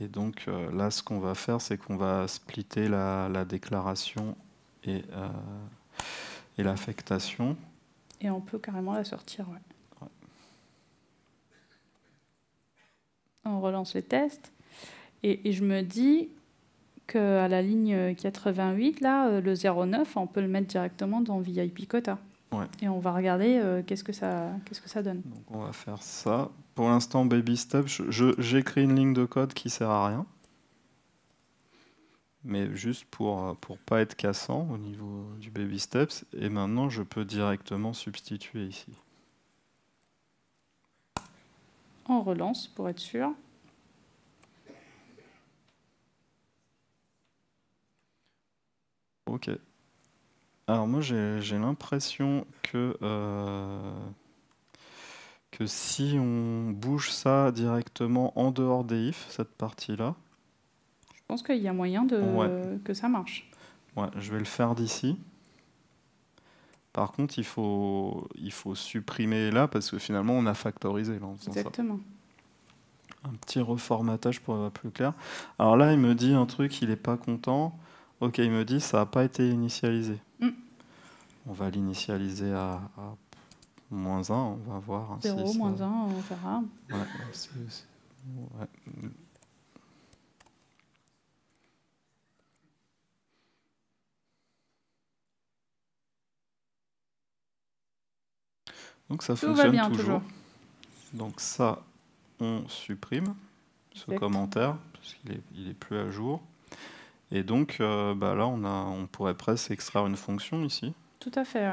Et donc euh, là, ce qu'on va faire, c'est qu'on va splitter la, déclaration et, euh, et l'affectation. Et on peut carrément la sortir, ouais. on relance les tests. Et, je me dis qu'à la ligne 88, là, euh, le 09, on peut le mettre directement dans VIP Quota. Et on va regarder euh, qu'est-ce que ça donne. on va faire ça. Pour l'instant, baby Steps, j'écris une ligne de code qui sert à rien, mais juste pour ne pas être cassant au niveau du baby steps. Et maintenant, je peux directement substituer ici. En relance pour être sûr. Ok. Alors moi j'ai l'impression que, euh, que si on bouge ça directement en dehors des if, cette partie-là... Je pense qu'il y a moyen de, que ça marche. Ouais, je vais le faire d'ici. Par contre, il faut, il faut supprimer là parce que finalement, on a factorisé là, Exactement. Un petit reformatage pour être plus clair. Alors là, il me dit un truc, il n'est pas content. Ok, il me dit ça n'a pas été initialisé. Mm. On va l'initialiser à, moins 1, on va voir. 0, hein, moins 1, on verra. Donc ça fonctionne toujours. Donc ça, on supprime ce commentaire, parce qu'il n'est est plus à jour. Et donc euh, bah là, on, a, on pourrait presque extraire une fonction ici. Tout à fait,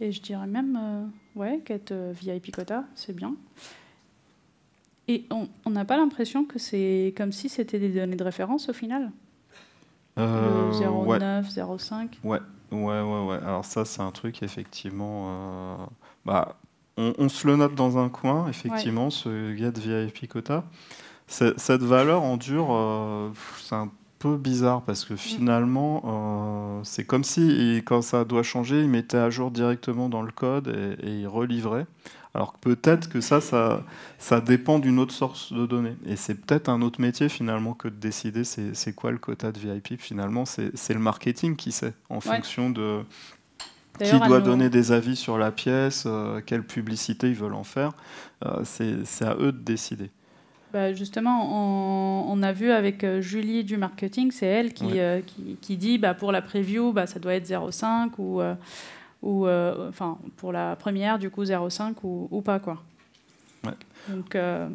Et je dirais même, euh, ouais, qu'être euh, c'est bien. Et on n'a pas l'impression que c'est comme si c'était des données de référence au final 0,9, 0,5 Ouais, Ouais, ouais, ouais. Alors ça, c'est un truc, effectivement... Euh, bah, on, se le note dans un coin, effectivement, ce get VIP quota. Cette valeur en dur, euh, c'est un peu bizarre parce que mm. finalement, euh, c'est comme si, quand ça doit changer, il mettait à jour directement dans le code et, et il relivrait. Alors peut-être que ça, ça, dépend d'une autre source de données. Et c'est peut-être un autre métier finalement que de décider c'est quoi le quota de VIP. Finalement, c'est le marketing qui sait, en fonction de qui doit donner hein. des avis sur la pièce, euh, quelle publicité ils veulent en faire. Euh, c'est à eux de décider. Bah, justement, on, a vu avec euh, Julie du marketing, c'est elle qui, dit bah, pour la preview, bah, ça doit être 0,5 ou ou euh, enfin pour la première du coup 0,5 ou, ou, pas quoi. Donc, euh,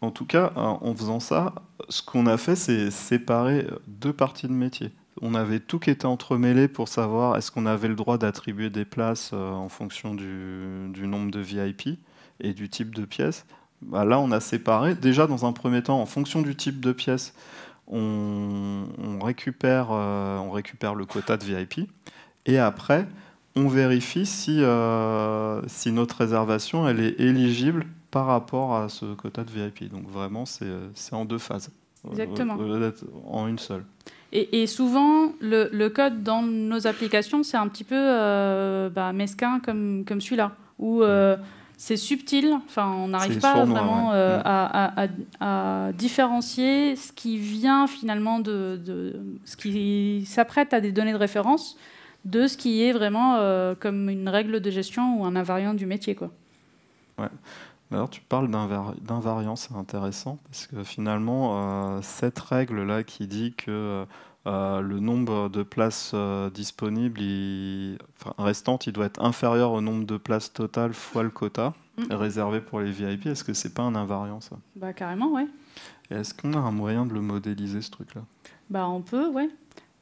En tout cas, euh, en faisant ça, ce qu'on a fait, c'est séparer deux parties de métier. On avait tout qui était entremêlé pour savoir est-ce qu'on avait le droit d'attribuer des places en fonction du, nombre de VIP et du type de pièce. Bah, là, on a séparé, déjà dans un premier temps, en fonction du type de pièce, on, récupère, on récupère le quota de VIP. Et après, on vérifie si, euh, si notre réservation elle est éligible par rapport à ce quota de VIP. Donc vraiment, euh, c'est en deux phases. Exactement. En une seule. Et, souvent, le, code dans nos applications, c'est un petit peu euh, bah, mesquin comme, comme celui-là, où c'est subtil, enfin, on n'arrive pas vraiment À, différencier ce qui vient finalement de ce qui s'apprête à des données de référence de ce qui est vraiment euh, comme une règle de gestion ou un invariant du métier. Quoi. Ouais. tu parles d'invariant, c'est intéressant, parce que finalement, euh, cette règle-là qui dit que euh, le nombre de places disponibles restantes, il doit être inférieur au nombre de places totales fois le quota mmh. réservé pour les VIP, est-ce que c'est pas un invariant, ça Bah carrément, oui. Est-ce qu'on a un moyen de le modéliser, ce truc-là Bah on peut, oui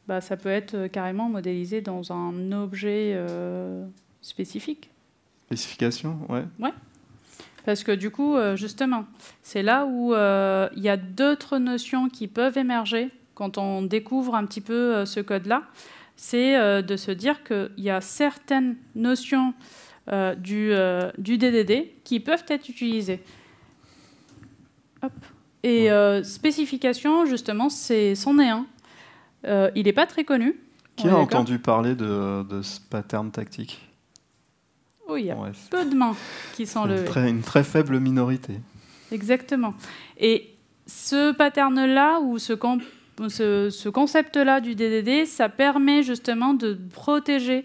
bah, ça peut être euh, carrément modélisé dans un objet euh, spécifique. Spécification, ouais. Ouais. Parce que du coup, euh, justement, c'est là où il y a d'autres notions qui peuvent émerger quand on découvre un petit peu ce code-là. C'est de se dire qu'il y a certaines notions du, du, DDD qui peuvent être utilisées. Et spécification, justement, c'est c'en est un. Euh, il n'est pas très connu. Qui a entendu parler de, ce pattern tactique Oui, oh, il y a peu de mains qui sont le. une très faible minorité. Exactement. Et ce pattern-là, ou ce, concept-là du DDD, ça permet justement de protéger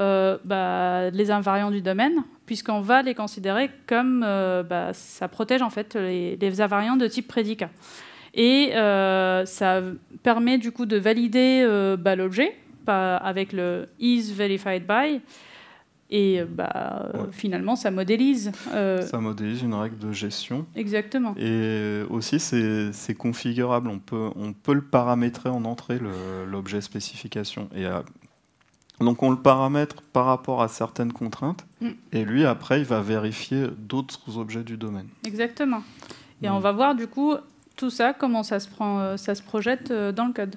euh, bah, les invariants du domaine, puisqu'on va les considérer comme euh, bah, ça protège en fait les invariants de type prédicat. Et euh, ça permet du coup de valider euh, bah, l'objet avec le is verified by. Et euh, bah, finalement, ça modélise. Ça modélise une règle de gestion. Exactement. Et aussi, c'est configurable. On peut, on peut le paramétrer en entrée, l'objet spécification. Et donc, on le paramètre par rapport à certaines contraintes. Mm. Et lui, après, il va vérifier d'autres objets du domaine. Exactement. Et on va voir, du coup, tout ça, comment ça se, prend, euh, ça se projette euh, dans le code.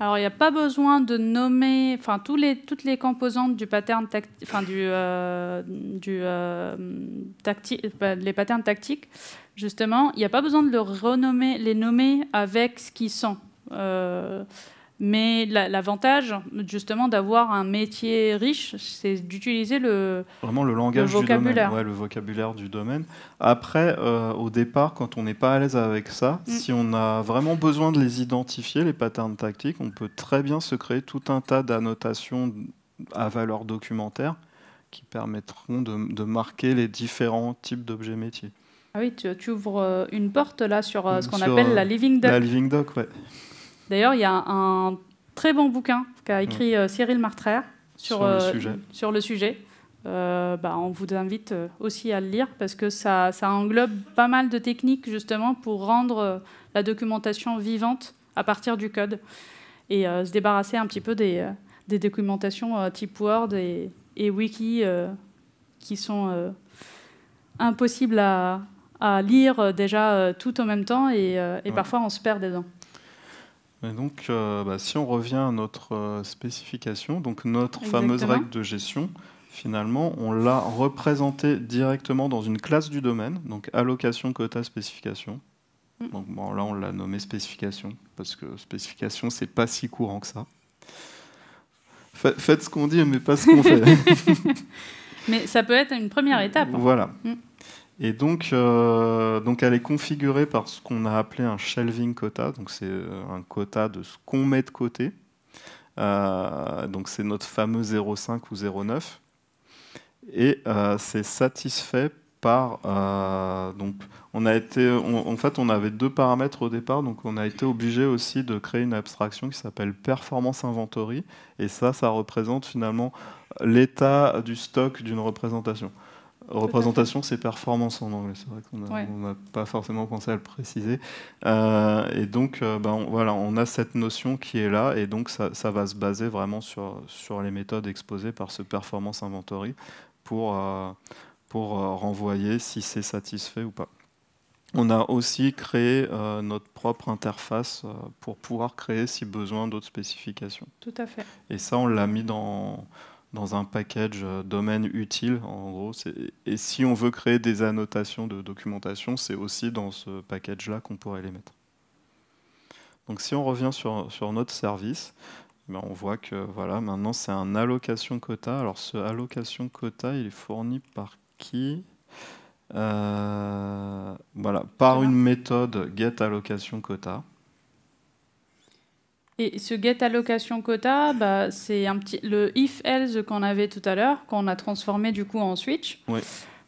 Alors, il n'y a pas besoin de nommer enfin, tous les, toutes les composantes du pattern tactique. enfin, du, euh, les patterns tactiques, justement. Il n'y a pas besoin de le renommer, les nommer avec ce qu'ils sont. Mais l'avantage, justement, d'avoir un métier riche, c'est d'utiliser le vraiment le langage vocabulaire. du domaine, le vocabulaire du domaine. Après, euh, au départ, quand on n'est pas à l'aise avec ça, mm. si on a vraiment besoin de les identifier, les patterns tactiques, on peut très bien se créer tout un tas d'annotations à valeur documentaire qui permettront de, marquer les différents types d'objets métiers. Ah oui, tu, ouvres euh, une porte là sur euh, ce mm, qu'on appelle la living doc. La living doc, ouais. D'ailleurs, il y a un très bon bouquin qu'a mm. écrit euh, Cyril martrer euh, sur, le sujet. Euh, bah, on vous invite aussi à le lire parce que ça, englobe pas mal de techniques justement pour rendre la documentation vivante à partir du code et se débarrasser un petit peu des, documentations type Word et, Wiki qui sont impossibles à, lire déjà tout en même temps et, parfois on se perd dedans. Et donc, euh, bah, si on revient à notre euh, spécification, donc notre fameuse règle de gestion, finalement, on l'a représentée directement dans une classe du domaine, donc allocation, quota, spécification. Mm. Donc bon, là, on l'a nommée spécification, parce que spécification, c'est pas si courant que ça. faites ce qu'on dit, mais pas ce qu'on fait. mais ça peut être une première étape. Hein. Voilà. Mm. Et donc, euh, donc, elle est configurée par ce qu'on a appelé un shelving quota, donc c'est euh, un quota de ce qu'on met de côté. Euh, donc c'est notre fameux 0,5 ou 0,9. Et c'est satisfait par donc on a été en fait on avait deux paramètres au départ donc on a été obligé aussi de créer une abstraction qui s'appelle performance inventory et ça ça représente finalement l'état du stock d'une représentation Représentation, c'est performance en anglais. C'est vrai qu'on n'a pas forcément pensé à le préciser. Euh, et donc, euh, ben, on, voilà, on a cette notion qui est là, et donc ça, va se baser vraiment sur, sur les méthodes exposées par ce performance inventory pour, euh, pour renvoyer si c'est satisfait ou pas. On a aussi créé notre propre interface pour pouvoir créer, si besoin, d'autres spécifications. Tout à fait. Et ça, on l'a mis dans, dans un package euh, domaine utile, en gros. Et si on veut créer des annotations de documentation, c'est aussi dans ce package-là qu'on pourrait les mettre. Donc si on revient sur, sur notre service, ben on voit que voilà, maintenant c'est un allocation quota. Alors ce allocation quota, il est fourni par qui euh, Voilà, par une méthode get et ce get allocation quota, bah, c'est un le if else qu'on avait tout à l'heure, qu'on a transformé du coup en switch.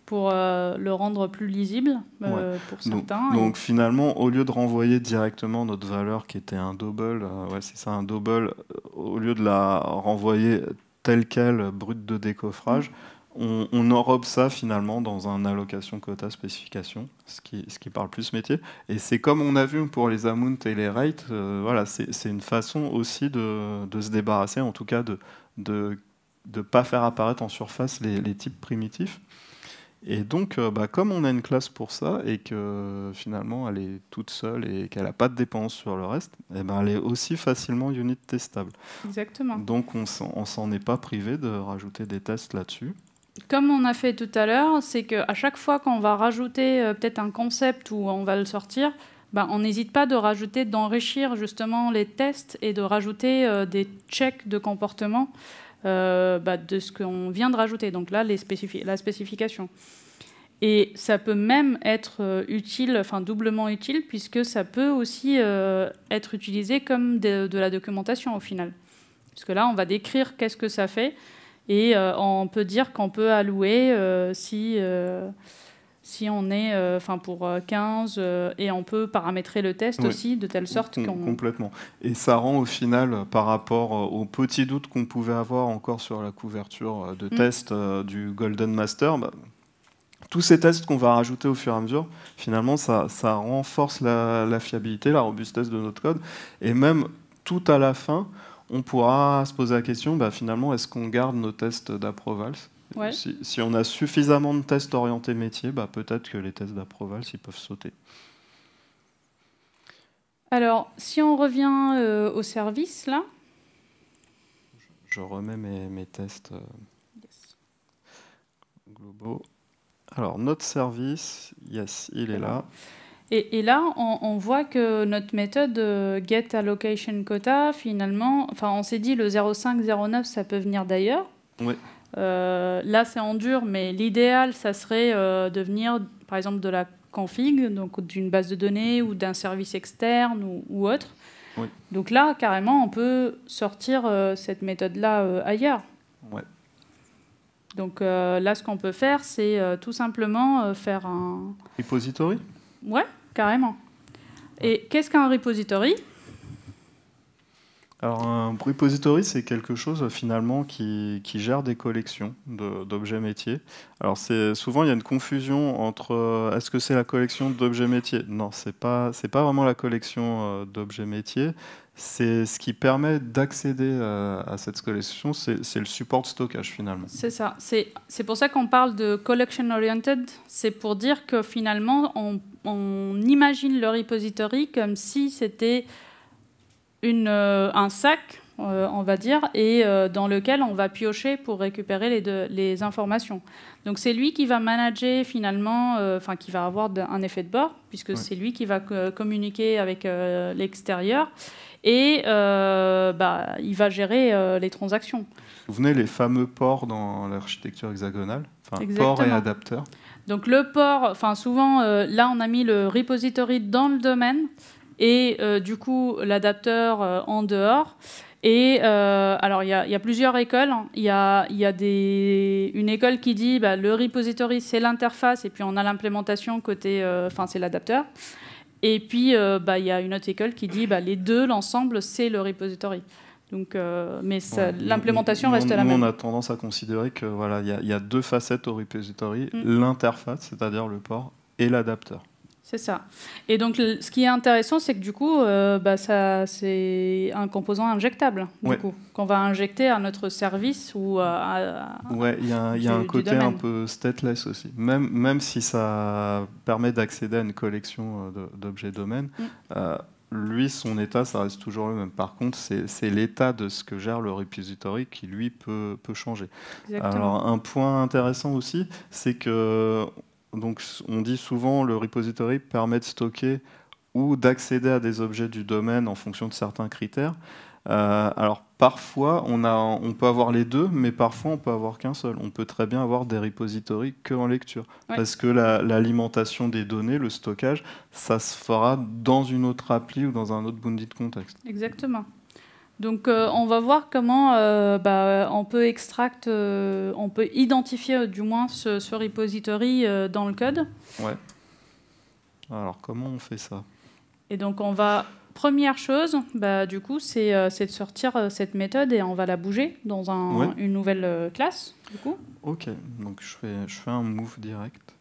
Pour euh, le rendre plus lisible euh, pour certains. Donc, finalement, au lieu de renvoyer directement notre valeur qui était un double, euh, ouais, c'est ça, un double, au lieu de la renvoyer telle quelle brute de décoffrage, mm on, enrobe ça finalement dans un allocation quota spécification, ce qui, parle plus métier. Et c'est comme on a vu pour les amounts et les rates, euh, voilà, c'est une façon aussi de, se débarrasser, en tout cas de ne de, pas faire apparaître en surface les, types primitifs. Et donc, euh, bah, comme on a une classe pour ça et que finalement elle est toute seule et qu'elle n'a pas de dépendance sur le reste, eh ben, elle est aussi facilement unit testable. Exactement. Donc on s'en est pas privé de rajouter des tests là-dessus comme on a fait tout à l'heure, c'est qu'à chaque fois qu'on va rajouter euh, peut-être un concept ou on va le sortir, ben, on n'hésite pas de rajouter, d'enrichir justement les tests et de rajouter euh, des checks de comportement euh, ben, de ce qu'on vient de rajouter. Donc là, la spécification. Et ça peut même être utile, enfin doublement utile, puisque ça peut aussi être utilisé comme de, la documentation au final. Puisque que là, on va décrire qu'est-ce que ça fait. Et euh, on peut dire qu'on peut allouer euh, si euh, si on est enfin pour 15 et on peut paramétrer le test aussi de telle sorte mm, qu'on complètement et ça rend au final par rapport aux petits doutes qu'on pouvait avoir encore sur la couverture de tests mm. test du Golden Master bah, tous ces tests qu'on va rajouter au fur et à mesure, finalement, ça, ça renforce la fiabilité, la robustesse de notre code. Et même tout à la fin, on pourra se poser la question, bah, finalement, est-ce qu'on garde nos tests d'Approvals si, on a suffisamment de tests orientés métier, bah, peut-être que les tests d'Approvals, ils peuvent sauter. Alors, si on revient euh, au service, là... Je, remets mes, tests euh, globaux. Alors, notre service, yes, il est là. Et, là, on, voit que notre méthode euh, get allocation quota, finalement, enfin, on s'est dit le 0,5-0,9, ça peut venir d'ailleurs. Euh, là, c'est en dur, mais l'idéal, ça serait euh, de venir, par exemple, de la config, donc d'une base de données ou d'un service externe ou, autre. Donc là, carrément, on peut sortir euh, cette méthode-là ailleurs. Donc là, ce qu'on peut faire, c'est tout simplement faire un... Repository Ouais, carrément. Et qu'est-ce qu'un repository alors un repository, c'est quelque chose finalement qui, gère des collections d'objets métiers. Alors souvent il y a une confusion entre euh, est-ce que c'est la collection d'objets métiers Non, c'est pas pas vraiment la collection euh, d'objets métiers c'est ce qui permet d'accéder à, cette collection, c'est le support de stockage finalement. C'est ça. C'est pour ça qu'on parle de collection oriented. C'est pour dire que finalement, on, imagine le repository comme si c'était euh, un sac euh, on va dire, et euh, dans lequel on va piocher pour récupérer les, informations. Donc c'est lui qui va manager finalement, euh, enfin qui va avoir un effet de bord, puisque c'est lui qui va communiquer avec l'extérieur et bah, il va gérer les transactions. Vous venez les fameux ports dans l'architecture hexagonale port et adapteur Donc le port, enfin souvent, là on a mis le repository dans le domaine et du coup l'adapteur en dehors. Et euh, alors, il y, a plusieurs écoles. Il y a, une école qui dit bah, le repository, c'est l'interface, et puis on a l'implémentation côté, euh, enfin, c'est l'adapteur. Et puis, euh, bah, il y a une autre école qui dit bah, les deux, l'ensemble, c'est le repository. Donc, mais l'implémentation reste la même. On a tendance à considérer que voilà, il y, a deux facettes au repository mm. l'interface, c'est-à-dire le port, et l'adapteur. C'est ça. Et donc, ce qui est intéressant, c'est que du coup, euh, bah, ça, c'est un composant injectable, du coup, qu'on va injecter à notre service ou à. ouais, il y a un, côté un peu stateless aussi. Même, même si ça permet d'accéder à une collection euh, d'objets domaines, mm. euh, lui, son état, ça reste toujours le même. Par contre, c'est l'état de ce que gère le repository qui, lui, peut, peut changer. Alors, un point intéressant aussi, c'est que donc on dit souvent le repository permet de stocker ou d'accéder à des objets du domaine en fonction de certains critères. Euh, alors parfois on, peut avoir les deux, mais parfois on peut avoir qu'un seul. On peut très bien avoir des repositories que en lecture, parce que l'alimentation des données, le stockage, ça se fera dans une autre appli ou dans un autre de contexte. Exactement. Donc euh, on va voir comment euh, bah, on peut extract, euh, on peut identifier du moins ce, repository dans le code. Ouais. Alors comment on fait ça Et donc on va première chose, bah, du coup, c'est de sortir cette méthode et on va la bouger dans une nouvelle classe. Du Ok. Donc je fais un move direct.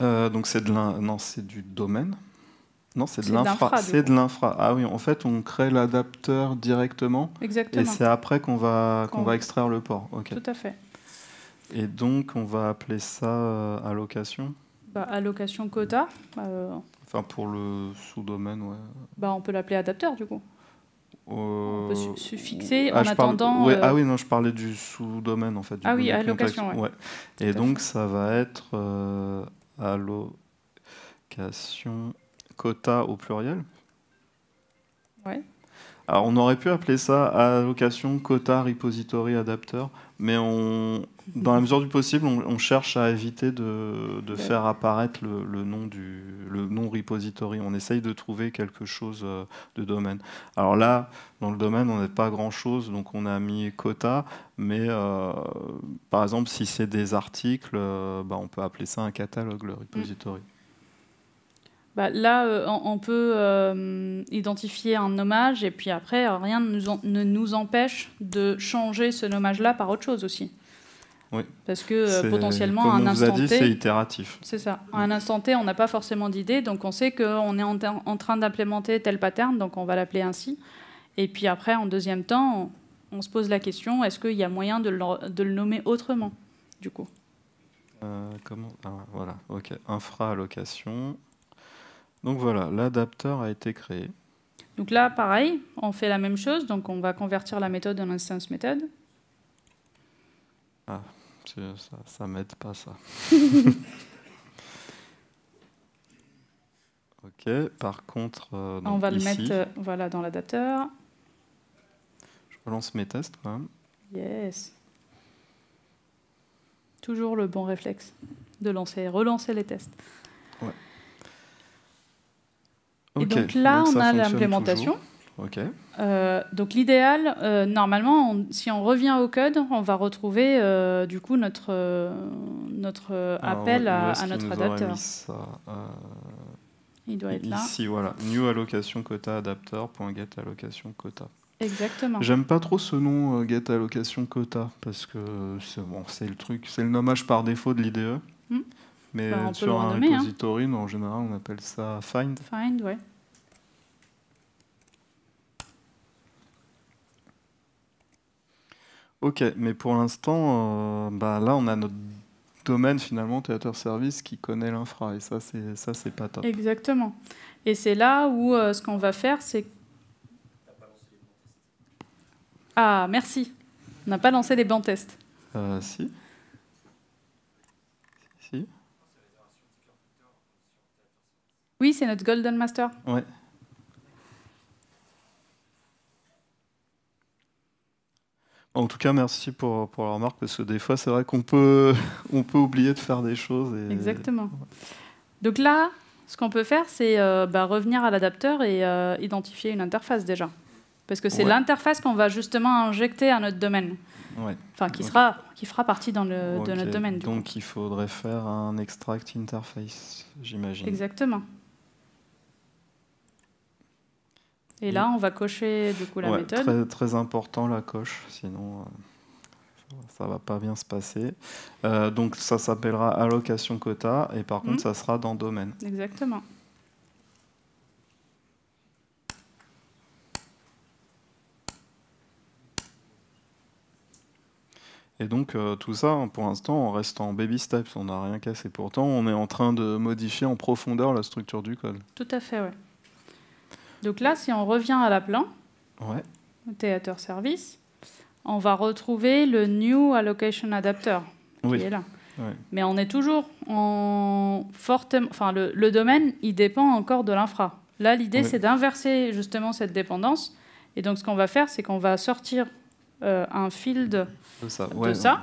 Euh, donc c'est de non, c'est du domaine. Non, c'est de l'infra. C'est de l'infra. Ah oui, en fait, on crée l'adapteur directement. Exactement. Et c'est après qu'on va qu'on va extraire le port. Ok. Tout à fait. Et donc on va appeler ça euh, allocation. Bah, allocation quota. Euh, enfin pour le sous-domaine, ouais. Bah on peut l'appeler adapteur du coup. On peut se, ah, en attendant. Ah oui, non, je parlais du sous-domaine en fait. ah oui, allocation. ouais. Et donc ça va être allocation quota au pluriel. Oui on aurait pu appeler ça allocation quota repository adapter, mais on, dans la mesure du possible, on, cherche à éviter de, faire apparaître le, nom du le nom repository. On essaye de trouver quelque chose euh, de domaine. Alors là, dans le domaine, on n'a pas grand-chose, donc on a mis quota, mais euh, par exemple, si c'est des articles, euh, bah, on peut appeler ça un catalogue, le repository. Bah, là, euh, on, peut euh, identifier un hommage et puis après, euh, rien ne nous, empêche de changer ce nommage là par autre chose aussi. Oui. Parce que potentiellement, à un on instant a dit, c'est itératif. C'est ça. un instant T, on n'a pas forcément d'idée, donc on sait qu'on est en, train d'implémenter tel pattern, donc on va l'appeler ainsi. Et puis après, en deuxième temps, on, se pose la question est-ce qu'il y a moyen de le, nommer autrement, du coup Comment ah, Voilà. Ok. Infra allocation. Donc voilà, l'adapteur a été créé. Donc là, pareil, on fait la même chose. Donc on va convertir la méthode en instance méthode. Ah, ça, ça m'aide pas ça. ok, par contre, euh, on va le mettre euh, voilà dans l'adapteur. Je relance mes tests quand Yes. Toujours le bon réflexe de lancer, relancer les tests. Ouais. Et donc là, on a l'implémentation. Euh, donc l'idéal, euh, normalement, si on revient au code, on va retrouver euh, du coup notre, notre appel à, notre adapteur. Il doit être là. Ici, voilà. New allocation quota adapter.get allocation quota. Exactement. J'aime pas trop ce nom get allocation quota parce que c'est bon, le truc, c'est le nommage par défaut de l'IDE. Hmm. Mais bah, sur un hein. repository, en général, on appelle ça find. Find, ouais. Ok, mais pour l'instant, euh, bah là, on a notre domaine finalement théâtre service qui connaît l'infra et ça c'est ça c'est pas top. Exactement. Et c'est là où euh, ce qu'on va faire c'est Ah, merci. On n'a pas lancé les bancs tests. Euh, si. Oui, c'est notre Golden Master. En tout cas, merci pour, la remarque, parce que des fois, c'est vrai qu'on peut, on peut oublier de faire des choses. Exactement. Donc là, ce qu'on peut faire, c'est euh, bah, revenir à l'adapteur et euh, identifier une interface déjà. Parce que c'est l'interface qu'on va justement injecter à notre domaine. Enfin, qui, sera, qui fera partie de notre domaine. Donc, il faudrait faire un extract interface, j'imagine. Exactement. Et là, on va cocher du coup la méthode. Très, très important la coche, sinon ça euh, ça va pas bien se passer. Euh, donc ça s'appellera allocation quota et par contre mm. ça sera dans domaine. Exactement. Et donc euh, tout ça, hein, pour l'instant, on reste en baby steps, on n'a rien cassé. Pourtant, on est en train de modifier en profondeur la structure du code. Tout à fait, oui. Donc là, si on revient à la plan, au théâtre service, on va retrouver le New Allocation Adapter qui est là. Mais on est toujours en fortement. Enfin, le, domaine, il dépend encore de l'infra. Là, l'idée, c'est d'inverser justement cette dépendance. Et donc, ce qu'on va faire, c'est qu'on va sortir euh, un field de ça.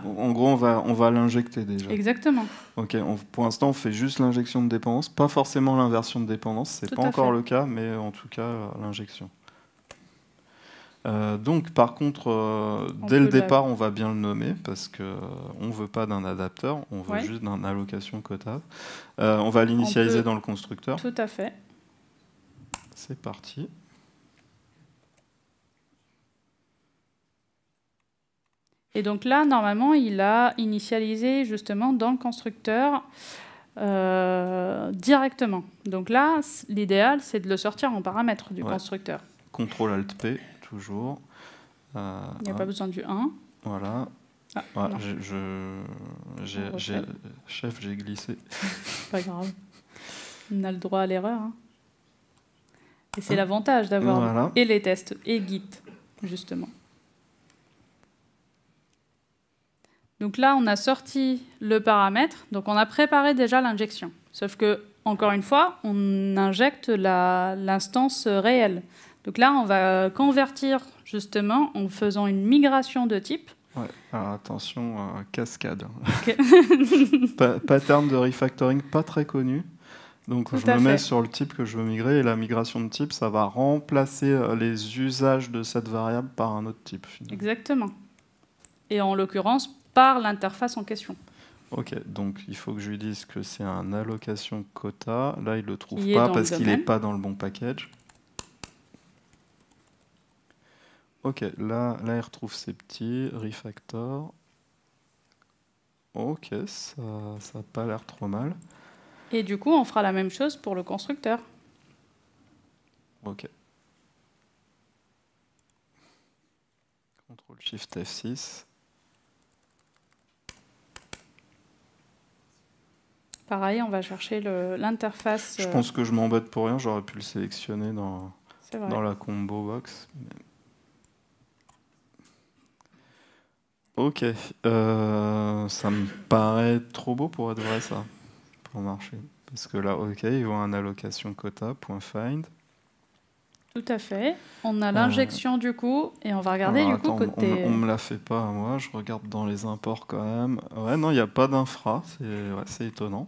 En, gros, on va, on va l'injecter déjà. Exactement. pour l'instant, on fait juste l'injection de dépendance, pas forcément l'inversion de dépendance, c'est pas encore le cas, mais en tout cas, euh, l'injection. Euh, donc, par contre, dès le départ, on va bien le nommer parce que on veut pas d'un adapteur, on veut juste d'un allocation quota. on va l'initialiser dans le constructeur. Tout à fait. C'est parti. Et donc là, normalement, il a initialisé justement dans le constructeur euh, directement. Donc là, l'idéal, c'est de le sortir en paramètre du constructeur. Ctrl Alt P, toujours. Euh, il n'y a pas besoin du 1. Voilà. Ah, chef, j'ai glissé. pas grave. On a le droit à l'erreur. Hein. Et c'est hein. l'avantage d'avoir et les tests et Git, justement. Donc là, on a sorti le paramètre, donc on a préparé déjà l'injection. Sauf que, encore une fois, on injecte l'instance réelle. Donc là, on va convertir justement en faisant une migration de type. Ouais, attention, euh, cascade. pattern de refactoring pas très connu. Donc je me mets sur le type que je veux migrer et la migration de type, ça va remplacer euh, les usages de cette variable par un autre type. Exactement. Et en l'occurrence, par l'interface en question. Ok, donc il faut que je lui dise que c'est un allocation quota. Là, il le trouve pas parce qu'il n'est pas dans le bon package. Ok, là, là, il retrouve ses petits, refactor. Ok, ça n'a pas l'air trop mal. Et du coup, on fera la même chose pour le constructeur. Ok. CTRL-SHIFT F6. Pareil, on va chercher l'interface. Je euh, pense que je m'embête pour rien, j'aurais pu le sélectionner dans, la combo box. Ok, euh, ça me paraît trop beau pour être vrai ça, pour marcher. Parce que là, ok, ils vont un allocation quota, point find. Tout à fait. On a euh. l'injection du coup et on va regarder du coup côté. On, ne me la fait pas moi, je regarde dans les imports quand même. Ouais, non, il n'y a pas d'infra, c'est étonnant.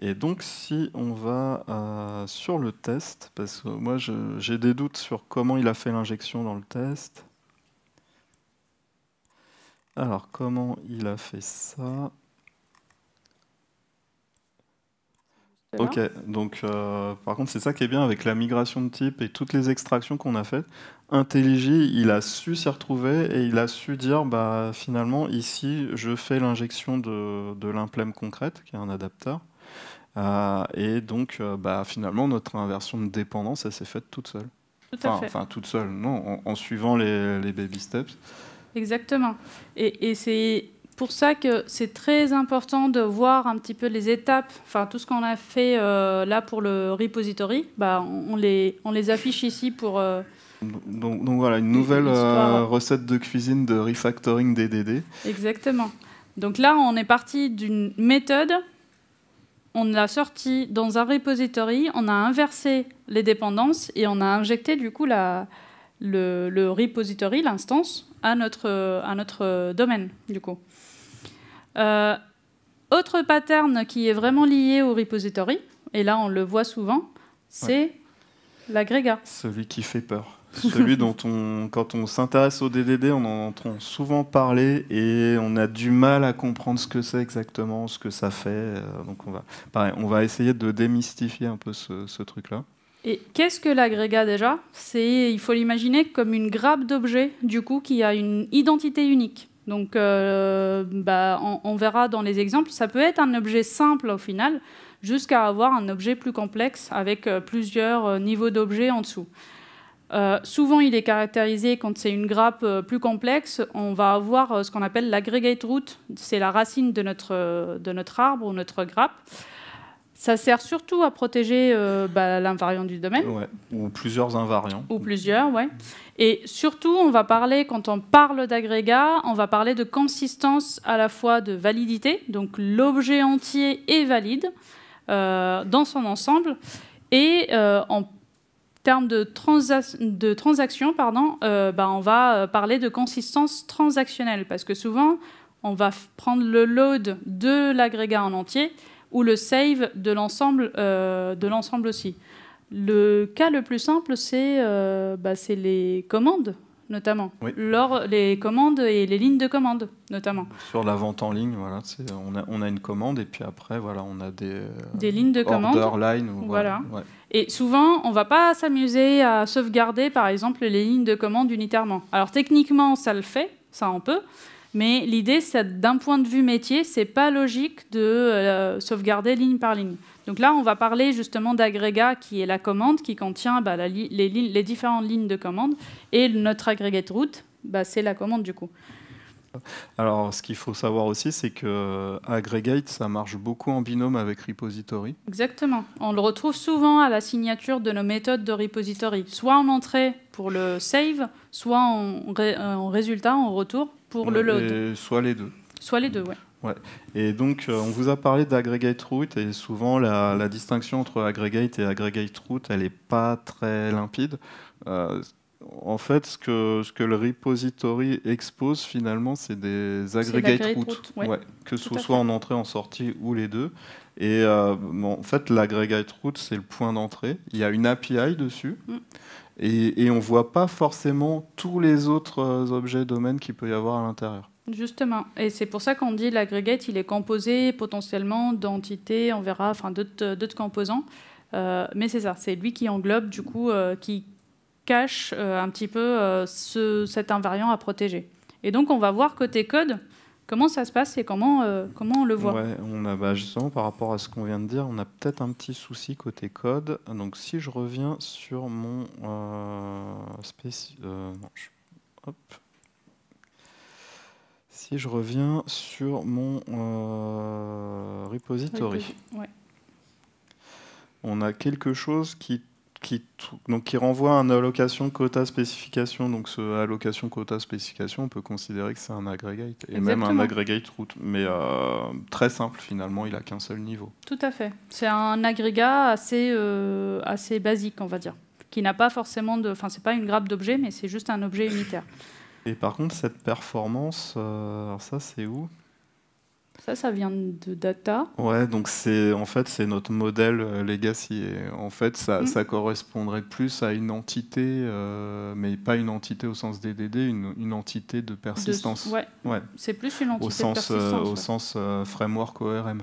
Et donc si on va euh, sur le test, parce que moi j'ai des doutes sur comment il a fait l'injection dans le test. Alors comment il a fait ça Ok, donc euh, par contre, c'est ça qui est bien avec la migration de type et toutes les extractions qu'on a faites. IntelliJ, il a su s'y retrouver et il a su dire bah, finalement, ici, je fais l'injection de, de concrète, qui est un adapteur. Euh, et donc, euh, bah, finalement, notre inversion de dépendance, elle s'est faite toute seule. Tout à enfin, fait. enfin, toute seule, non, en, en suivant les, les baby steps. Exactement. Et, et c'est pour ça que c'est très important de voir un petit peu les étapes, enfin tout ce qu'on a fait euh, là pour le repository, bah, on, les, on les affiche ici pour... Euh, donc, voilà, une nouvelle euh, recette de cuisine de refactoring DDD. Exactement. Donc là, on est parti d'une méthode, on l'a sortie dans un repository, on a inversé les dépendances et on a injecté du coup la, le, le repository, l'instance, à notre, à notre domaine du coup. Euh, autre pattern qui est vraiment lié au repository, et là on le voit souvent, c'est l'agrégat. Celui qui fait peur. Celui dont on, quand on s'intéresse au DDD, on en entend souvent parler et on a du mal à comprendre ce que c'est exactement, ce que ça fait. Euh, donc on va, on va essayer de démystifier un peu ce, truc-là. Et qu'est-ce que l'agrégat déjà C'est, il faut l'imaginer comme une grappe d'objets, du coup, qui a une identité unique. Donc euh, bah, on, verra dans les exemples, ça peut être un objet simple au final, jusqu'à avoir un objet plus complexe avec euh, plusieurs euh, niveaux d'objets en dessous. souvent, il est caractérisé quand c'est une grappe plus complexe, on va avoir ce qu'on appelle l'aggregate root, c'est la racine de notre arbre ou notre grappe. Ça sert surtout à protéger euh, bah, l'invariant du domaine. ou plusieurs invariants. Ou plusieurs, oui. Et surtout, on va parler, quand on parle d'agrégat, on va parler de consistance à la fois de validité, donc l'objet entier est valide euh, dans son ensemble, et euh, en termes de, de transaction, pardon, bah, on va parler de consistance transactionnelle, parce que souvent, on va prendre le load de l'agrégat en entier, ou le save de l'ensemble euh, de l'ensemble aussi. Le cas le plus simple, c'est euh, bah, les commandes, notamment. Lors, les commandes et les lignes de commandes, notamment. Sur la vente en ligne, voilà, on a, on, a, une commande et puis après, voilà, on a des, euh, des lignes de commande. Line, voilà. Et souvent, on ne va pas s'amuser à sauvegarder, par exemple, les lignes de commandes unitairement. Alors techniquement, ça le fait, ça on peut. Mais l'idée, c'est d'un point de vue métier, n'est pas logique de euh, sauvegarder ligne par ligne. Donc là, on va parler justement d'agrégat qui est la commande qui contient bah, les, différentes lignes de commande et notre aggregate route, bah, c'est la commande du coup. Alors, ce qu'il faut savoir aussi, c'est que euh, Aggregate, ça marche beaucoup en binôme avec Repository. Exactement. On le retrouve souvent à la signature de nos méthodes de Repository, soit en entrée pour le save, soit en, euh, résultat, en retour pour le load. Soit les deux. Soit les deux, oui. Ouais. Et donc, euh, on vous a parlé d'aggregate root, et souvent la, distinction entre aggregate et aggregate elle n'est pas très limpide en fait, ce que, ce que le repository expose finalement, c'est des aggregate routes, que ce soit en entrée, en sortie ou les deux. Et euh, en fait, l'aggregate route, c'est le point d'entrée. Il y a une API dessus. Mm. Et, on ne voit pas forcément tous les autres euh, objets domaines qu'il peut y avoir à l'intérieur. Justement, et c'est pour ça qu'on dit l'aggregate, il est composé potentiellement d'entités, on verra, enfin d'autres composants. Euh, mais c'est ça, c'est lui qui englobe du coup, qui, cache euh, un petit peu euh, cet invariant à protéger. Et donc, on va voir côté code comment ça se passe et comment, euh, comment on le voit. on a, bah justement, par rapport à ce qu'on vient de dire, on a peut-être un petit souci côté code. Donc, si je reviens sur mon. Si je reviens sur mon repository, on a quelque chose qui qui, donc, qui renvoie à un allocation quota spécification. Donc ce allocation quota spécification, on peut considérer que c'est un aggregate, et même un aggregate route, Mais euh, très simple finalement, il a qu'un seul niveau. Tout à fait. C'est un agrégat assez, euh, assez basique, on va dire, qui n'a pas forcément de... Enfin, c'est pas une grappe d'objets, mais c'est juste un objet unitaire. Et par contre, cette performance, euh, alors ça c'est où ça, ça vient de data. Ouais, donc c'est en fait c'est notre modèle euh, legacy. en fait, mm. ça, correspondrait plus à une entité, euh, mais pas une entité au sens DDD, une, une entité de persistance. ouais. ouais. C'est plus une entité au sens, de euh, persistance. Au sens framework ORM.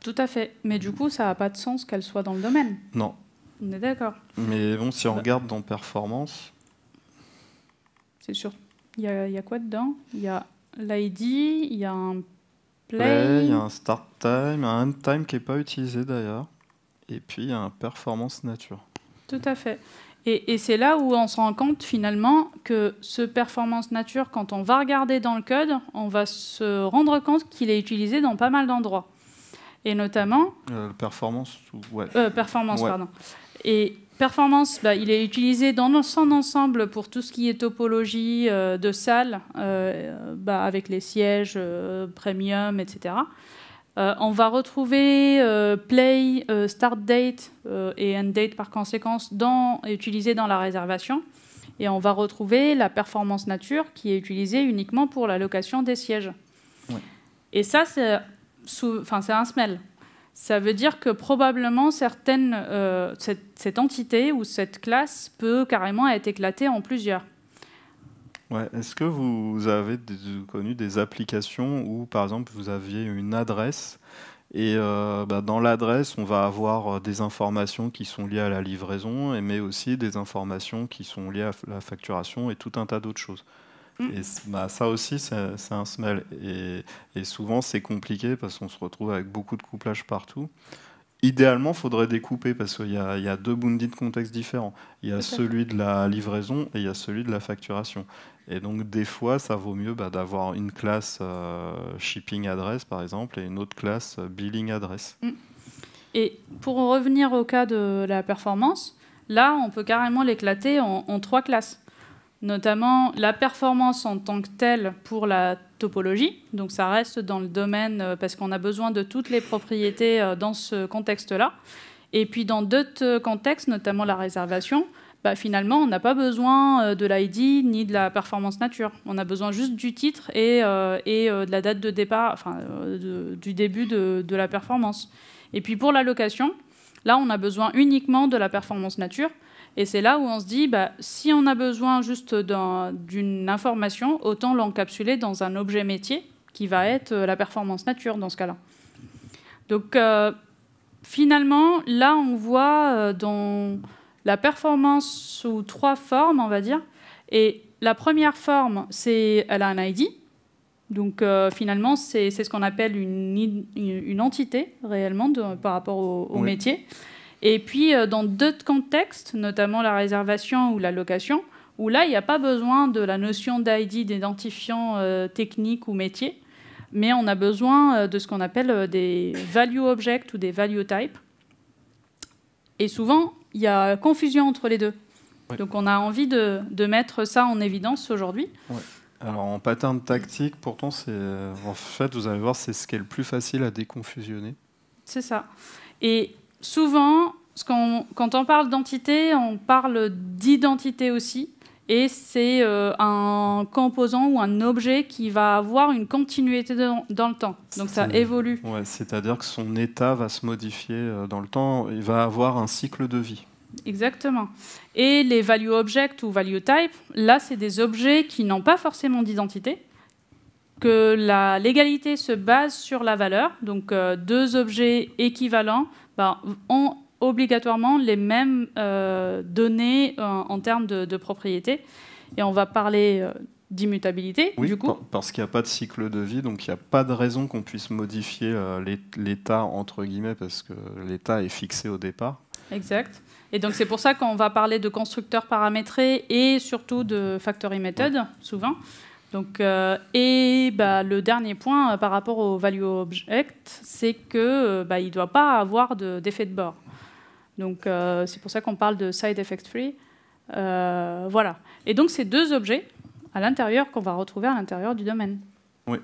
Tout à fait. Mais du coup, ça n'a pas de sens qu'elle soit dans le domaine. Non. On est d'accord. Mais bon, si on bah. regarde dans performance, c'est sûr. Il y, y, a quoi dedans Il y a l'ID, il y a un il y a un start time, un end time qui n'est pas utilisé d'ailleurs. Et puis il y a un performance nature. Tout à fait. Et, c'est là où on se rend compte finalement que ce performance nature, quand on va regarder dans le code, on va se rendre compte qu'il est utilisé dans pas mal d'endroits. Et notamment. Euh, performance, ouais. Euh, performance, pardon. Et Performance, bah, il est utilisé dans son ensemble pour tout ce qui est topologie euh, de salle, euh, bah, avec les sièges euh, premium, etc. on va retrouver play, start date et end date par conséquence dans, utilisé dans la réservation. Et on va retrouver la performance nature qui est utilisée uniquement pour la location des sièges. Et ça, c'est un smell. Ça veut dire que probablement euh, cette, entité ou cette classe peut carrément être éclatée en plusieurs. Est-ce que vous avez connu des applications où, par exemple, vous aviez une adresse et euh, bah, dans l'adresse, on va avoir euh, des informations qui sont liées à la livraison, mais aussi des informations qui sont liées à la facturation et tout un tas d'autres choses Mm. Et bah, ça aussi, c'est un smell. Et, souvent, c'est compliqué parce qu'on se retrouve avec beaucoup de couplage partout. Idéalement, il faudrait découper parce qu'il y, a deux bundis de contexte différents. Il y a celui de la livraison et il y a celui de la facturation. Et donc, des fois, ça vaut mieux bah, d'avoir une classe euh, shipping adresse, par exemple, et une autre classe euh, billing adresse. Mm. Et pour revenir au cas de la performance, là, on peut carrément l'éclater en trois classes notamment la performance en tant que telle pour la topologie. Donc ça reste dans le domaine euh, parce qu'on a besoin de toutes les propriétés euh, dans ce contexte-là. Et puis dans d'autres euh, contextes, notamment la réservation, bah, finalement on n'a pas besoin de l'ID ni de la performance nature. On a besoin juste du titre et, de la date de départ, du début de, de la performance. Et puis pour l'allocation, là on a besoin uniquement de la performance nature et c'est là où on se dit, bah, si on a besoin juste d'une information, autant l'encapsuler dans un objet métier qui va être euh, la performance nature dans ce cas-là. Donc euh, finalement, là, on voit euh, dans la performance sous trois formes, on va dire. Et la première forme, c'est elle a un ID. Donc finalement, c'est ce qu'on appelle une, entité réellement par rapport au, métier. Et puis, euh, dans d'autres contextes, notamment la réservation ou la location, où là, il n'y a pas besoin de la notion d'ID, d'identifiant euh, technique ou métier, mais on a besoin euh, de ce qu'on appelle des value objects ou des value types. Et souvent, il y a confusion entre les deux. Donc, on a envie de, mettre ça en évidence aujourd'hui. Alors, en pattern tactique, pourtant, c'est en fait, vous allez voir, c'est ce qui est le plus facile à déconfusionner. C'est ça. Et souvent, quand on, parle d'entité, on parle d'identité aussi. Et c'est euh, un composant ou un objet qui va avoir une continuité dans, le temps. Donc ça évolue. C'est-à-dire que son état va se modifier euh, dans le temps. Il va avoir un cycle de vie. Exactement. Et les value object ou value type, là, c'est des objets qui n'ont pas forcément d'identité, que légalité se base sur la valeur, donc euh, deux objets équivalents ben, ont obligatoirement les mêmes euh, données euh, en, termes de, de, propriété. Et on va parler euh, d'immutabilité, du coup. parce qu'il n'y a pas de cycle de vie, donc il n'y a pas de raison qu'on puisse modifier l'état, entre guillemets, parce que l'état est fixé au départ. Exact. Et donc c'est pour ça qu'on va parler de constructeurs paramétrés et surtout de factory method, souvent. Donc, euh, et bah, le dernier point euh, par rapport au value object, c'est qu'il euh, bah, ne doit pas avoir d'effet de, bord. Donc c'est pour ça qu'on parle de side effect free. voilà. Et donc c'est deux objets à l'intérieur qu'on va retrouver à l'intérieur du domaine. Oui.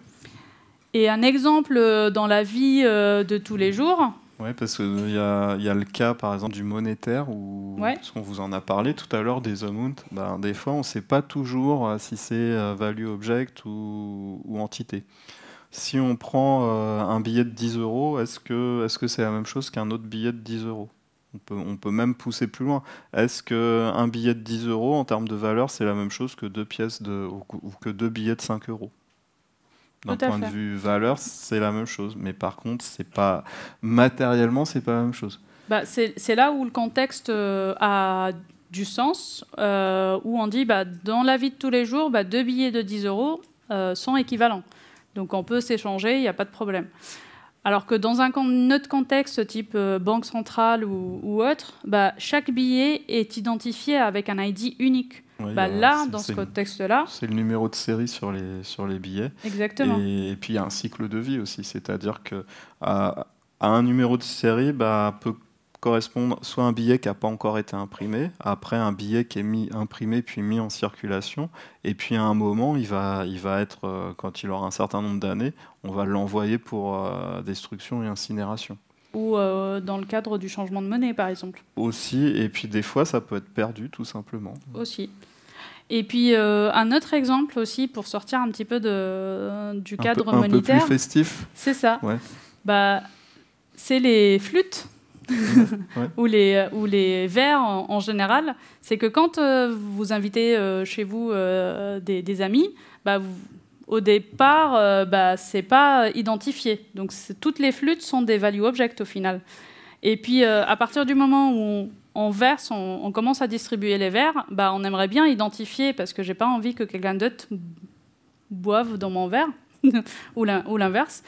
Et un exemple dans la vie de tous les jours, oui, parce qu'il euh, y, y, a le cas, par exemple, du monétaire, où, parce qu'on vous en a parlé tout à l'heure, des amounts. Ben, des fois, on ne sait pas toujours euh, si c'est euh, value object ou, entité. Si on prend un billet de 10 euros, est-ce que c'est -ce c'est la même chose qu'un autre billet de 10 euros on peut, même pousser plus loin. Est-ce qu'un billet de 10 euros, en termes de valeur, c'est la même chose que deux pièces de, ou, que deux billets de 5 euros d'un point de vue valeur, c'est la même chose. Mais par contre, c'est pas matériellement, c'est pas la même chose. Bah, c'est là où le contexte euh, a du sens, euh, où on dit bah, dans la vie de tous les jours, bah, deux billets de 10 euros euh, sont équivalents. Donc on peut s'échanger, il n'y a pas de problème. Alors que dans un autre contexte, type banque centrale ou, autre, bah, chaque billet est identifié avec un ID unique. Bah, là, dans ce contexte-là. C'est le numéro de série sur les, sur les billets. Exactement. Et, puis il y a un cycle de vie aussi, c'est-à-dire que à, un numéro de série bah, peut correspondre soit un billet qui n'a pas encore été imprimé, après un billet qui est mis imprimé puis mis en circulation, et puis à un moment, il va, il va être, euh, quand il aura un certain nombre d'années, on va l'envoyer pour euh, destruction et incinération ou euh, dans le cadre du changement de monnaie, par exemple. Aussi, et puis des fois, ça peut être perdu, tout simplement. Aussi. Et puis euh, un autre exemple aussi pour sortir un petit peu de, du cadre monétaire. Un peu plus festif. C'est ça. Ouais. Bah, c'est les flûtes ou les ou les verres en, général. C'est que quand euh, vous invitez chez vous des, des, amis, bah, vous, au départ, ce euh, bah, c'est pas identifié. Donc toutes les flûtes sont des value objects au final. Et puis euh, à partir du moment où on, verse, on, commence à distribuer les verres, bah, on aimerait bien identifier parce que j'ai pas envie que quelqu'un d'autre boive dans mon verre ou l'inverse.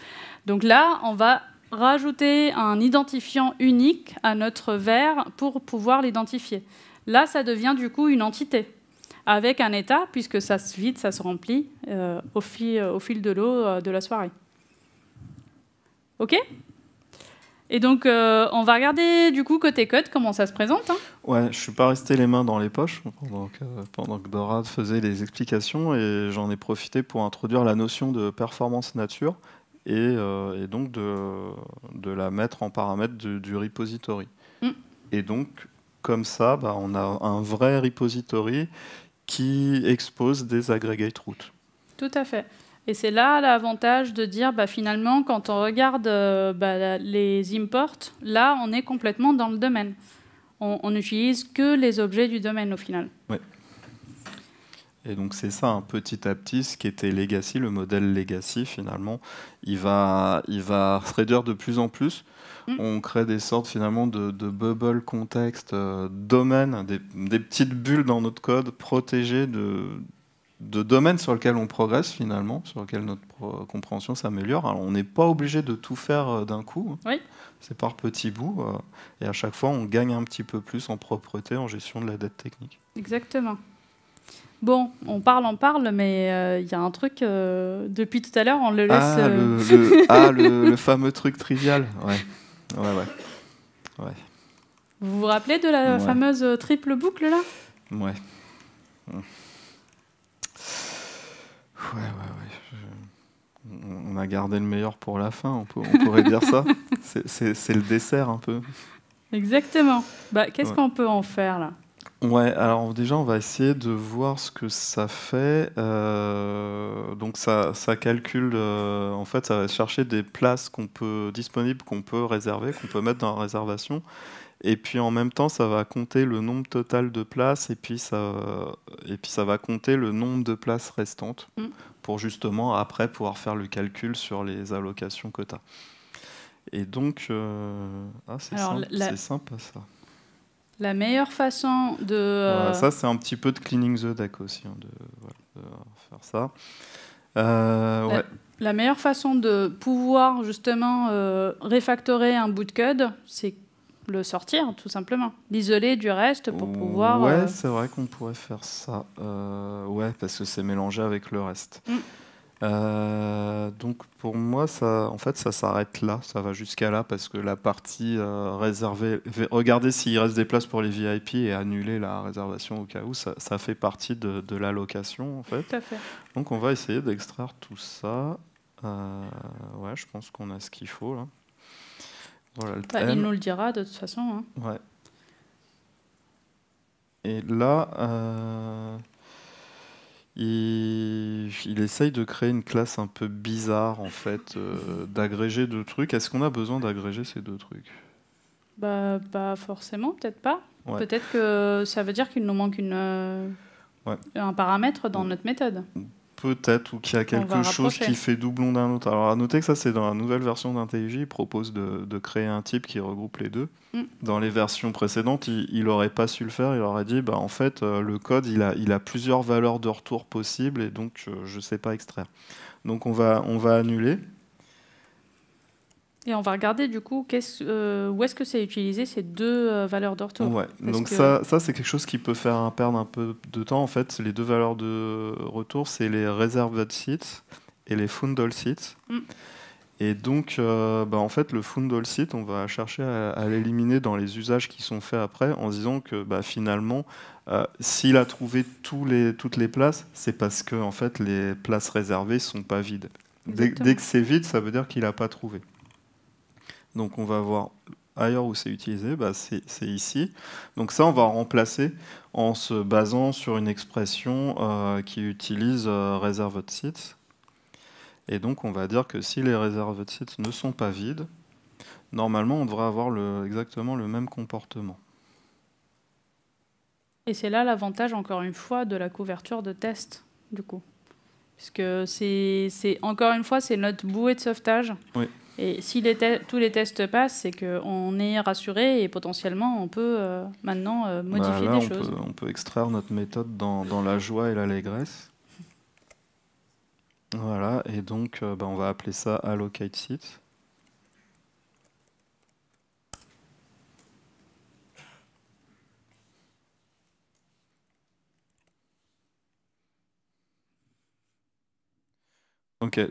Donc là, on va rajouter un identifiant unique à notre verre pour pouvoir l'identifier. Là, ça devient du coup une entité avec un état, puisque ça se vide, ça se remplit euh, au, fil, au, fil, de l'eau euh, de la soirée. OK et donc, euh, on va regarder du coup côté code comment ça se présente. Hein. Ouais, je suis pas resté les mains dans les poches pendant que, Dora faisait les explications et j'en ai profité pour introduire la notion de performance nature et, donc de, de, la mettre en paramètre du, repository. Mm. Et donc, comme ça, bah, on a un vrai repository qui expose des aggregate routes. Tout à fait. Et c'est là l'avantage de dire, bah, finalement, quand on regarde euh, bah, les imports, là, on est complètement dans le domaine. On n'utilise que les objets du domaine au final. Ouais. Et donc c'est ça, un hein, petit à petit, ce qui était legacy, le modèle legacy finalement, il va, il va se de plus en plus Mm. On crée des sortes finalement de, bubble contexte, euh, domaine des, petites bulles dans notre code protégées de, de domaines sur lesquels on progresse finalement, sur lesquels notre compréhension s'améliore. Alors on n'est pas obligé de tout faire euh, d'un coup. C'est par petits bouts. Euh, et à chaque fois, on gagne un petit peu plus en propreté, en gestion de la dette technique. Exactement. Bon, on parle, on parle, mais il y a un truc, depuis tout à l'heure, on le laisse... Ah, le, ah le, fameux truc trivial, ouais. Ouais, ouais. Vous vous rappelez de la fameuse euh, triple boucle là hum. Ouais. Ouais, ouais, ouais. On a gardé le meilleur pour la fin, on, pourrait dire ça. C'est le dessert un peu. Exactement. Bah, Qu'est-ce qu'on peut en faire là Ouais, alors déjà, on va essayer de voir ce que ça fait. Euh, donc, ça, calcule, euh, en fait, ça va chercher des places qu'on peut, disponibles qu'on peut réserver, qu'on peut mettre dans la réservation. Et puis en même temps, ça va compter le nombre total de places et puis ça, et puis ça va compter le nombre de places restantes mm. pour justement après pouvoir faire le calcul sur les allocations quotas. Et donc, euh, ah, c'est simple, ça. La meilleure façon de... Euh, ça, c'est un petit peu de cleaning the deck aussi, hein, de, faire ça. Euh, la, meilleure façon de pouvoir justement euh, réfactorer un bout de code, c'est le sortir, tout simplement. L'isoler du reste pour pouvoir... Ouais, c'est vrai qu'on pourrait faire ça. ouais, parce que c'est mélangé avec le reste. Mm. Euh, donc pour moi, ça, en fait, ça s'arrête là, ça va jusqu'à là, parce que la partie euh, réservée, regardez s'il reste des places pour les VIP et annuler la réservation au cas où, ça, fait partie de, l'allocation en fait. Tout à fait. Donc on va essayer d'extraire tout ça. Euh, ouais, je pense qu'on a ce qu'il faut là. Bah, il nous le dira de toute façon. Hein. Ouais. Et là il, essaye de créer une classe un peu bizarre, en fait, euh, d'agréger deux trucs. Est-ce qu'on a besoin d'agréger ces deux trucs bah, forcément, peut-être pas. Peut-être que ça veut dire qu'il nous manque une, euh, un paramètre dans notre méthode. Mm. Peut-être, ou qu'il y a quelque chose qui fait doublon d'un autre. Alors, à noter que ça, c'est dans la nouvelle version d'IntelliJ, il propose de, créer un type qui regroupe les deux. Mm. Dans les versions précédentes, il n'aurait pas su le faire, il aurait dit, bah, en fait, euh, le code, il a, plusieurs valeurs de retour possibles, et donc, euh, je ne sais pas extraire. Donc, on va, on va annuler, et on va regarder du coup euh, où est-ce que c'est utilisé ces deux euh, valeurs de retour Donc ça, ça c'est quelque chose qui peut faire perdre un peu de temps. En fait, les deux valeurs de retour, c'est les reserved sites et les fundal sites. Mm. Et donc, euh, bah, en fait, le fundal seat, on va chercher à, l'éliminer dans les usages qui sont faits après, en disant que bah, finalement, s'il a trouvé les, toutes les places, c'est parce que en fait, les places réservées sont pas vides. Dès, dès que c'est vide, ça veut dire qu'il n'a pas trouvé. Donc on va voir ailleurs où c'est utilisé, bah, c'est ici. Donc ça, on va remplacer en se basant sur une expression euh, qui utilise euh, réserve de sites. Et donc on va dire que si les de sites ne sont pas vides, normalement on devrait avoir exactement le même comportement. Et c'est là l'avantage, encore une fois, de la couverture de test, du coup. Puisque c'est encore une fois, c'est notre bouée de sauvetage. Oui. Et si tous les tests passent, c'est qu'on est rassuré et potentiellement on peut euh, maintenant euh, bah modifier des choses. on peut extraire notre méthode dans, la joie et l'allégresse. Voilà, et donc euh, bah, on va appeler ça allocate site.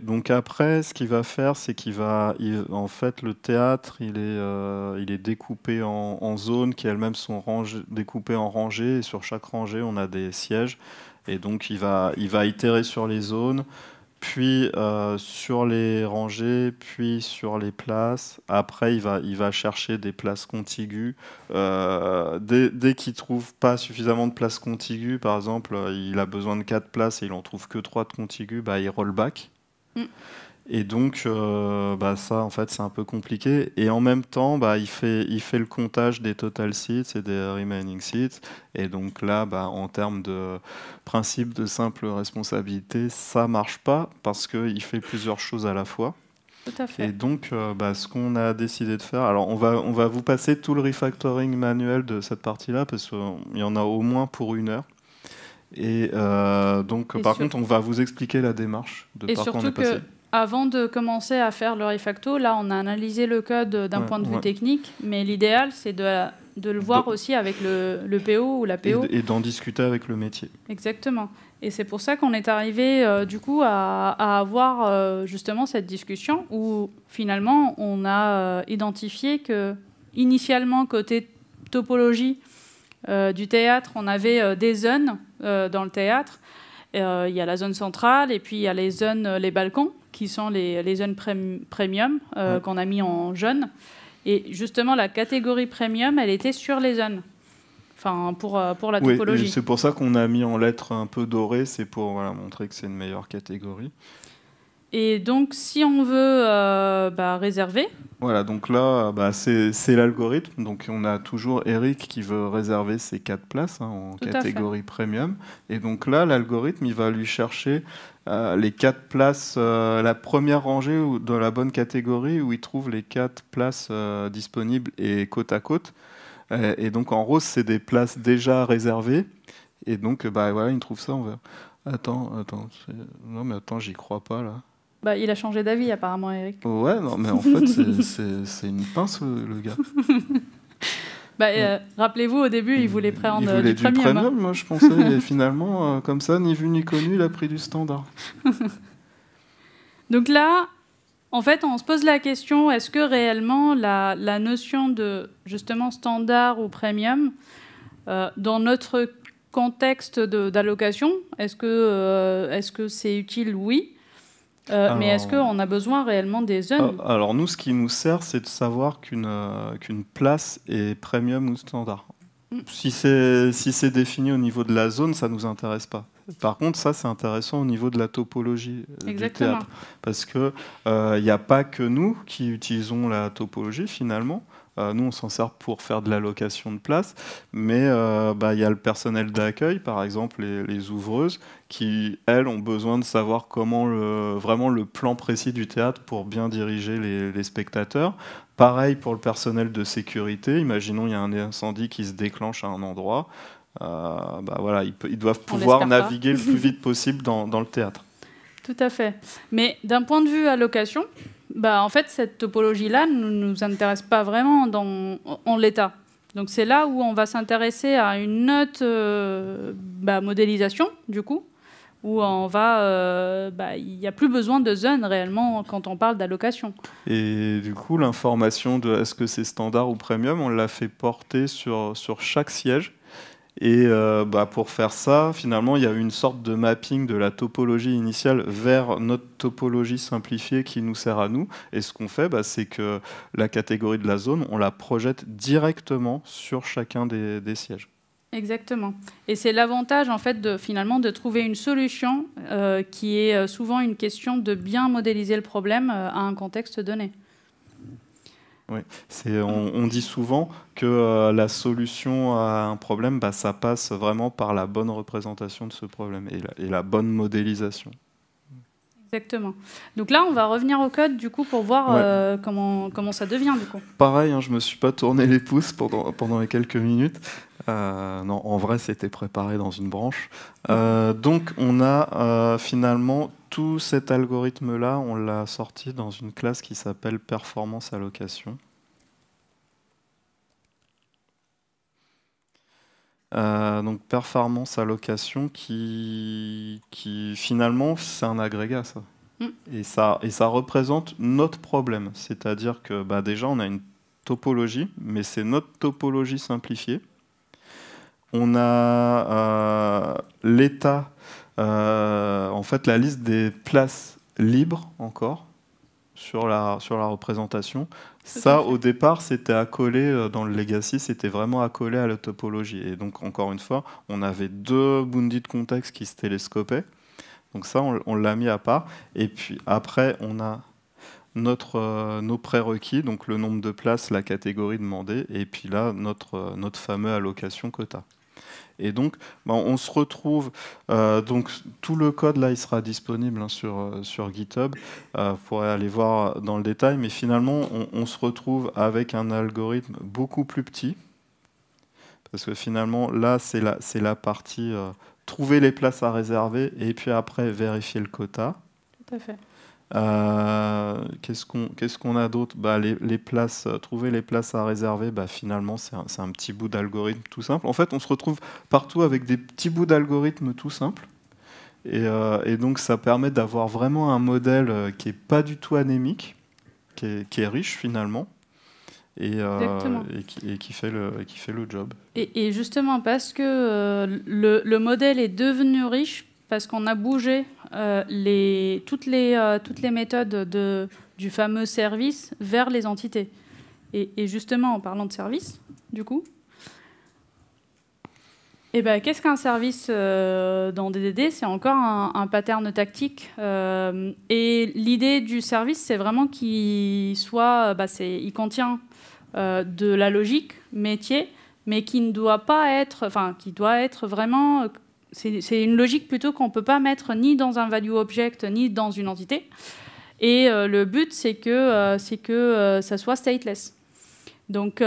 donc après, ce qu'il va faire, c'est qu'il va, en fait, le théâtre, il est, euh, il est découpé en, zones qui elles-mêmes sont rangées, découpées en rangées, et sur chaque rangée, on a des sièges, et donc il va, il va itérer sur les zones, puis euh, sur les rangées, puis sur les places. Après, il va, il va chercher des places contiguës. Euh, dès, qu'il qu'il trouve pas suffisamment de places contiguës, par exemple, il a besoin de 4 places et il en trouve que 3 de contiguës, bah, il roll back. Et donc, euh, bah, ça, en fait, c'est un peu compliqué. Et en même temps, bah, il, fait, il fait le comptage des total seats et des remaining seats. Et donc là, bah, en termes de principe de simple responsabilité, ça marche pas parce qu'il fait plusieurs choses à la fois. Tout à fait. Et donc, euh, bah, ce qu'on a décidé de faire, alors on va, on va vous passer tout le refactoring manuel de cette partie-là, parce qu'il y en a au moins pour une heure. Et euh, donc, par contre, on va vous expliquer la démarche de par surtout quoi on est Que avant de commencer à faire le refacto, là, on a analysé le code d'un point de vue technique, mais l'idéal, c'est de, de, le voir aussi avec le, le, PO ou la PO. Et, d'en discuter avec le métier. Exactement. Et c'est pour ça qu'on est arrivé, euh, du coup, à, à avoir euh, justement cette discussion où, finalement, on a identifié que, initialement, côté topologie du théâtre, on avait des zones euh, dans le théâtre. Euh, il y a la zone centrale et puis il y a les zones, euh, les balcons, qui sont les, zones premium qu'on a mis en jaune. Et justement, la catégorie premium, elle était sur les zones. Enfin, pour, pour la topologie. Oui, c'est pour ça qu'on a mis en lettres un peu dorées, c'est pour montrer que c'est une meilleure catégorie. Et donc, si on veut euh, bah, réserver. Voilà, donc là, bah, c'est l'algorithme. Donc, on a toujours Eric qui veut réserver ses quatre places hein, en catégorie premium. Et donc là, l'algorithme, il va lui chercher euh, les quatre places, euh, la première rangée ou, dans la bonne catégorie où il trouve les quatre places disponibles et côte à côte. et donc, en rose, c'est des places déjà réservées. Et donc, bah, voilà, il trouve ça en vert. Attends, attends. Non, mais attends, j'y crois pas là. Bah, il a changé d'avis apparemment, Eric. Ouais, mais en fait, c'est une pince, euh, le gars. Bah, euh, rappelez-vous, au début, il voulait prendre il euh, voulait du, hein. premium. moi, je pensais. et finalement, comme ça, ni vu ni connu, il a pris du standard. Donc là, en fait, on se pose la question est-ce que réellement la, notion de justement standard ou premium, dans notre contexte d'allocation, est-ce que c'est c'est utile Oui. Euh, mais est-ce qu'on a besoin réellement des zones euh, Alors nous, ce qui nous sert, c'est de savoir qu'une euh, place est premium ou standard. Mm. Si c'est si défini au niveau de la zone, ça ne nous intéresse pas. Par contre, ça, c'est intéressant au niveau de la topologie du théâtre. Parce qu'il n'y a pas que nous qui utilisons la topologie, finalement. Euh, nous, on s'en sert pour faire de la location de place, mais euh, bah, il y a le personnel d'accueil, par exemple les, ouvreuses, qui, elles, ont besoin de savoir comment le, vraiment le plan précis du théâtre pour bien diriger les, spectateurs. Pareil pour le personnel de sécurité. Imaginons il y a un incendie qui se déclenche à un endroit. Euh, bah, voilà, ils, doivent pouvoir naviguer le plus vite possible dans, dans le théâtre. Tout à fait. Mais d'un point de vue allocation, bah, en fait, cette topologie-là ne nous intéresse pas vraiment dans, en l'état. Donc c'est là où on va s'intéresser à une autre euh, bah, modélisation, du coup, où euh, bah, il n'y a plus besoin de zone réellement quand on parle d'allocation. Et du coup, l'information de est-ce que c'est standard ou premium, on l'a fait porter sur, sur chaque siège. Et euh, bah, pour faire ça, finalement, il y a une sorte de mapping de la topologie initiale vers notre topologie simplifiée qui nous sert à nous. Et ce qu'on fait, bah, c'est que la catégorie de la zone, on la projette directement sur chacun des, sièges. Exactement. Et c'est l'avantage, en fait, de, finalement, de trouver une solution euh, qui est euh, souvent une question de bien modéliser le problème à un contexte donné. Oui, on, dit souvent que euh, la solution à un problème, bah, ça passe vraiment par la bonne représentation de ce problème et la, bonne modélisation. Exactement. Donc là, on va revenir au code du coup pour voir euh, comment, ça devient du coup. Pareil, hein, je me suis pas tourné les pouces pendant, les quelques minutes. Euh, non, en vrai, c'était préparé dans une branche. donc, on a finalement tout cet algorithme-là, on l'a sorti dans une classe qui s'appelle performance allocation. Euh, donc performance allocation qui, qui finalement c'est un agrégat ça. Mm. Et ça. Et ça représente notre problème. C'est-à-dire que bah, déjà on a une topologie, mais c'est notre topologie simplifiée. On a euh, l'état euh, en fait, la liste des places libres encore sur la, sur la représentation. Ça, au départ, c'était accolé euh, dans le legacy, c'était vraiment accolé à la topologie. Et donc, encore une fois, on avait deux boundies de contexte qui se télescopaient. Donc ça, on, l'a mis à part. Et puis après, on a notre, euh, nos prérequis, donc le nombre de places, la catégorie demandée, et puis là, notre, notre fameux allocation quota. Et donc, ben, on se retrouve. Euh, donc, tout le code là, il sera disponible hein, euh, sur, GitHub. Euh, vous pourrez aller voir dans le détail. Mais finalement, on, se retrouve avec un algorithme beaucoup plus petit. Parce que finalement, là, c'est la, la partie trouver les places à réserver et puis après vérifier le quota. Tout à fait. Euh, qu'est-ce qu'on a d'autre bah, les, places, euh, trouver les places à réserver, bah, finalement, c'est un, petit bout d'algorithme tout simple. En fait, on se retrouve partout avec des petits bouts d'algorithmes tout simples. Euh, et, donc, ça permet d'avoir vraiment un modèle qui n'est pas du tout anémique, qui est, riche finalement. Et, et, qui, fait le, qui fait le job. Et, justement, parce que le, le, modèle est devenu riche, parce qu'on a bougé euh, euh, toutes, les, méthodes du fameux service vers les entités. Et, justement, en parlant de service, du coup, eh ben, qu'est-ce qu'un service euh, dans DDD C'est encore un, pattern tactique. et l'idée du service, c'est vraiment qu'il soit, bah, il contient de la logique, métier, mais qui ne doit pas être, enfin, qui doit être vraiment c'est une logique plutôt qu'on ne peut pas mettre ni dans un value object ni dans une entité. Et euh, le but, c'est que, euh, que euh, ça soit stateless. Donc,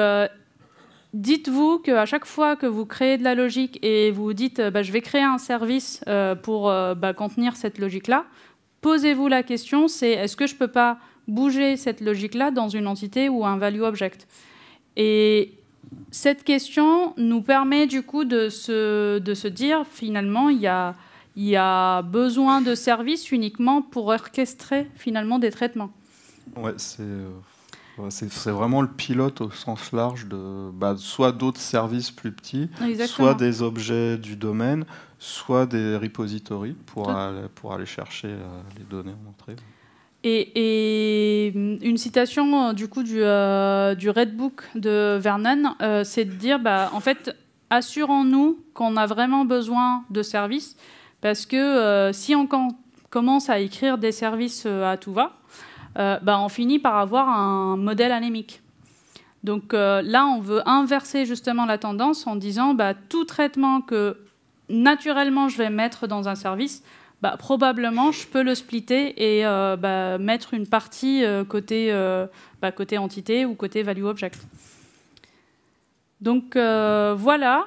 dites-vous qu'à chaque fois que vous créez de la logique et vous dites bah, je vais créer un service pour bah, contenir cette logique-là, posez-vous la question c'est est-ce que je ne peux pas bouger cette logique-là dans une entité ou un value object cette question nous permet du coup de se, de se dire finalement il y a, y a besoin de services uniquement pour orchestrer finalement des traitements. Ouais, c'est euh, vraiment le pilote au sens large de bah, soit d'autres services plus petits, soit des objets du domaine, soit des repositories pour, aller, pour aller chercher euh, les données en et, une citation euh, du coup euh, du, Red Book de Vernon, euh, c'est de dire bah, en fait, assurons-nous qu'on a vraiment besoin de services, parce que si on commence à écrire des services à tout va, bah, on finit par avoir un modèle anémique. Donc là, on veut inverser justement la tendance en disant bah, tout traitement que naturellement je vais mettre dans un service, bah, probablement je peux le splitter et euh, bah, mettre une partie euh, côté, euh, bah, côté entité ou côté value object. Donc voilà,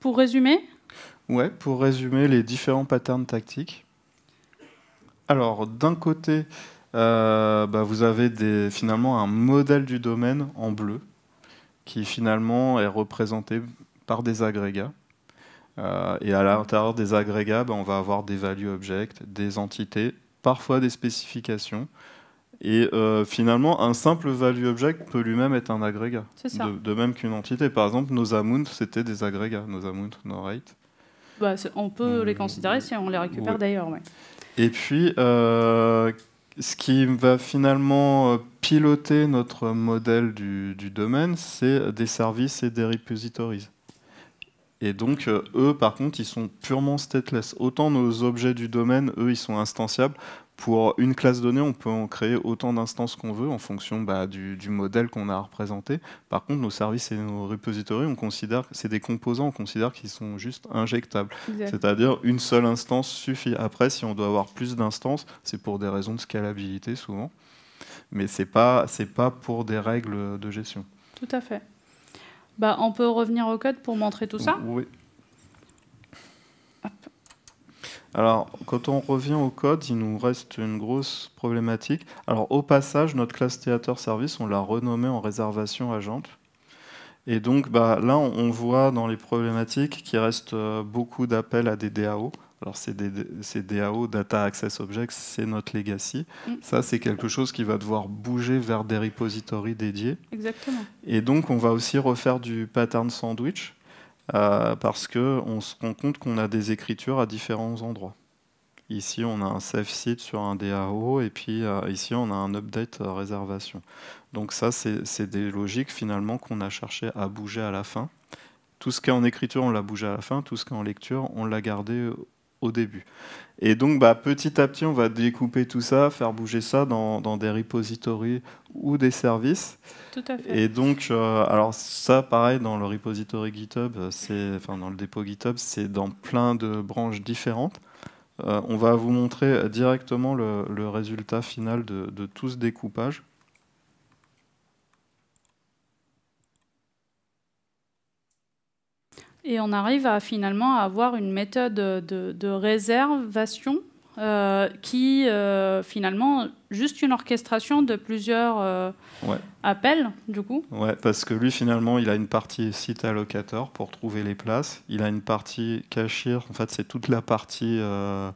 pour résumer Ouais, pour résumer les différents patterns tactiques. Alors d'un côté, vous avez des, finalement un modèle du domaine en bleu qui finalement est représenté par des agrégats. Euh, et à l'intérieur des agrégats, on va avoir des value objects, des entités, parfois des spécifications. Et euh, finalement, un simple value object peut lui-même être un agrégat, de, de, même qu'une entité. Par exemple, nos amounts c'était des agrégats, nos amounts, nos rates bah, on peut mmh. les considérer si on les récupère d'ailleurs. Et puis, euh, ce qui va finalement piloter notre modèle du domaine, c'est des services et des repositories. Et donc, euh, eux, par contre, ils sont purement stateless. Autant nos objets du domaine, eux, ils sont instanciables. Pour une classe donnée, on peut en créer autant d'instances qu'on veut en fonction bah, du, modèle qu'on a représenté. Par contre, nos services et nos repositories, on considère c'est des composants, on considère qu'ils sont juste injectables. C'est-à-dire une seule instance suffit. Après, si on doit avoir plus d'instances, c'est pour des raisons de scalabilité souvent, mais c'est pas pas pour des règles de gestion. Tout à fait. Bah, on peut revenir au code pour montrer tout ça Oui. Alors, quand on revient au code, il nous reste une grosse problématique. Alors, au passage, notre classe théâtre service, on l'a renommée en réservation agente. Et donc, bah, là, on voit dans les problématiques qu'il reste euh, beaucoup d'appels à des DAO. Alors ces, DAO, Data Access Objects, c'est notre legacy. Mm. Ça, c'est quelque chose qui va devoir bouger vers des repositories dédiés. Exactement. Et donc, on va aussi refaire du pattern sandwich euh, parce qu'on se rend compte qu'on a des écritures à différents endroits. Ici, on a un safe site sur un DAO et puis euh, ici, on a un update euh, réservation. Donc ça, c'est des logiques finalement qu'on a cherché à bouger à la fin. Tout ce qui est en écriture, on l'a bougé à la fin. Tout ce qui est en lecture, on l'a gardé au début. Et donc, bah, petit à petit, on va découper tout ça, faire bouger ça dans, des repositories ou des services. Et donc, euh, alors ça, pareil, dans le repository GitHub, euh, c'est enfin dans le dépôt GitHub, c'est dans plein de branches différentes. Euh, on va vous montrer directement le, résultat final de tout ce découpage. Et on arrive à avoir une méthode de, réservation euh, qui euh, finalement juste une orchestration de plusieurs euh, appels du coup. Ouais, parce que lui finalement il a une partie site allocateur pour trouver les places, il a une partie cashier. en fait c'est toute la partie euh,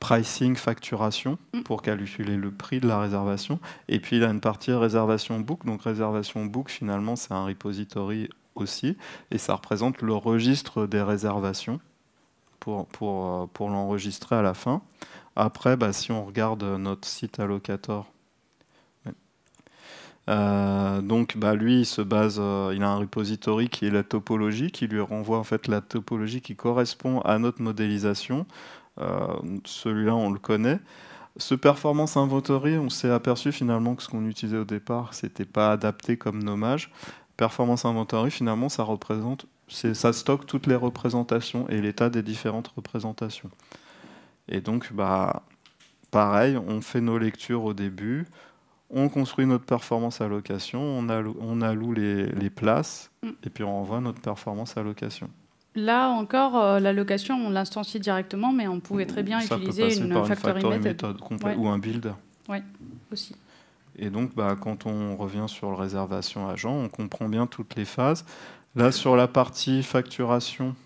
pricing, facturation mm. pour calculer le prix de la réservation, et puis il a une partie réservation book, donc réservation book finalement c'est un repository aussi, et ça représente le registre des réservations pour, pour, euh, pour l'enregistrer à la fin. Après, bah, si on regarde notre site allocator, euh, donc bah, lui, il se base, euh, il a un repository qui est la topologie, qui lui renvoie en fait la topologie qui correspond à notre modélisation. Celui-là, on le connaît. Ce performance inventory, on s'est aperçu finalement que ce qu'on utilisait au départ, c'était pas adapté comme nommage. Performance Inventory, finalement, ça représente, ça stocke toutes les représentations et l'état des différentes représentations. Et donc, bah, pareil, on fait nos lectures au début, on construit notre performance allocation, on alloue, on alloue les, les, places, mm. et puis on envoie notre performance allocation. Là encore, la euh, l'allocation, on l'instancie directement, mais on pouvait très bien utiliser une, factory, ou un build. Oui, aussi. Et donc, bah, quand on revient sur le réservation agent, on comprend bien toutes les phases. Là, sur la partie facturation,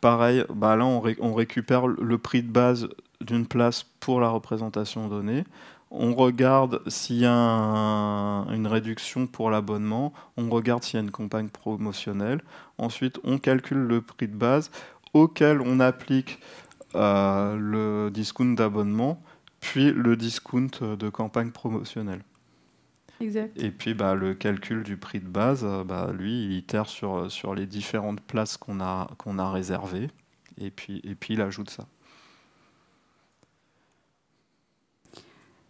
pareil, bah, là, on, récupère le prix de base d'une place pour la représentation donnée. On regarde s'il y a une réduction pour l'abonnement, on regarde s'il y a une campagne promotionnelle. Ensuite, on calcule le prix de base auquel on applique euh, le discount d'abonnement puis le discount de campagne promotionnelle. Exact. Et puis bah, le calcul du prix de base, euh, bah, lui, il itère sur, euh, sur les différentes places qu'on a, qu'on a réservées, et puis, puis il ajoute ça.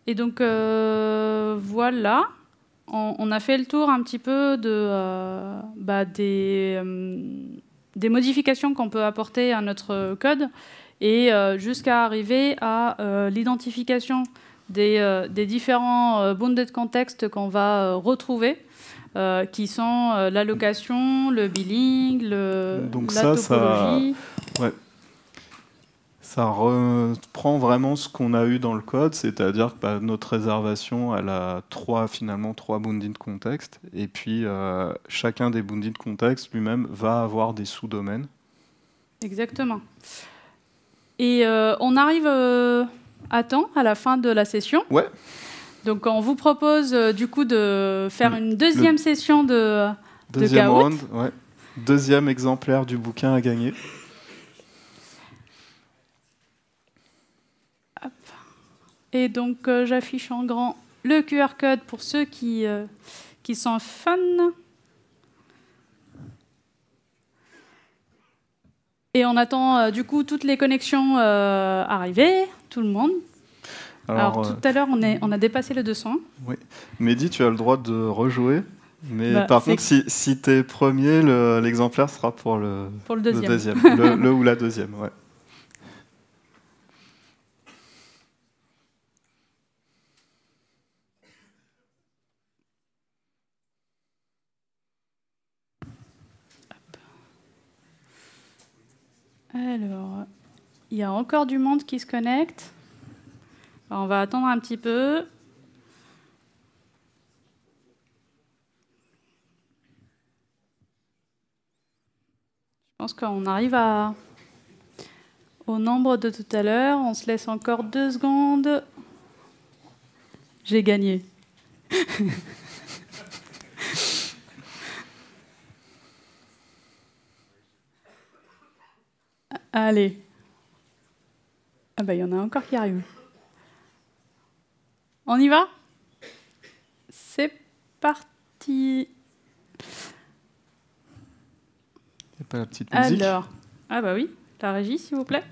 Et donc euh, voilà, on, a fait le tour un petit peu de, bah, des, des modifications qu'on peut apporter à notre code et euh, jusqu'à arriver à euh, l'identification des, euh, des, différents bounded contexts qu'on va retrouver. qui sont l'allocation, le billing, le, Donc la ça, topologie. Ça, reprend vraiment ce qu'on a eu dans le code, c'est-à-dire que bah, notre réservation, elle a trois, finalement trois bounded contextes, et puis chacun des bounded contextes lui-même va avoir des sous-domaines. Exactement. Et euh, on arrive euh, à temps, à la fin de la session. Ouais. Donc on vous propose euh, du coup de faire une deuxième session de, deuxième round, ouais. Deuxième exemplaire du bouquin à gagner. Et donc j'affiche en grand le QR code pour ceux qui, qui sont fans. Et on attend euh, du coup toutes les connexions euh, arriver, tout le monde. Alors, tout à l'heure, on, on a dépassé le 200. Oui. Mehdi, tu as le droit de rejouer. Mais bah, par contre, si, si tu es premier, l'exemplaire sera pour le, deuxième. Le, deuxième, le, le ou la deuxième, ouais. Alors, il y a encore du monde qui se connecte. on va attendre un petit peu. Je pense qu'on arrive au nombre de tout à l'heure. On se laisse encore deux secondes. J'ai gagné. Allez. Ah ben, il y en a encore qui arrivent. On y va C'est parti. C'est pas la petite Alors, ah bah oui, la régie s'il vous plaît.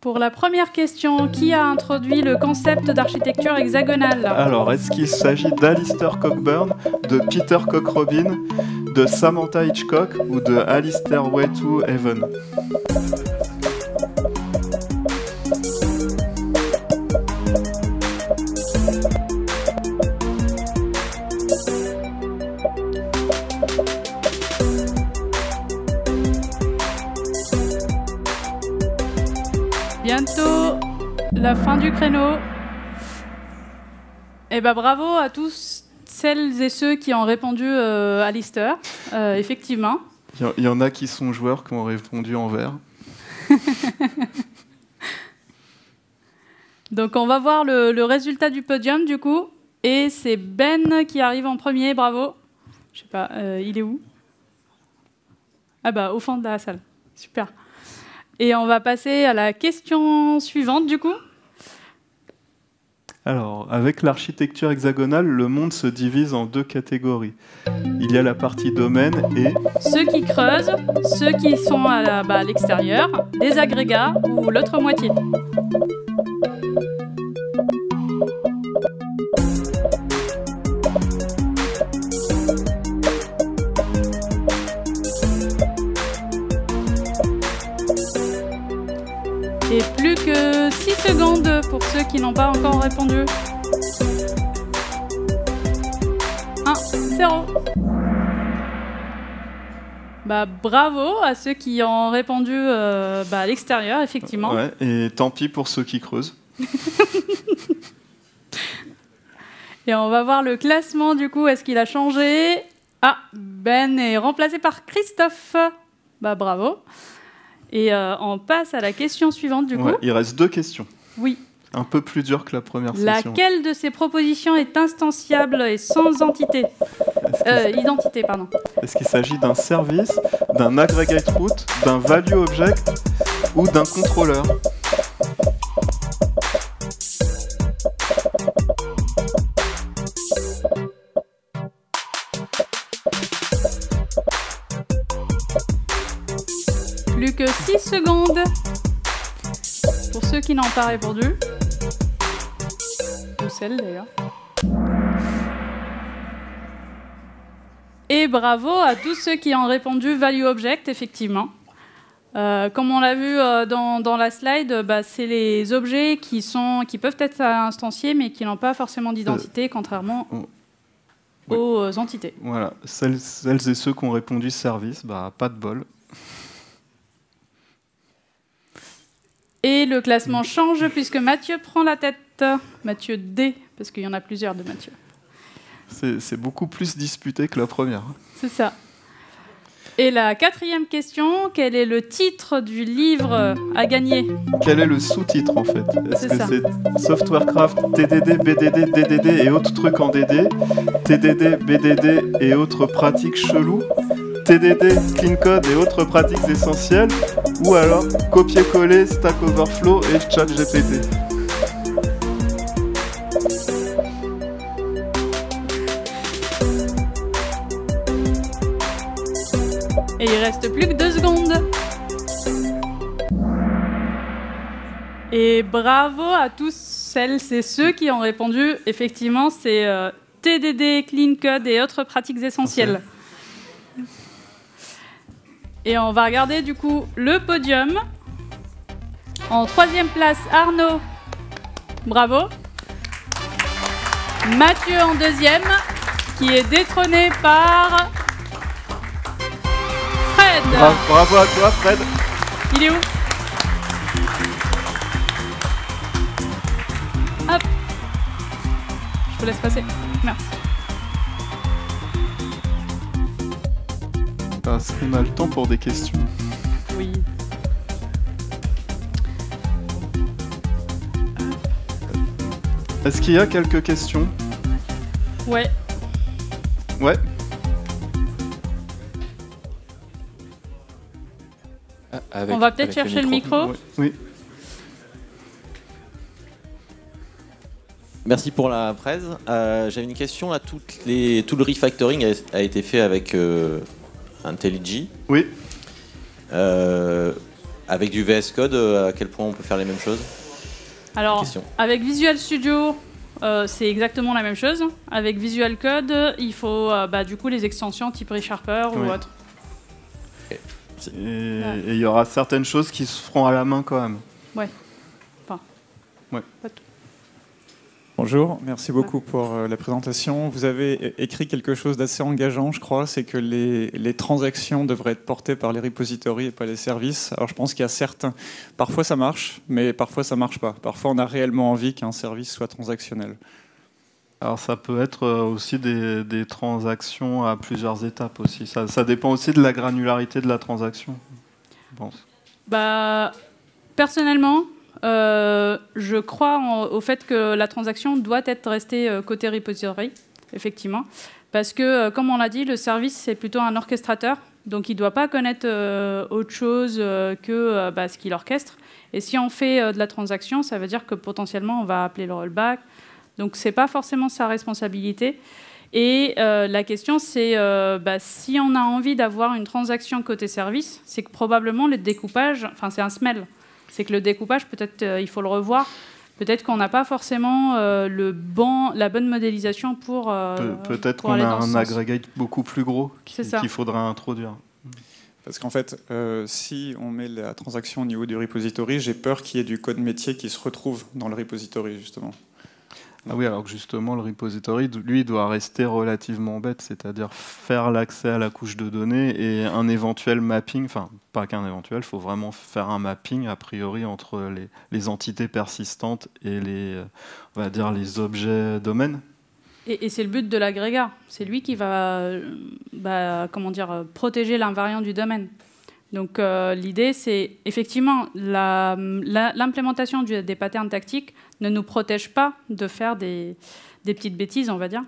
Pour la première question, qui a introduit le concept d'architecture hexagonale Alors, est-ce qu'il s'agit d'Alistair Cockburn, de Peter Cockrobin, de Samantha Hitchcock ou de Alistair Way to Heaven La fin du créneau. Eh ben, bravo à tous celles et ceux qui ont répondu euh, à Lister, euh, effectivement. Il y, en a qui sont joueurs qui ont répondu en vert. Donc on va voir le, résultat du podium du coup. Et c'est Ben qui arrive en premier, bravo. Je sais pas, euh, il est où Ah bah au fond de la salle. Super. Et on va passer à la question suivante du coup. Alors, avec l'architecture hexagonale, le monde se divise en deux catégories. Il y a la partie domaine et... Ceux qui creusent, ceux qui sont à bah, l'extérieur, des agrégats ou l'autre moitié. secondes pour ceux qui n'ont pas encore répondu. 1, 0. Bah, bravo à ceux qui ont répondu euh, bah, à l'extérieur, effectivement. et tant pis pour ceux qui creusent. et on va voir le classement du coup. Est-ce qu'il a changé Ah, Ben est remplacé par Christophe. Bah bravo. Et euh, on passe à la question suivante du coup. Il reste deux questions. Oui. Un peu plus dur que la première session. Laquelle de ces propositions est instanciable et sans entité euh, Identité, pardon. Est-ce qu'il s'agit d'un service, d'un aggregate route d'un value object ou d'un contrôleur plus que 6 secondes pour ceux qui n'ont pas répondu. Ou celle d'ailleurs. Et bravo à tous ceux qui ont répondu Value Object, effectivement. Euh, comme on l'a vu euh, dans, dans, la slide, bah, c'est les objets qui, sont, qui peuvent être instanciés, mais qui n'ont pas forcément d'identité, euh, contrairement aux entités. Voilà, celles, celles, et ceux qui ont répondu service, bah, pas de bol, Et le classement change puisque Mathieu prend la tête. Mathieu D, parce qu'il y en a plusieurs de Mathieu. C'est beaucoup plus disputé que la première. C'est ça. Et la quatrième question, quel est le titre du livre à gagner Quel est le sous-titre en fait Est-ce que c'est Softwarecraft, TDD, BDD, DDD et autres trucs en DD TDD, BDD et autres pratiques cheloues TDD, Clean Code et autres pratiques essentielles, ou alors copier-coller Stack Overflow et ChatGPT. Et il reste plus que deux secondes. Et bravo à tous celles et ceux qui ont répondu. Effectivement, c'est euh, TDD, Clean Code et autres pratiques essentielles. Et on va regarder du coup le podium. En troisième place, Arnaud. Bravo. Mathieu en deuxième, qui est détrôné par Fred. Bravo, à toi, Fred. Il est où Hop. Je vous laisse passer. Merci. Est-ce On a le temps pour des questions. Oui. Est-ce qu'il y a quelques questions Ouais. Ouais. Ah, On va peut-être chercher le micro. Oui. Merci pour la presse. Euh, j'avais une question. à toutes les, tout le refactoring a, été fait avec euh, IntelliJ. Oui. Euh, avec du VS Code, euh, à quel point on peut faire les mêmes choses Alors, avec Visual Studio, euh, c'est exactement la même chose. Avec Visual Code, il faut bah, du coup les extensions type ReSharper ou autre. Et il y aura certaines choses qui se feront à la main quand même. Ouais. Enfin. Ouais. Pas tout. Bonjour, merci beaucoup pour euh, la présentation. Vous avez écrit quelque chose d'assez engageant, je crois, c'est que les, transactions devraient être portées par les repositories et pas les services. Alors je pense qu'il y a certains. Parfois ça marche, mais parfois ça marche pas. Parfois on a réellement envie qu'un service soit transactionnel. Alors ça peut être euh, aussi des, transactions à plusieurs étapes aussi. Ça, dépend aussi de la granularité de la transaction, je Bah, personnellement, euh, je crois au fait que la transaction doit être restée euh, côté repository, effectivement, parce que, euh, comme on l'a dit, le service, c'est plutôt un orchestrateur, donc il ne doit pas connaître autre chose que bah, ce qu'il orchestre. Et si on fait de la transaction, ça veut dire que potentiellement, on va appeler le rollback. Donc ce n'est pas forcément sa responsabilité. Et la question, c'est bah, si on a envie d'avoir une transaction côté service, c'est que probablement le découpage, enfin c'est un smell c'est que le découpage, peut-être qu'il euh, il faut le revoir. Peut-être qu'on n'a pas forcément euh, le bon, la bonne modélisation pour. Euh, peut-être qu'on a un aggregate beaucoup plus gros qu'il faudra introduire. Parce qu'en fait, si on met la transaction au niveau du repository, j'ai peur qu'il y ait du code métier qui se retrouve dans le repository, justement. Ah oui, alors que justement, le repository, lui, doit rester relativement bête, c'est-à-dire faire l'accès à la couche de données et un éventuel mapping, enfin, pas qu'un éventuel, il faut vraiment faire un mapping, a priori, entre les, entités persistantes et les, euh, on va dire, les objets domaines. Et, c'est le but de l'agrégat. C'est lui qui va, bah, comment dire, protéger l'invariant du domaine. Donc euh, l'idée, c'est effectivement l'implémentation des patterns tactiques ne nous protège pas de faire des, petites bêtises, on va dire.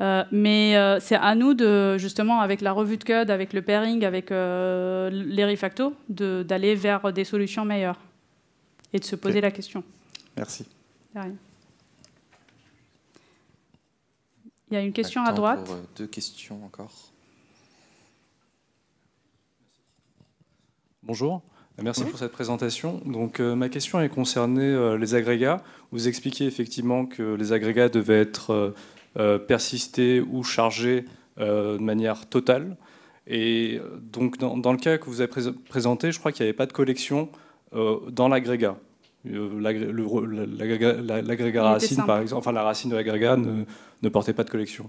Euh, mais euh, c'est à nous, de, justement, avec la revue de code, avec le pairing, avec l'EriFacto, euh, les d'aller vers des solutions meilleures et de se poser la question. Merci. Il y a une question à droite. deux questions encore. Bonjour. Merci mhm. pour cette présentation. Donc, euh, ma question est concernée euh, les agrégats. Vous expliquez effectivement que les agrégats devaient être euh, persistés ou chargés de manière totale. Et donc, dans, le cas que vous avez présenté, je crois qu'il n'y avait pas de collection dans l'agrégat. L'agrégat racine, par exemple, enfin la racine de l'agrégat ne portait pas de collection.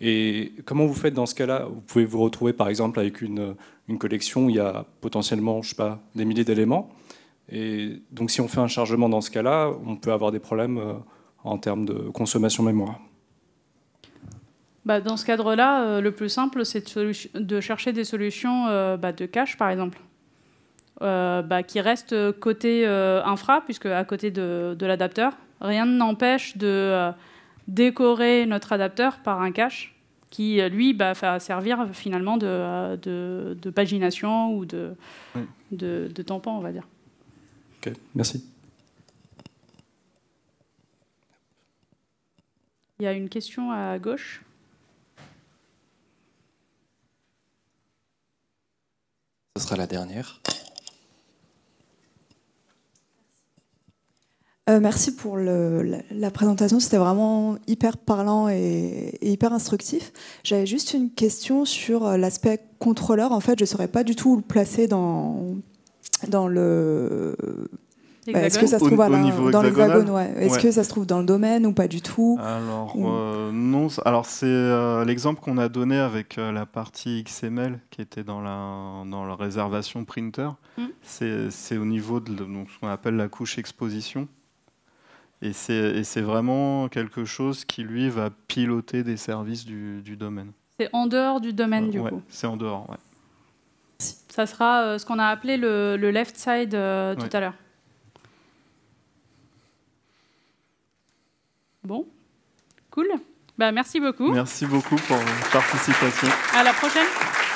Et comment vous faites dans ce cas-là Vous pouvez vous retrouver par exemple avec une, une, collection où il y a potentiellement, je sais pas, des milliers d'éléments. Et donc si on fait un chargement dans ce cas-là, on peut avoir des problèmes euh, en termes de consommation mémoire. Bah, dans ce cadre-là, euh, le plus simple, c'est de, chercher des solutions euh, bah, de cache, par exemple. Bah, qui restent côté infra, puisque à côté de, de l'adapteur, rien n'empêche de, décorer notre adapteur par un cache qui, euh, lui, va bah, servir finalement de, euh, pagination ou de, de, tampon, on va dire. Ok, merci. Il y a une question à gauche. Ce sera la dernière. Euh, merci pour la, présentation, c'était vraiment hyper parlant et, hyper instructif. J'avais juste une question sur euh, l'aspect contrôleur. En fait, je ne saurais pas du tout où le placer dans, dans le... Bah, est-ce que ça se trouve dans le domaine ou pas du tout Alors euh, non, alors c'est l'exemple qu'on a donné avec la partie XML qui était dans la, dans réservation printer. Hmm. C'est au niveau de donc, ce qu'on appelle la couche exposition. Et c'est vraiment quelque chose qui, lui, va piloter des services du, domaine. C'est en dehors du domaine, du ouais, coup C'est en dehors, oui. Ça sera euh, ce qu'on a appelé le, left side euh, tout à l'heure. Bon, cool. Bah, merci beaucoup. Merci beaucoup pour votre participation. À la prochaine.